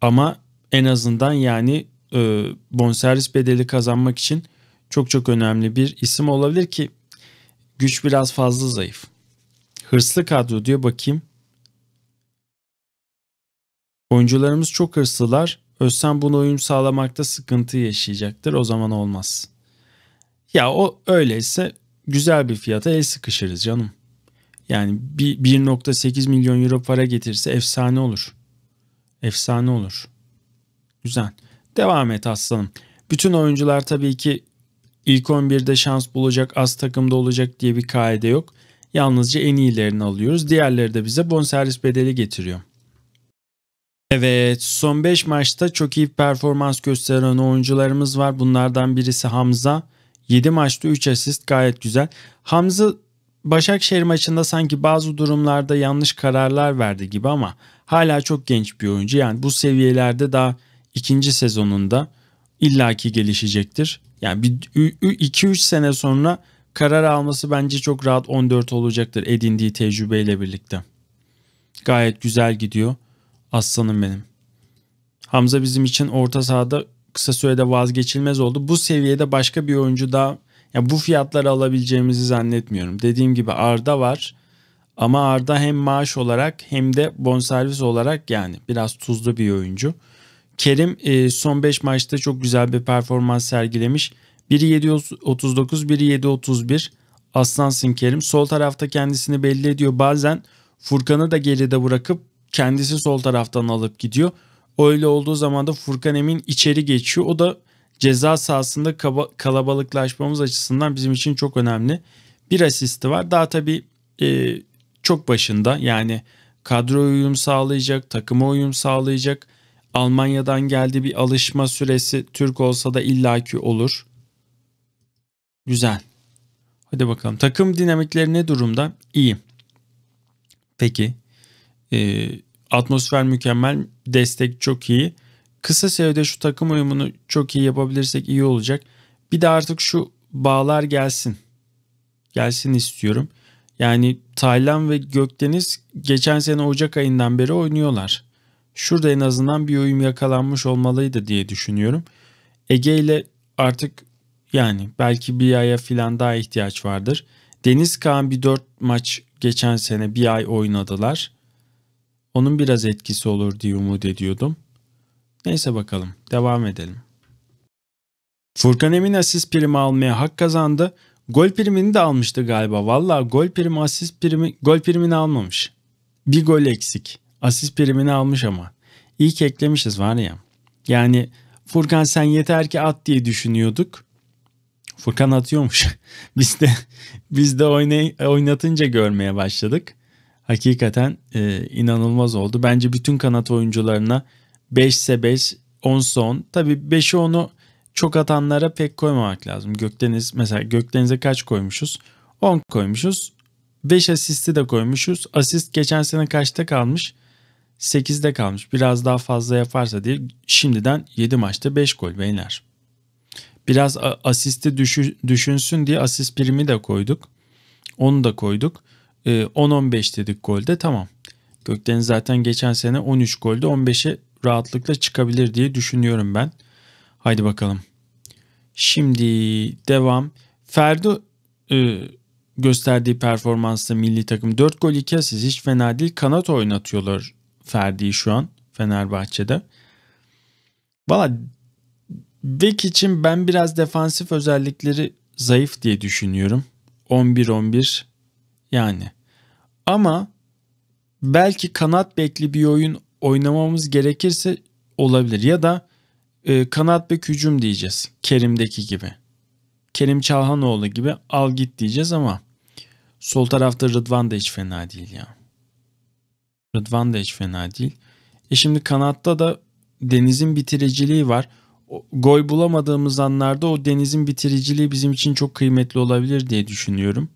Ama en azından yani e, bonservis bedeli kazanmak için çok çok önemli bir isim olabilir ki güç biraz fazla zayıf. Hırslı kadro diyor bakayım. Oyuncularımız çok hırslılar. Özsen bunu uyum sağlamakta sıkıntı yaşayacaktır. O zaman olmaz. Ya o öyleyse güzel bir fiyata el sıkışırız canım. Yani 1.8 milyon euro para getirse efsane olur. Efsane olur. Güzel. Devam et aslanım. Bütün oyuncular tabii ki ilk 11'de şans bulacak, az takımda olacak diye bir kaide yok. Yalnızca en iyilerini alıyoruz. Diğerleri de bize bonservis bedeli getiriyor. Evet, son 5 maçta çok iyi performans gösteren oyuncularımız var. Bunlardan birisi Hamza. 7 maçta 3 asist gayet güzel. Hamza Başakşehir maçında sanki bazı durumlarda yanlış kararlar verdi gibi ama hala çok genç bir oyuncu. Yani bu seviyelerde daha ikinci sezonunda illaki gelişecektir. Yani bir 2-3 sene sonra karar alması bence çok rahat 14 olacaktır edindiği tecrübeyle birlikte. Gayet güzel gidiyor. Aslanım benim. Hamza bizim için orta sahada kısa sürede vazgeçilmez oldu. Bu seviyede başka bir oyuncu daha ya bu fiyatları alabileceğimizi zannetmiyorum. Dediğim gibi Arda var. Ama Arda hem maaş olarak hem de bonservis olarak yani biraz tuzlu bir oyuncu. Kerim e, son 5 maçta çok güzel bir performans sergilemiş. Biri 7.39, biri 7.31. Aslansın Kerim. Sol tarafta kendisini belli ediyor. Bazen Furkan'ı da geride bırakıp kendisi sol taraftan alıp gidiyor. Öyle olduğu zaman da Furkan Emin içeri geçiyor. O da ceza sahasında kalabalıklaşmamız açısından bizim için çok önemli. Bir asisti var. Daha tabii e, çok başında yani kadro uyum sağlayacak, takıma uyum sağlayacak. Almanya'dan geldi bir alışma süresi Türk olsa da illaki olur. Güzel. Hadi bakalım. Takım dinamikleri ne durumda? İyi. Peki. E, atmosfer mükemmel. Destek çok iyi kısa sürede şu takım uyumunu çok iyi yapabilirsek iyi olacak. Bir de artık şu bağlar gelsin. Gelsin istiyorum. Yani Taylan ve Gökdeniz geçen sene Ocak ayından beri oynuyorlar. Şurada en azından bir uyum yakalanmış olmalıydı diye düşünüyorum. Ege ile artık yani belki bir aya filan daha ihtiyaç vardır. Deniz Kaan bir dört maç geçen sene bir ay oynadılar. Onun biraz etkisi olur diye umut ediyordum. Neyse bakalım devam edelim. Furkan Emin asist primi almaya hak kazandı. Gol primini de almıştı galiba. Valla gol primi asist primi gol primini almamış. Bir gol eksik. Asist primini almış ama. İyi ki eklemişiz var ya. Yani Furkan sen yeter ki at diye düşünüyorduk. Furkan atıyormuş. biz de biz de oynay, oynatınca görmeye başladık. Hakikaten e, inanılmaz oldu. Bence bütün kanat oyuncularına 5 ise 5, 10 ise 10. Tabii 5'i 10'u çok atanlara pek koymamak lazım. Gökdeniz mesela Gökdeniz'e kaç koymuşuz? 10 koymuşuz. 5 asisti de koymuşuz. Asist geçen sene kaçta kalmış? 8'de kalmış. Biraz daha fazla yaparsa diye şimdiden 7 maçta 5 gol beyler. Biraz asisti düşü, düşünsün diye asist primi de koyduk. Onu da koyduk. 10-15 ee, dedik golde tamam. Gökdeniz zaten geçen sene 13 golde 15'e rahatlıkla çıkabilir diye düşünüyorum ben. Haydi bakalım. Şimdi devam. Ferdi e, gösterdiği performansla milli takım 4 gol 2 asist hiç fena değil. Kanat oynatıyorlar Ferdi'yi şu an Fenerbahçe'de. Valla Bek için ben biraz defansif özellikleri zayıf diye düşünüyorum. 11-11 yani. Ama belki kanat bekli bir oyun oynamamız gerekirse olabilir. Ya da e, kanat bek hücum diyeceğiz. Kerim'deki gibi. Kerim Çalhanoğlu gibi al git diyeceğiz ama sol tarafta Rıdvan da hiç fena değil ya. Rıdvan da hiç fena değil. E şimdi kanatta da Deniz'in bitiriciliği var. O, gol bulamadığımız anlarda o Deniz'in bitiriciliği bizim için çok kıymetli olabilir diye düşünüyorum.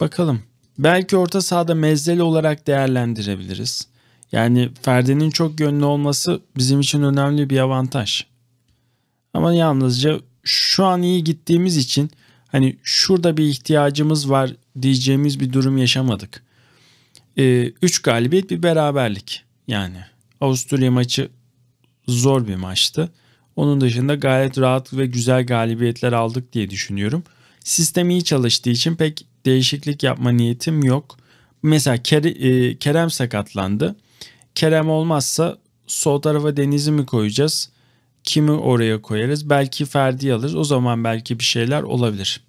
Bakalım. Belki orta sahada mezzeli olarak değerlendirebiliriz. Yani Ferdi'nin çok yönlü olması bizim için önemli bir avantaj. Ama yalnızca şu an iyi gittiğimiz için hani şurada bir ihtiyacımız var diyeceğimiz bir durum yaşamadık. 3 ee, üç galibiyet bir beraberlik yani. Avusturya maçı zor bir maçtı. Onun dışında gayet rahat ve güzel galibiyetler aldık diye düşünüyorum. Sistem iyi çalıştığı için pek değişiklik yapma niyetim yok. Mesela e, Kerem sakatlandı. Kerem olmazsa sol tarafa Deniz'i mi koyacağız? Kimi oraya koyarız? Belki Ferdi alırız. O zaman belki bir şeyler olabilir.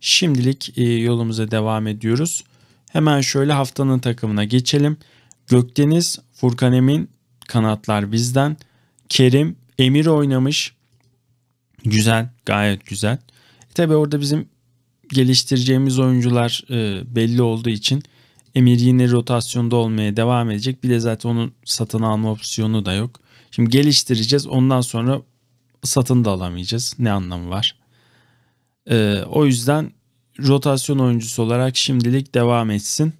Şimdilik e, yolumuza devam ediyoruz. Hemen şöyle haftanın takımına geçelim. Gökdeniz, Furkan Emin, kanatlar bizden. Kerim, Emir oynamış. Güzel, gayet güzel. E tabii orada bizim geliştireceğimiz oyuncular e, belli olduğu için Emir yine rotasyonda olmaya devam edecek. Bir de zaten onun satın alma opsiyonu da yok. Şimdi geliştireceğiz. Ondan sonra satın da alamayacağız. Ne anlamı var? Ee, o yüzden rotasyon oyuncusu olarak şimdilik devam etsin.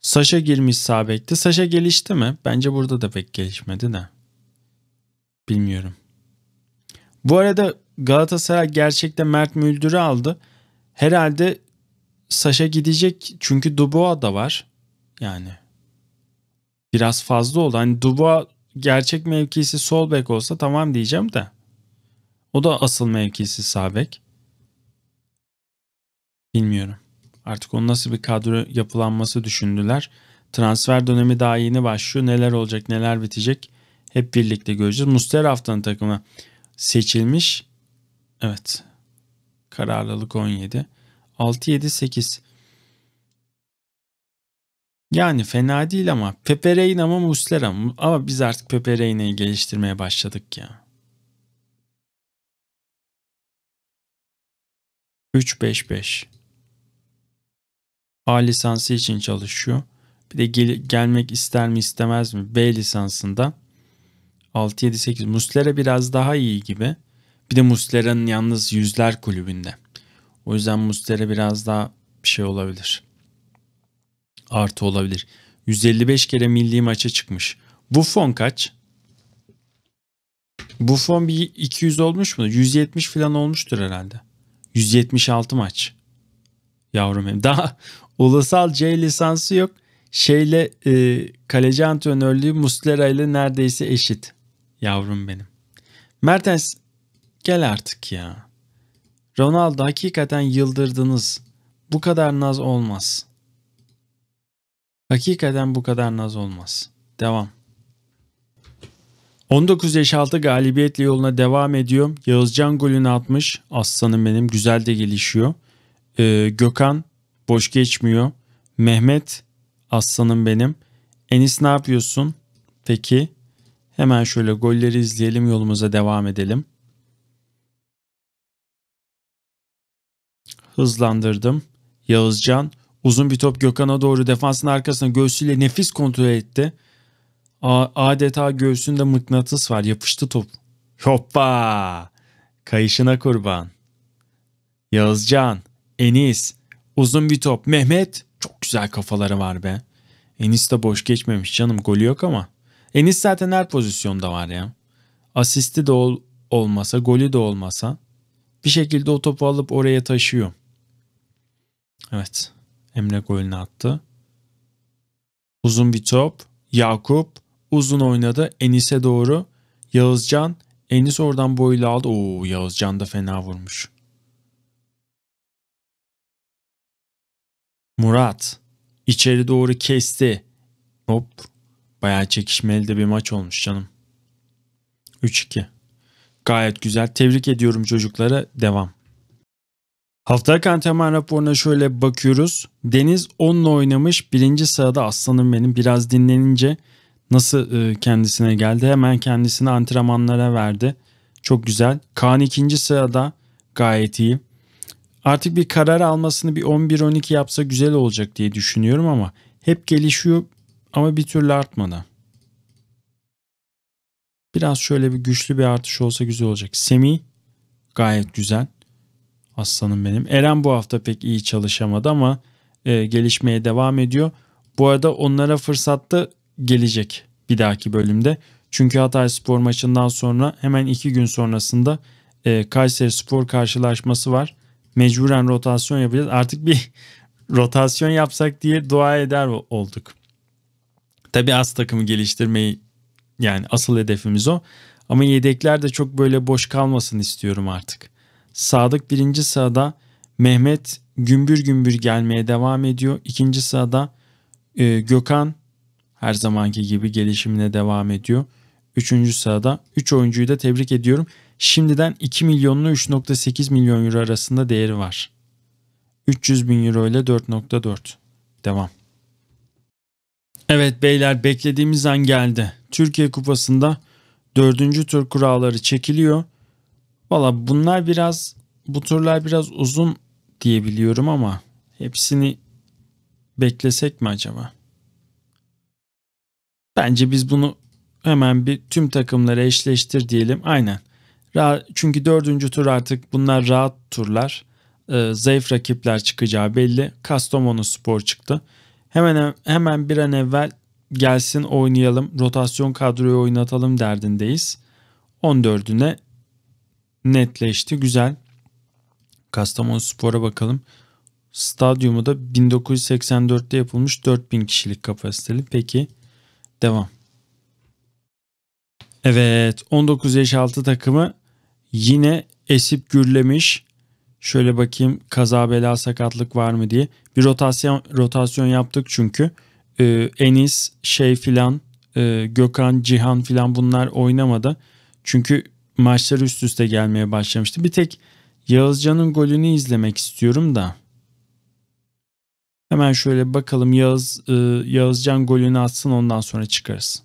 Saşa girmiş sağ Saşa gelişti mi? Bence burada da pek gelişmedi de. Bilmiyorum. Bu arada Galatasaray gerçekten Mert Müldür'ü aldı. Herhalde Saşa gidecek çünkü Dubois da var. Yani biraz fazla oldu. Hani Dubois gerçek mevkisi sol bek olsa tamam diyeceğim de. O da asıl mevkisi sağ bek. Bilmiyorum. Artık onu nasıl bir kadro yapılanması düşündüler. Transfer dönemi daha yeni başlıyor. Neler olacak neler bitecek hep birlikte göreceğiz. Muster haftanın takımı seçilmiş. Evet. Kararlılık 17. 6, 7, 8. Yani fena değil ama Pepe Reina mı Muslera Ama biz artık Pepe Reina'yı geliştirmeye başladık ya. 3-5-5. A lisansı için çalışıyor. Bir de gel gelmek ister mi istemez mi B lisansında. 6-7-8 Muslera biraz daha iyi gibi. Bir de Muslera'nın yalnız Yüzler Kulübü'nde. O yüzden Mustere biraz daha bir şey olabilir. Artı olabilir. 155 kere milli maça çıkmış. Buffon kaç? Buffon bir 200 olmuş mu? 170 falan olmuştur herhalde. 176 maç. Yavrum benim. Daha ulusal C lisansı yok. Şeyle e, kaleci antrenörlüğü Muslera ile neredeyse eşit. Yavrum benim. Mertens gel artık ya. Ronaldo hakikaten yıldırdınız. Bu kadar naz olmaz. Hakikaten bu kadar naz olmaz. Devam. 19 yaş altı galibiyetle yoluna devam ediyor. Yağızcan golünü atmış. Aslanım benim güzel de gelişiyor. Ee, Gökhan boş geçmiyor. Mehmet aslanım benim. Enis ne yapıyorsun? Peki hemen şöyle golleri izleyelim yolumuza devam edelim. hızlandırdım. Yağızcan uzun bir top Gökhan'a doğru defansın arkasına göğsüyle nefis kontrol etti. A adeta göğsünde mıknatıs var yapıştı top. Hoppa! Kayışına kurban. Yağızcan, Enis, uzun bir top. Mehmet, çok güzel kafaları var be. Enis de boş geçmemiş canım golü yok ama. Enis zaten her pozisyonda var ya. Asisti de ol olmasa, golü de olmasa bir şekilde o topu alıp oraya taşıyor. Evet. Emre golünü attı. Uzun bir top. Yakup uzun oynadı. Enis'e doğru. Yağızcan. Enis oradan boyla aldı. Oo Yağızcan da fena vurmuş. Murat içeri doğru kesti. Hop. Bayağı çekişmeli de bir maç olmuş canım. 3-2. Gayet güzel. Tebrik ediyorum çocuklara. Devam. Haftalık antrenman raporuna şöyle bakıyoruz. Deniz 10'la oynamış. Birinci sırada aslanım benim. Biraz dinlenince nasıl e, kendisine geldi? Hemen kendisini antrenmanlara verdi. Çok güzel. Kaan ikinci sırada gayet iyi. Artık bir karar almasını bir 11-12 yapsa güzel olacak diye düşünüyorum ama hep gelişiyor ama bir türlü artmadı. Biraz şöyle bir güçlü bir artış olsa güzel olacak. Semi gayet güzel. Aslanım benim. Eren bu hafta pek iyi çalışamadı ama e, gelişmeye devam ediyor. Bu arada onlara fırsat da gelecek bir dahaki bölümde. Çünkü Hatay Spor maçından sonra hemen iki gün sonrasında e, Kayseri Spor karşılaşması var. Mecburen rotasyon yapacağız. Artık bir rotasyon yapsak diye dua eder olduk. Tabi az takımı geliştirmeyi yani asıl hedefimiz o. Ama yedekler de çok böyle boş kalmasın istiyorum artık. Sadık birinci sırada Mehmet gümbür gümbür gelmeye devam ediyor. İkinci sırada e, Gökhan her zamanki gibi gelişimine devam ediyor. Üçüncü sırada 3 üç oyuncuyu da tebrik ediyorum. Şimdiden 2 milyonlu 3.8 milyon euro arasında değeri var. 300 bin euro ile 4.4. Devam. Evet beyler beklediğimiz an geldi. Türkiye Kupası'nda dördüncü tur kuralları çekiliyor. Valla bunlar biraz bu turlar biraz uzun diyebiliyorum ama hepsini beklesek mi acaba? Bence biz bunu hemen bir tüm takımları eşleştir diyelim. Aynen. Çünkü dördüncü tur artık bunlar rahat turlar. Ee, zayıf rakipler çıkacağı belli. Kastamonu Spor çıktı. Hemen hemen bir an evvel gelsin oynayalım. Rotasyon kadroyu oynatalım derdindeyiz. 14'üne netleşti. Güzel. Kastamonu Spor'a bakalım. Stadyumu da 1984'te yapılmış 4000 kişilik kapasiteli. Peki devam. Evet 19 yaş altı takımı yine esip gürlemiş. Şöyle bakayım kaza bela sakatlık var mı diye. Bir rotasyon rotasyon yaptık çünkü. Ee, Enis şey filan e, Gökhan Cihan filan bunlar oynamadı. Çünkü maçları üst üste gelmeye başlamıştı. Bir tek Yağızcan'ın golünü izlemek istiyorum da. Hemen şöyle bakalım Yağız e, Yağızcan golünü atsın ondan sonra çıkarız.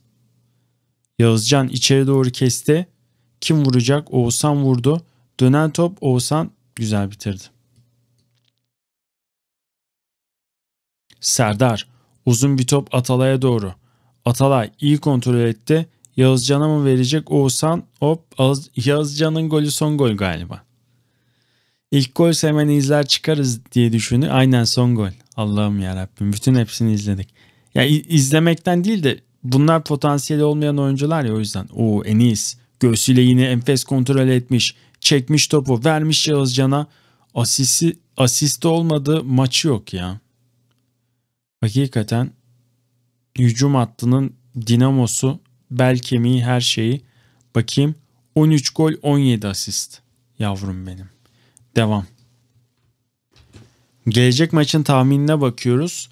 Yağızcan içeri doğru kesti. Kim vuracak? Oğuzhan vurdu. Dönen top Oğuzhan güzel bitirdi. Serdar uzun bir top Atalay'a doğru. Atalay iyi kontrol etti. Yağızcan'a mı verecek? Oğuzhan hop Yağızcan'ın golü son gol galiba. İlk gol hemen izler çıkarız diye düşünüyor. Aynen son gol. Allah'ım yarabbim bütün hepsini izledik. Ya izlemekten değil de bunlar potansiyeli olmayan oyuncular ya o yüzden. O Enis göğsüyle yine enfes kontrol etmiş. Çekmiş topu vermiş Yağızcan'a. Asisi, asiste olmadı maçı yok ya. Hakikaten hücum hattının dinamosu bel kemiği her şeyi. Bakayım 13 gol 17 asist. Yavrum benim. Devam. Gelecek maçın tahminine bakıyoruz.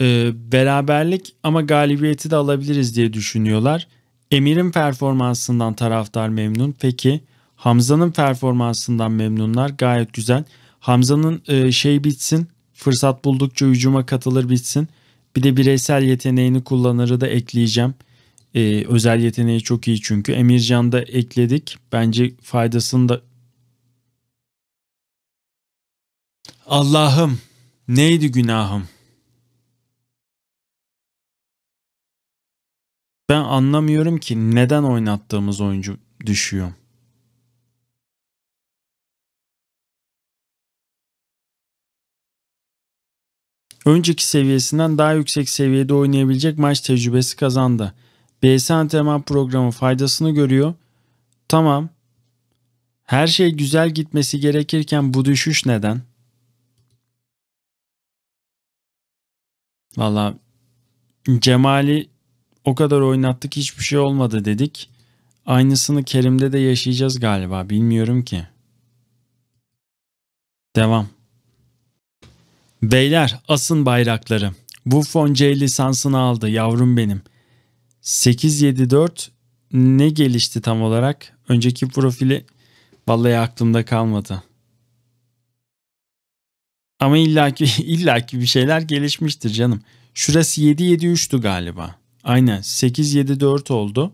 Ee, beraberlik ama galibiyeti de alabiliriz diye düşünüyorlar. Emir'in performansından taraftar memnun. Peki Hamza'nın performansından memnunlar. Gayet güzel. Hamza'nın e, şey bitsin. Fırsat buldukça hücuma katılır bitsin. Bir de bireysel yeteneğini kullanırı da ekleyeceğim. E, özel yeteneği çok iyi çünkü. Emircan da ekledik. Bence faydasını da... Allah'ım neydi günahım? Ben anlamıyorum ki neden oynattığımız oyuncu düşüyor. Önceki seviyesinden daha yüksek seviyede oynayabilecek maç tecrübesi kazandı. BS antrenman programı faydasını görüyor. Tamam. Her şey güzel gitmesi gerekirken bu düşüş neden? Valla Cemal'i o kadar oynattık hiçbir şey olmadı dedik. Aynısını Kerim'de de yaşayacağız galiba bilmiyorum ki. Devam. Beyler asın bayrakları. Buffon C lisansını aldı yavrum benim.'' 874 ne gelişti tam olarak? Önceki profili vallahi aklımda kalmadı. Ama illaki illaki bir şeyler gelişmiştir canım. Şurası 773'tü galiba. Aynen 874 oldu.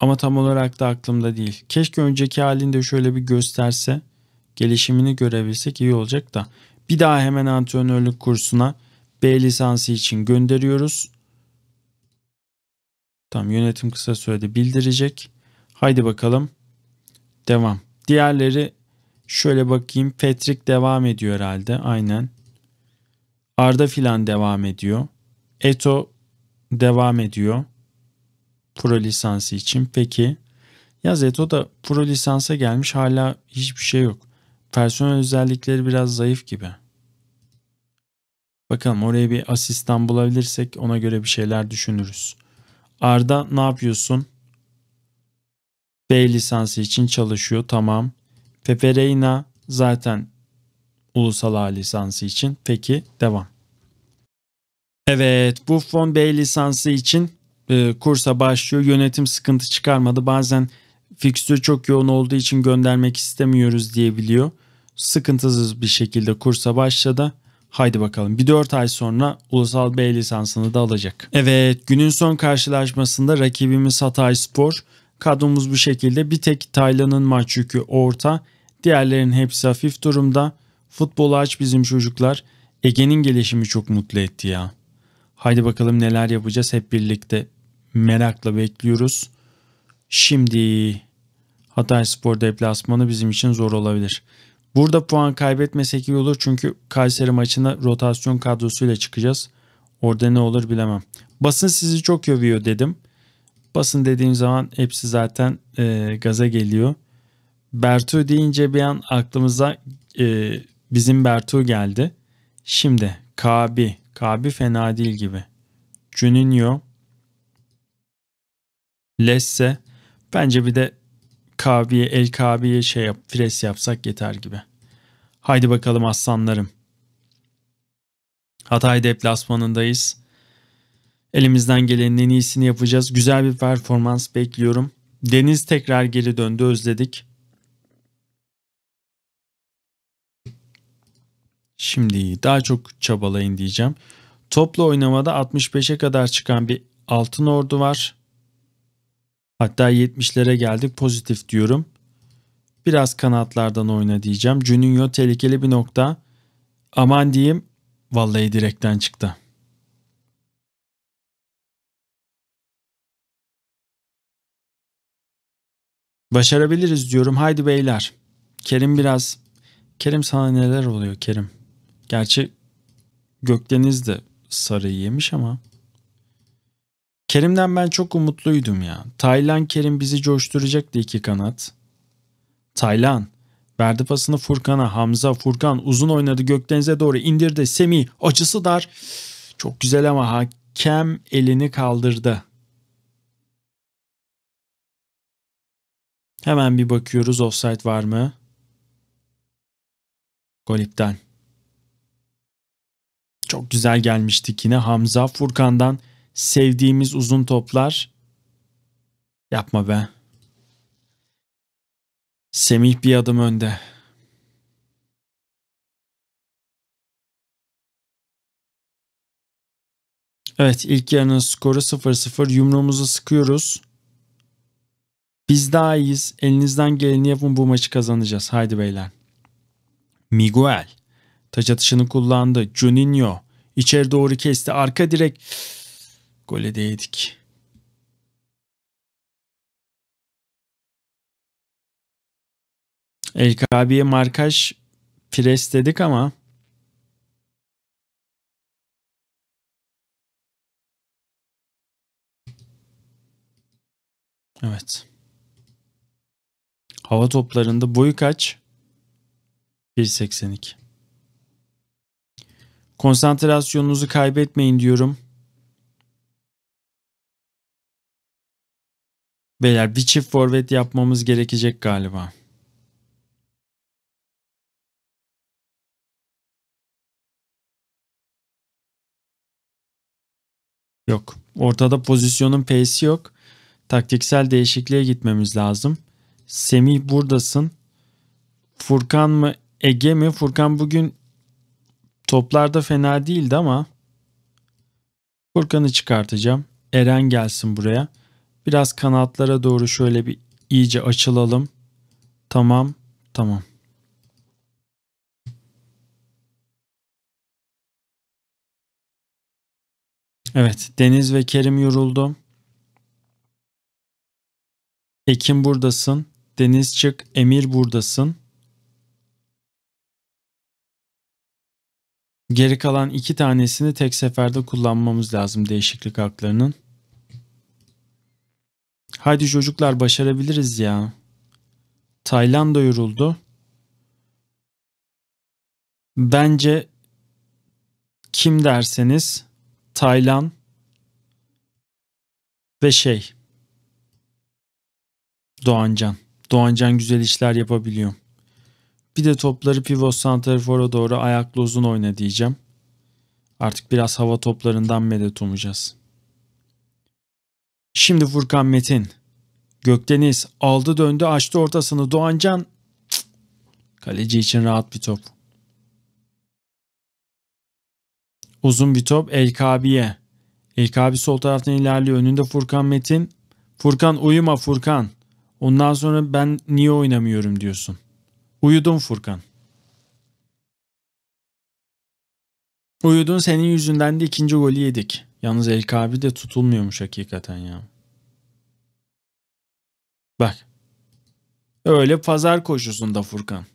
Ama tam olarak da aklımda değil. Keşke önceki halinde şöyle bir gösterse, gelişimini görebilsek iyi olacak da. Bir daha hemen antrenörlük kursuna B lisansı için gönderiyoruz. Tam yönetim kısa sürede bildirecek. Haydi bakalım. Devam. Diğerleri şöyle bakayım. Patrick devam ediyor herhalde. Aynen. Arda filan devam ediyor. Eto devam ediyor. Pro lisansı için. Peki. Ya Zeto da pro lisansa gelmiş hala hiçbir şey yok. Personel özellikleri biraz zayıf gibi. Bakalım oraya bir asistan bulabilirsek ona göre bir şeyler düşünürüz. Arda ne yapıyorsun? B lisansı için çalışıyor tamam. Pepereyna zaten ulusal A lisansı için. Peki devam. Evet Buffon B lisansı için e, kursa başlıyor. Yönetim sıkıntı çıkarmadı. Bazen fikstür çok yoğun olduğu için göndermek istemiyoruz diyebiliyor. Sıkıntısız bir şekilde kursa başladı. Haydi bakalım bir 4 ay sonra ulusal B lisansını da alacak. Evet günün son karşılaşmasında rakibimiz Hatay Spor. Kadromuz bu şekilde bir tek Taylan'ın maç yükü orta. Diğerlerinin hepsi hafif durumda. Futbolu aç bizim çocuklar. Ege'nin gelişimi çok mutlu etti ya. Haydi bakalım neler yapacağız hep birlikte merakla bekliyoruz. Şimdi Hatay Spor deplasmanı bizim için zor olabilir. Burada puan kaybetmesek iyi olur çünkü Kayseri maçına rotasyon kadrosuyla çıkacağız. Orada ne olur bilemem. Basın sizi çok övüyor dedim. Basın dediğim zaman hepsi zaten e, gaza geliyor. Bertu deyince bir an aklımıza e, bizim Bertu geldi. Şimdi Kabi. Kabi fena değil gibi. Juninho. Lesse. Bence bir de KB'ye, el KB'ye şey yap, pres yapsak yeter gibi. Haydi bakalım aslanlarım. Hatay deplasmanındayız. Elimizden gelenin en iyisini yapacağız. Güzel bir performans bekliyorum. Deniz tekrar geri döndü özledik. Şimdi daha çok çabalayın diyeceğim. Toplu oynamada 65'e kadar çıkan bir altın ordu var. Hatta 70'lere geldik pozitif diyorum. Biraz kanatlardan oyna diyeceğim. Juninho tehlikeli bir nokta. Aman diyeyim vallahi direkten çıktı. Başarabiliriz diyorum. Haydi beyler. Kerim biraz... Kerim sana neler oluyor Kerim? Gerçi Gökdeniz de sarıyı yemiş ama... Kerim'den ben çok umutluydum ya. Taylan Kerim bizi coşturacaktı iki kanat. Taylan. Verdi pasını Furkan'a. Hamza, Furkan uzun oynadı gökdenize doğru indirdi. Semi. açısı dar. Çok güzel ama hakem elini kaldırdı. Hemen bir bakıyoruz offside var mı? Gol iptal. Çok güzel gelmiştik yine Hamza Furkan'dan sevdiğimiz uzun toplar yapma be. Semih bir adım önde. Evet ilk yarının skoru 0-0. Yumruğumuzu sıkıyoruz. Biz daha iyiyiz. Elinizden geleni yapın bu maçı kazanacağız. Haydi beyler. Miguel. Taç atışını kullandı. Juninho. İçeri doğru kesti. Arka direk gole de yedik. LKB'ye markaj pres dedik ama Evet. Hava toplarında boyu kaç? 1.82. Konsantrasyonunuzu kaybetmeyin diyorum. Beyler bir çift forvet yapmamız gerekecek galiba. Yok. Ortada pozisyonun p'si yok. Taktiksel değişikliğe gitmemiz lazım. Semih buradasın. Furkan mı Ege mi? Furkan bugün toplarda fena değildi ama Furkan'ı çıkartacağım. Eren gelsin buraya. Biraz kanatlara doğru şöyle bir iyice açılalım. Tamam, tamam. Evet, Deniz ve Kerim yoruldu. Ekim buradasın. Deniz çık, Emir buradasın. Geri kalan iki tanesini tek seferde kullanmamız lazım değişiklik haklarının. Haydi çocuklar başarabiliriz ya. Tayland da yoruldu. Bence kim derseniz Taylan ve şey Doğancan. Doğancan güzel işler yapabiliyor. Bir de topları pivot santrafora doğru ayaklı uzun oyna diyeceğim. Artık biraz hava toplarından medet umacağız. Şimdi Furkan Metin. Gökdeniz aldı döndü açtı ortasını Doğancan. Kaleci için rahat bir top. Uzun bir top El Kabi'ye. El sol taraftan ilerliyor. Önünde Furkan Metin. Furkan uyuma Furkan. Ondan sonra ben niye oynamıyorum diyorsun. Uyudun Furkan. Uyudun senin yüzünden de ikinci golü yedik. Yalnız El Kabi de tutulmuyormuş hakikaten ya. Bak. Öyle pazar koşusunda Furkan.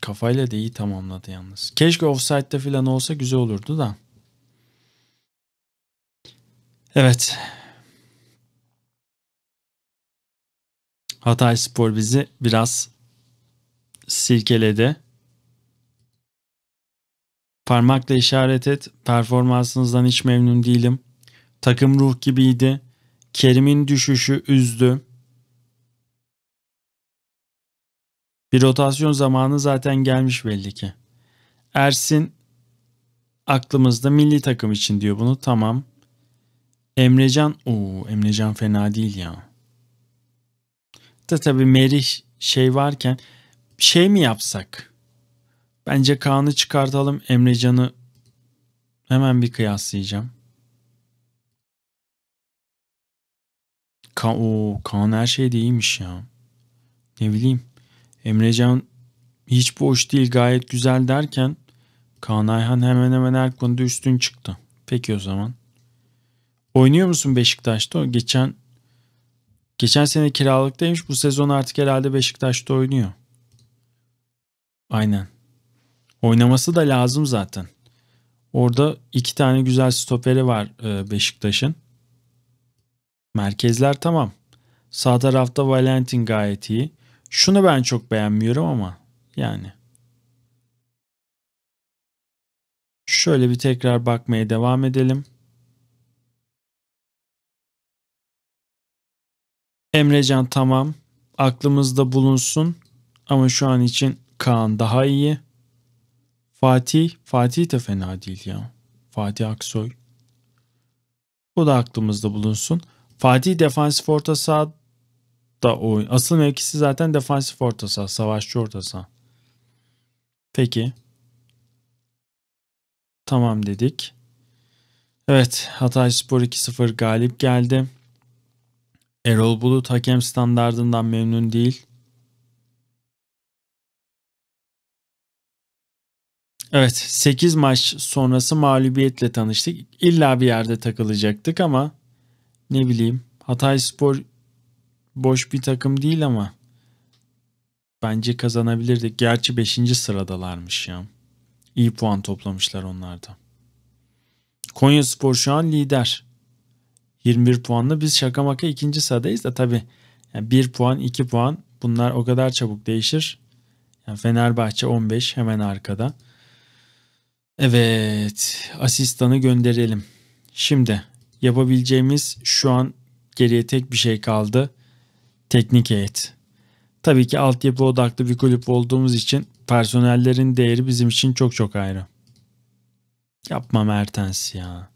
Kafayla da iyi tamamladı yalnız. Keşke offside'de falan olsa güzel olurdu da. Evet. Hatay Spor bizi biraz sirkeledi. Parmakla işaret et. Performansınızdan hiç memnun değilim. Takım ruh gibiydi. Kerim'in düşüşü üzdü. Bir rotasyon zamanı zaten gelmiş belli ki. Ersin aklımızda milli takım için diyor bunu. Tamam. Emrecan, uuu Emrecan fena değil ya. Da tabii Merih şey varken şey mi yapsak? Bence Kaan'ı çıkartalım. Emrecan'ı hemen bir kıyaslayacağım. Ka Oo, Kaan her şeyde iyiymiş ya. Ne bileyim. Emrecan hiç boş değil gayet güzel derken Kaan Ayhan hemen hemen her konuda üstün çıktı. Peki o zaman. Oynuyor musun Beşiktaş'ta? O geçen geçen sene kiralıktaymış. Bu sezon artık herhalde Beşiktaş'ta oynuyor. Aynen. Oynaması da lazım zaten. Orada iki tane güzel stoperi var e, Beşiktaş'ın. Merkezler tamam. Sağ tarafta Valentin gayet iyi. Şunu ben çok beğenmiyorum ama yani. Şöyle bir tekrar bakmaya devam edelim. Emrecan tamam. Aklımızda bulunsun. Ama şu an için Kaan daha iyi. Fatih, Fatih de fena değil ya. Fatih Aksoy. Bu da aklımızda bulunsun. Fatih defansif orta saha da oyun. Asıl mevkisi zaten defansif orta saha, savaşçı orta saha. Peki. Tamam dedik. Evet Hatay Spor 2-0 galip geldi. Erol Bulut hakem standardından memnun değil. Evet 8 maç sonrası mağlubiyetle tanıştık. İlla bir yerde takılacaktık ama ne bileyim Hatay Spor boş bir takım değil ama bence kazanabilirdik. Gerçi 5. sıradalarmış ya. İyi puan toplamışlar onlarda. Konya Spor şu an lider. 21 puanlı biz şaka maka ikinci sıradayız da tabi yani 1 puan 2 puan bunlar o kadar çabuk değişir. Yani Fenerbahçe 15 hemen arkada. Evet, asistanı gönderelim. Şimdi yapabileceğimiz şu an geriye tek bir şey kaldı. Teknik heyet. Tabii ki altyapı odaklı bir kulüp olduğumuz için personellerin değeri bizim için çok çok ayrı. Yapma Mertens ya.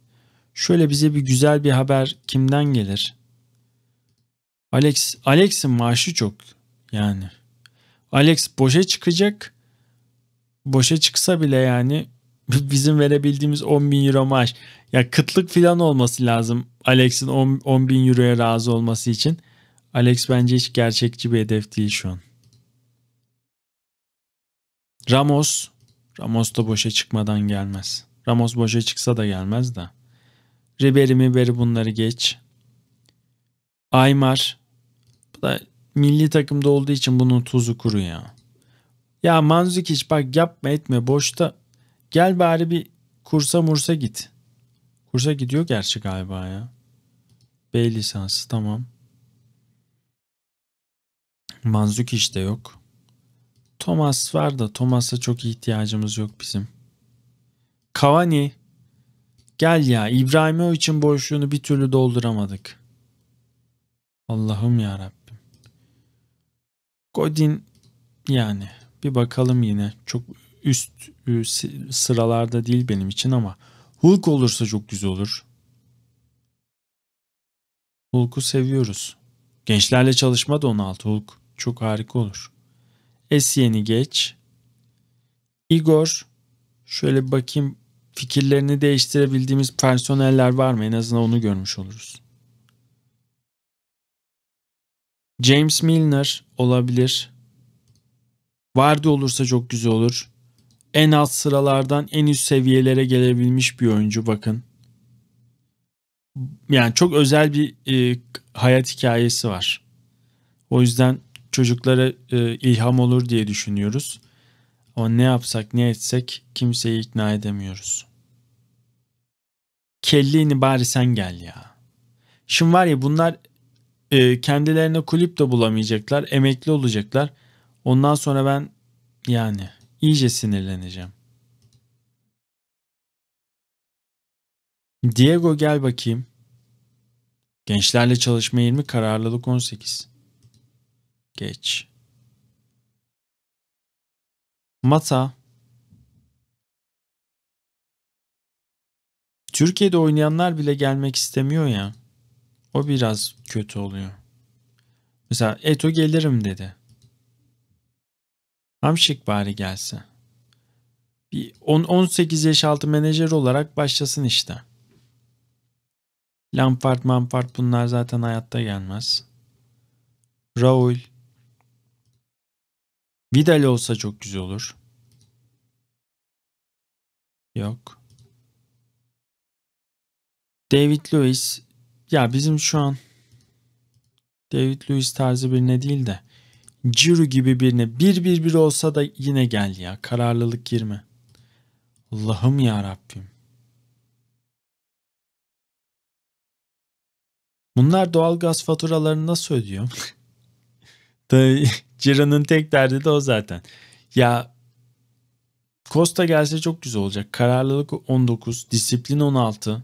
Şöyle bize bir güzel bir haber kimden gelir? Alex Alex'in maaşı çok yani. Alex boşa çıkacak. Boşa çıksa bile yani bizim verebildiğimiz 10 bin euro maaş. Ya kıtlık falan olması lazım Alex'in 10, 10 bin euroya razı olması için. Alex bence hiç gerçekçi bir hedef değil şu an. Ramos. Ramos da boşa çıkmadan gelmez. Ramos boşa çıksa da gelmez de. Ribery beri bunları geç. Aymar. Bu da milli takımda olduğu için bunun tuzu kuru ya. Ya Manzukic bak yapma etme boşta Gel bari bir kursa mursa git. Kursa gidiyor gerçi galiba ya. B lisansı tamam. Manzuk işte yok. Thomas var da Thomas'a çok ihtiyacımız yok bizim. Cavani gel ya İbrahim'e için boşluğunu bir türlü dolduramadık. Allah'ım ya Rabbim. Godin yani bir bakalım yine çok üst e, sıralarda değil benim için ama Hulk olursa çok güzel olur. Hulk'u seviyoruz. Gençlerle çalışma da 16 Hulk. Çok harika olur. Esien'i geç. Igor şöyle bakayım fikirlerini değiştirebildiğimiz personeller var mı? En azından onu görmüş oluruz. James Milner olabilir. Vardı olursa çok güzel olur en alt sıralardan en üst seviyelere gelebilmiş bir oyuncu bakın. Yani çok özel bir e, hayat hikayesi var. O yüzden çocuklara e, ilham olur diye düşünüyoruz. Ama ne yapsak ne etsek kimseyi ikna edemiyoruz. Kellini bari sen gel ya. Şimdi var ya bunlar e, kendilerine kulüp de bulamayacaklar. Emekli olacaklar. Ondan sonra ben yani iyice sinirleneceğim. Diego gel bakayım. Gençlerle çalışma 20 kararlılık 18. Geç. Mata. Türkiye'de oynayanlar bile gelmek istemiyor ya. O biraz kötü oluyor. Mesela Eto gelirim dedi. Hamşik bari gelse. Bir 10, 18 yaş altı menajer olarak başlasın işte. Lampard, Mampart bunlar zaten hayatta gelmez. Raul. Vidal olsa çok güzel olur. Yok. David Lewis. Ya bizim şu an David Lewis tarzı bir ne değil de Ciro gibi birine bir bir bir olsa da yine gel ya. Kararlılık girme. Allah'ım ya Rabbim. Bunlar doğalgaz faturalarını nasıl ödüyor? Ciro'nun tek derdi de o zaten. Ya Costa gelse çok güzel olacak. Kararlılık 19, disiplin 16.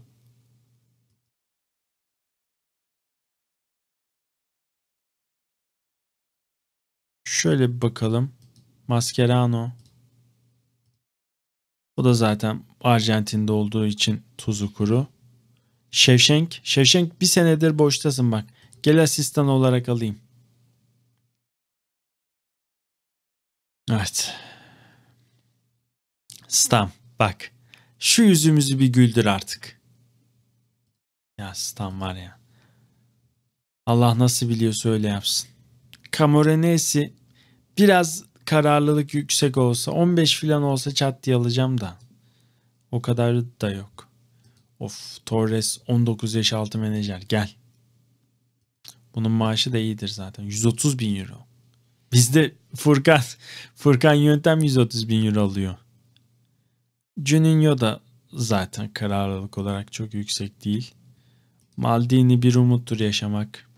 Şöyle bir bakalım. Mascherano. O da zaten Arjantin'de olduğu için tuzu kuru. Şevşenk. Şevşenk bir senedir boştasın bak. Gel asistan olarak alayım. Evet. Stam bak. Şu yüzümüzü bir güldür artık. Ya Stam var ya. Allah nasıl biliyorsa öyle yapsın. Camoranesi biraz kararlılık yüksek olsa 15 falan olsa çat diye alacağım da o kadar da yok. Of Torres 19 yaş altı menajer gel. Bunun maaşı da iyidir zaten. 130 bin euro. Bizde Furkan Furkan Yöntem 130 bin euro alıyor. Juninho da zaten kararlılık olarak çok yüksek değil. Maldini bir umuttur yaşamak.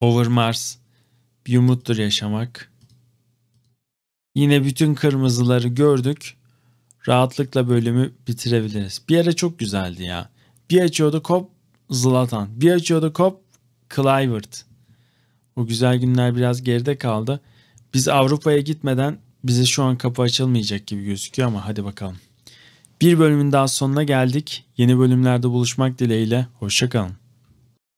Overmars bir umuttur yaşamak. Yine bütün kırmızıları gördük. Rahatlıkla bölümü bitirebiliriz. Bir ara çok güzeldi ya. Bir açıyordu kop Zlatan. Bir açıyordu kop Kluivert. O güzel günler biraz geride kaldı. Biz Avrupa'ya gitmeden bize şu an kapı açılmayacak gibi gözüküyor ama hadi bakalım. Bir bölümün daha sonuna geldik. Yeni bölümlerde buluşmak dileğiyle. Hoşçakalın.